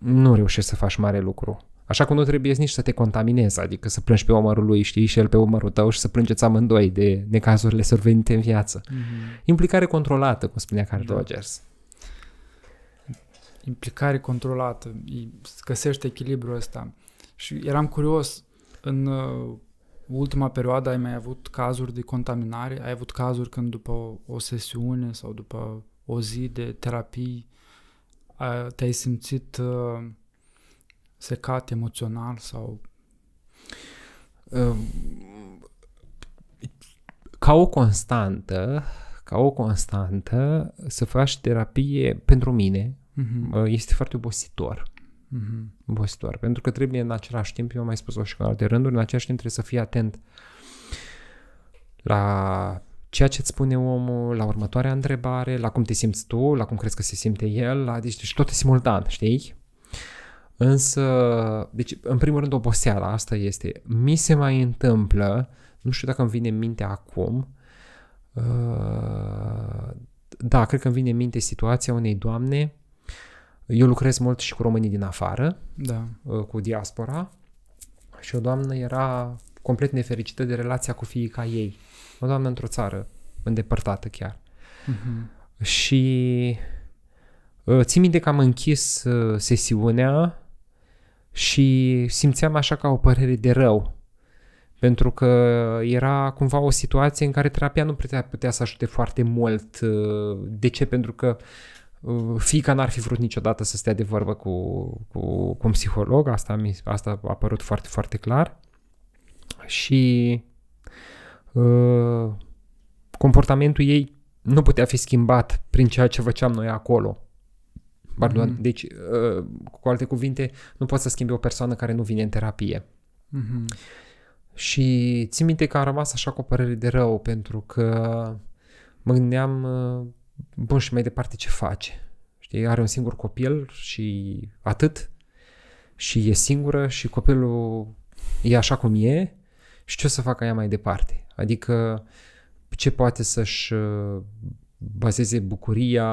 Speaker 2: nu reușești să faci mare lucru. Așa că nu trebuie nici să te contaminezi, adică să plângi pe omărul lui, știi, și el pe omărul tău și să plângeți amândoi de necazurile survenite în viață. Mm-hmm. Implicare controlată, cum spunea Carl da. Rogers.
Speaker 1: Implicare controlată, găsește echilibrul ăsta. Și eram curios, în uh, ultima perioadă ai mai avut cazuri de contaminare? Ai avut cazuri când după o sesiune sau după o zi de terapii te-ai simțit uh, secat emoțional sau... Ehm,
Speaker 2: ca o constantă, ca o constantă, să faci terapie pentru mine uh-huh. este foarte obositor. Uh-huh. Obositor. Pentru că trebuie în același timp, eu am mai spus-o și în alte rânduri, în același timp trebuie să fii atent la ceea ce îți spune omul, la următoarea întrebare, la cum te simți tu, la cum crezi că se simte el, la, deci, deci tot simultan, știi? Însă, deci, în primul rând, oboseala, asta este. Mi se mai întâmplă, nu știu dacă îmi vine în minte acum, uh, da, cred că îmi vine în minte situația unei doamne, eu lucrez mult și cu românii din afară, da. Uh, cu diaspora, și o doamnă era complet nefericită de relația cu fiica ei. O doamnă într-o țară îndepărtată chiar. Uh-huh. Și uh, Țin minte că am închis uh, sesiunea și simțeam așa ca o părere de rău. Pentru că era cumva o situație în care terapia nu putea, putea să ajute foarte mult. De ce? Pentru că uh, fica n-ar fi vrut niciodată să stea de vorbă cu, cu, cu un psiholog, asta, mi, asta a apărut foarte, foarte clar. Și uh, comportamentul ei nu putea fi schimbat prin ceea ce făceam noi acolo. Pardon. Mm-hmm. Deci, uh, cu alte cuvinte, nu poți să schimbi o persoană care nu vine în terapie. Mm-hmm. Și țin minte că am rămas așa cu o părere de rău pentru că mă gândeam, uh, bun, și mai departe ce face? Știi, are un singur copil și atât și e singură și copilul e așa cum e și ce o să facă ea mai departe? Adică ce poate să-și uh, bazeze bucuria,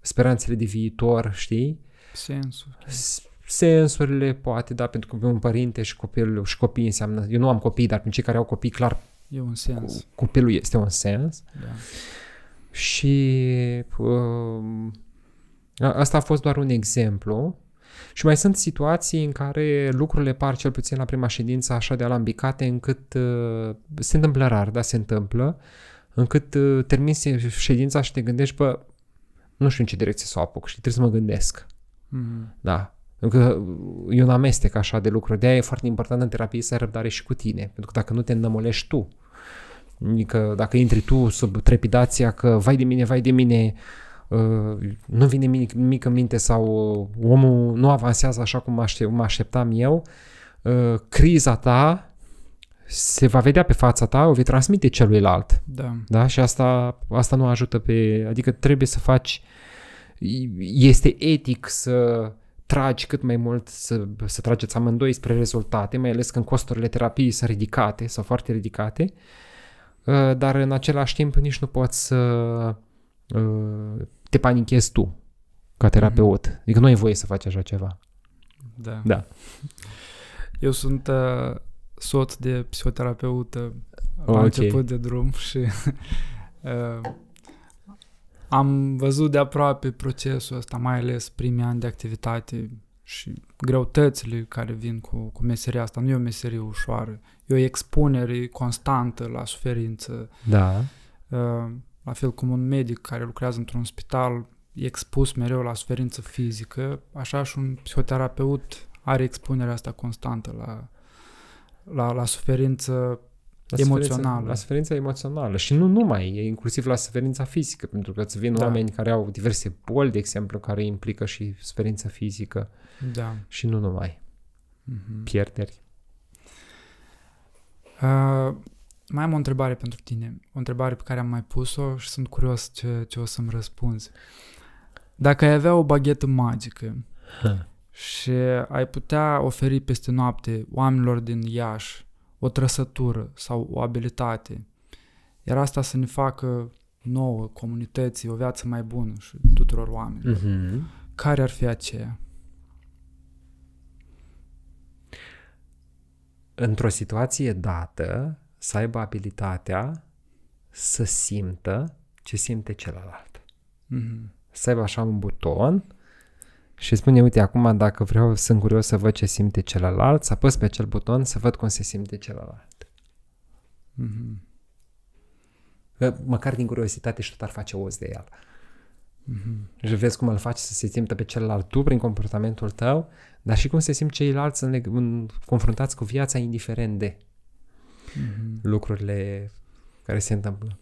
Speaker 2: speranțele de viitor, știi? Sensul. Sensurile, poate, da, pentru că un părinte și copilul și copii înseamnă... Eu nu am copii, dar pentru cei care au copii, clar... E un sens. copilul este un sens. Da. Și... Uh, Asta a fost doar un exemplu. Și mai sunt situații în care lucrurile par, cel puțin la prima ședință, așa de alambicate, încât uh, se întâmplă rar, dar se întâmplă, încât uh, termin ședința și te gândești, bă, nu știu în ce direcție să o apuc și trebuie să mă gândesc. Mm. Da. Pentru că e un amestec așa de lucruri. De-aia e foarte important în terapie să ai răbdare și cu tine. Pentru că dacă nu te înnămolești tu, adică dacă intri tu sub trepidația că vai de mine, vai de mine, uh, nu vine nimic, în minte sau uh, omul nu avansează așa cum mă așteptam eu, uh, criza ta se va vedea pe fața ta, o vei transmite celuilalt. Da. da? Și asta, asta nu ajută pe... Adică trebuie să faci este etic să tragi cât mai mult, să, să trageți amândoi spre rezultate, mai ales când costurile terapiei sunt ridicate sau foarte ridicate, uh, dar în același timp nici nu poți să uh, te panichezi tu ca mhm. terapeut. Mm-hmm. Adică nu ai voie să faci așa ceva. Da. da.
Speaker 1: Eu sunt uh, soț de psihoterapeut, okay. am început de drum și uh, am văzut de aproape procesul ăsta, mai ales primii ani de activitate și greutățile care vin cu, cu meseria asta. Nu e o meserie ușoară, e o expunere constantă la suferință. Da. Uh, la fel cum un medic care lucrează într-un spital e expus mereu la suferință fizică, așa și un psihoterapeut are expunerea asta constantă la, la, la suferință la emoțională. La
Speaker 2: suferința emoțională și nu numai, e inclusiv la suferința fizică, pentru că îți vin da. oameni care au diverse boli, de exemplu, care implică și suferința fizică da. și nu numai. Mm-hmm. Pierderi.
Speaker 1: Uh, mai am o întrebare pentru tine, o întrebare pe care am mai pus-o și sunt curios ce, ce o să-mi răspunzi. Dacă ai avea o baghetă magică huh. și ai putea oferi peste noapte oamenilor din Iași o trăsătură sau o abilitate. Iar asta să ne facă nouă comunității o viață mai bună și tuturor oamenilor. Mm-hmm. Care ar fi aceea?
Speaker 2: Într-o situație dată să aibă abilitatea să simtă ce simte celălalt. Mm-hmm. Să aibă așa un buton și spune, uite, acum dacă vreau, sunt curios să văd ce simte celălalt, să apăs pe acel buton să văd cum se simte celălalt. Mm-hmm. Că măcar din curiozitate și tot ar face oz de el. Mm-hmm. Și vezi cum îl faci să se simtă pe celălalt tu prin comportamentul tău, dar și cum se simt ceilalți în, în, confruntați cu viața indiferent de mm-hmm. lucrurile care se întâmplă.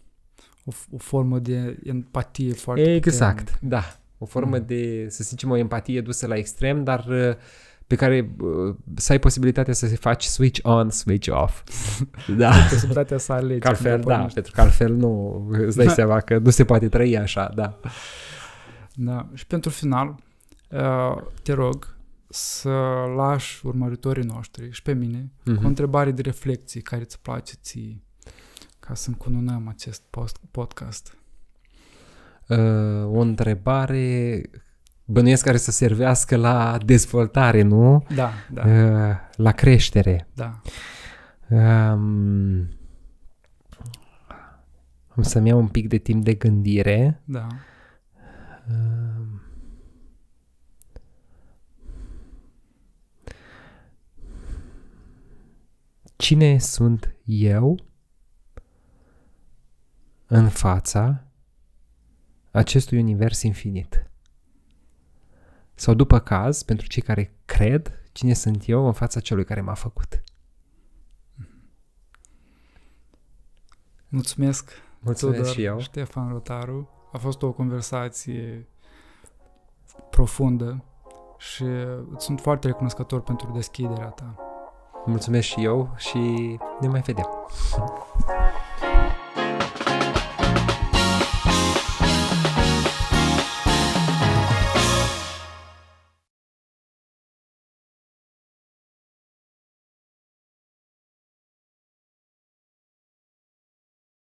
Speaker 2: O, o
Speaker 1: formă de empatie foarte Exact, puternic. da.
Speaker 2: O formă mm. de, să zicem, o empatie dusă la extrem, dar uh, pe care uh, să ai posibilitatea să se faci switch on, switch off. da. posibilitatea să alegi. Că altfel, da, pentru că altfel nu îți dai da. seama că nu se poate trăi așa, da.
Speaker 1: Da. Și pentru final, uh, te rog să lași urmăritorii noștri și pe mine uh-huh. cu mhm. o întrebare de reflexie care îți place ție ca să încununăm acest post- podcast
Speaker 2: uh, o întrebare bănuiesc care să servească la dezvoltare, nu? Da, da. Uh, la creștere. Da. Um, am să-mi iau un pic de timp de gândire.
Speaker 1: Da. Um,
Speaker 2: cine sunt eu în fața acestui univers infinit. Sau după caz, pentru cei care cred cine sunt eu în fața celui care m-a făcut. Mulțumesc! Mulțumesc Tudor, și eu!
Speaker 1: Ștefan Rotaru, a fost o conversație profundă și sunt foarte recunoscător pentru deschiderea ta.
Speaker 2: Mulțumesc și eu și ne mai vedem.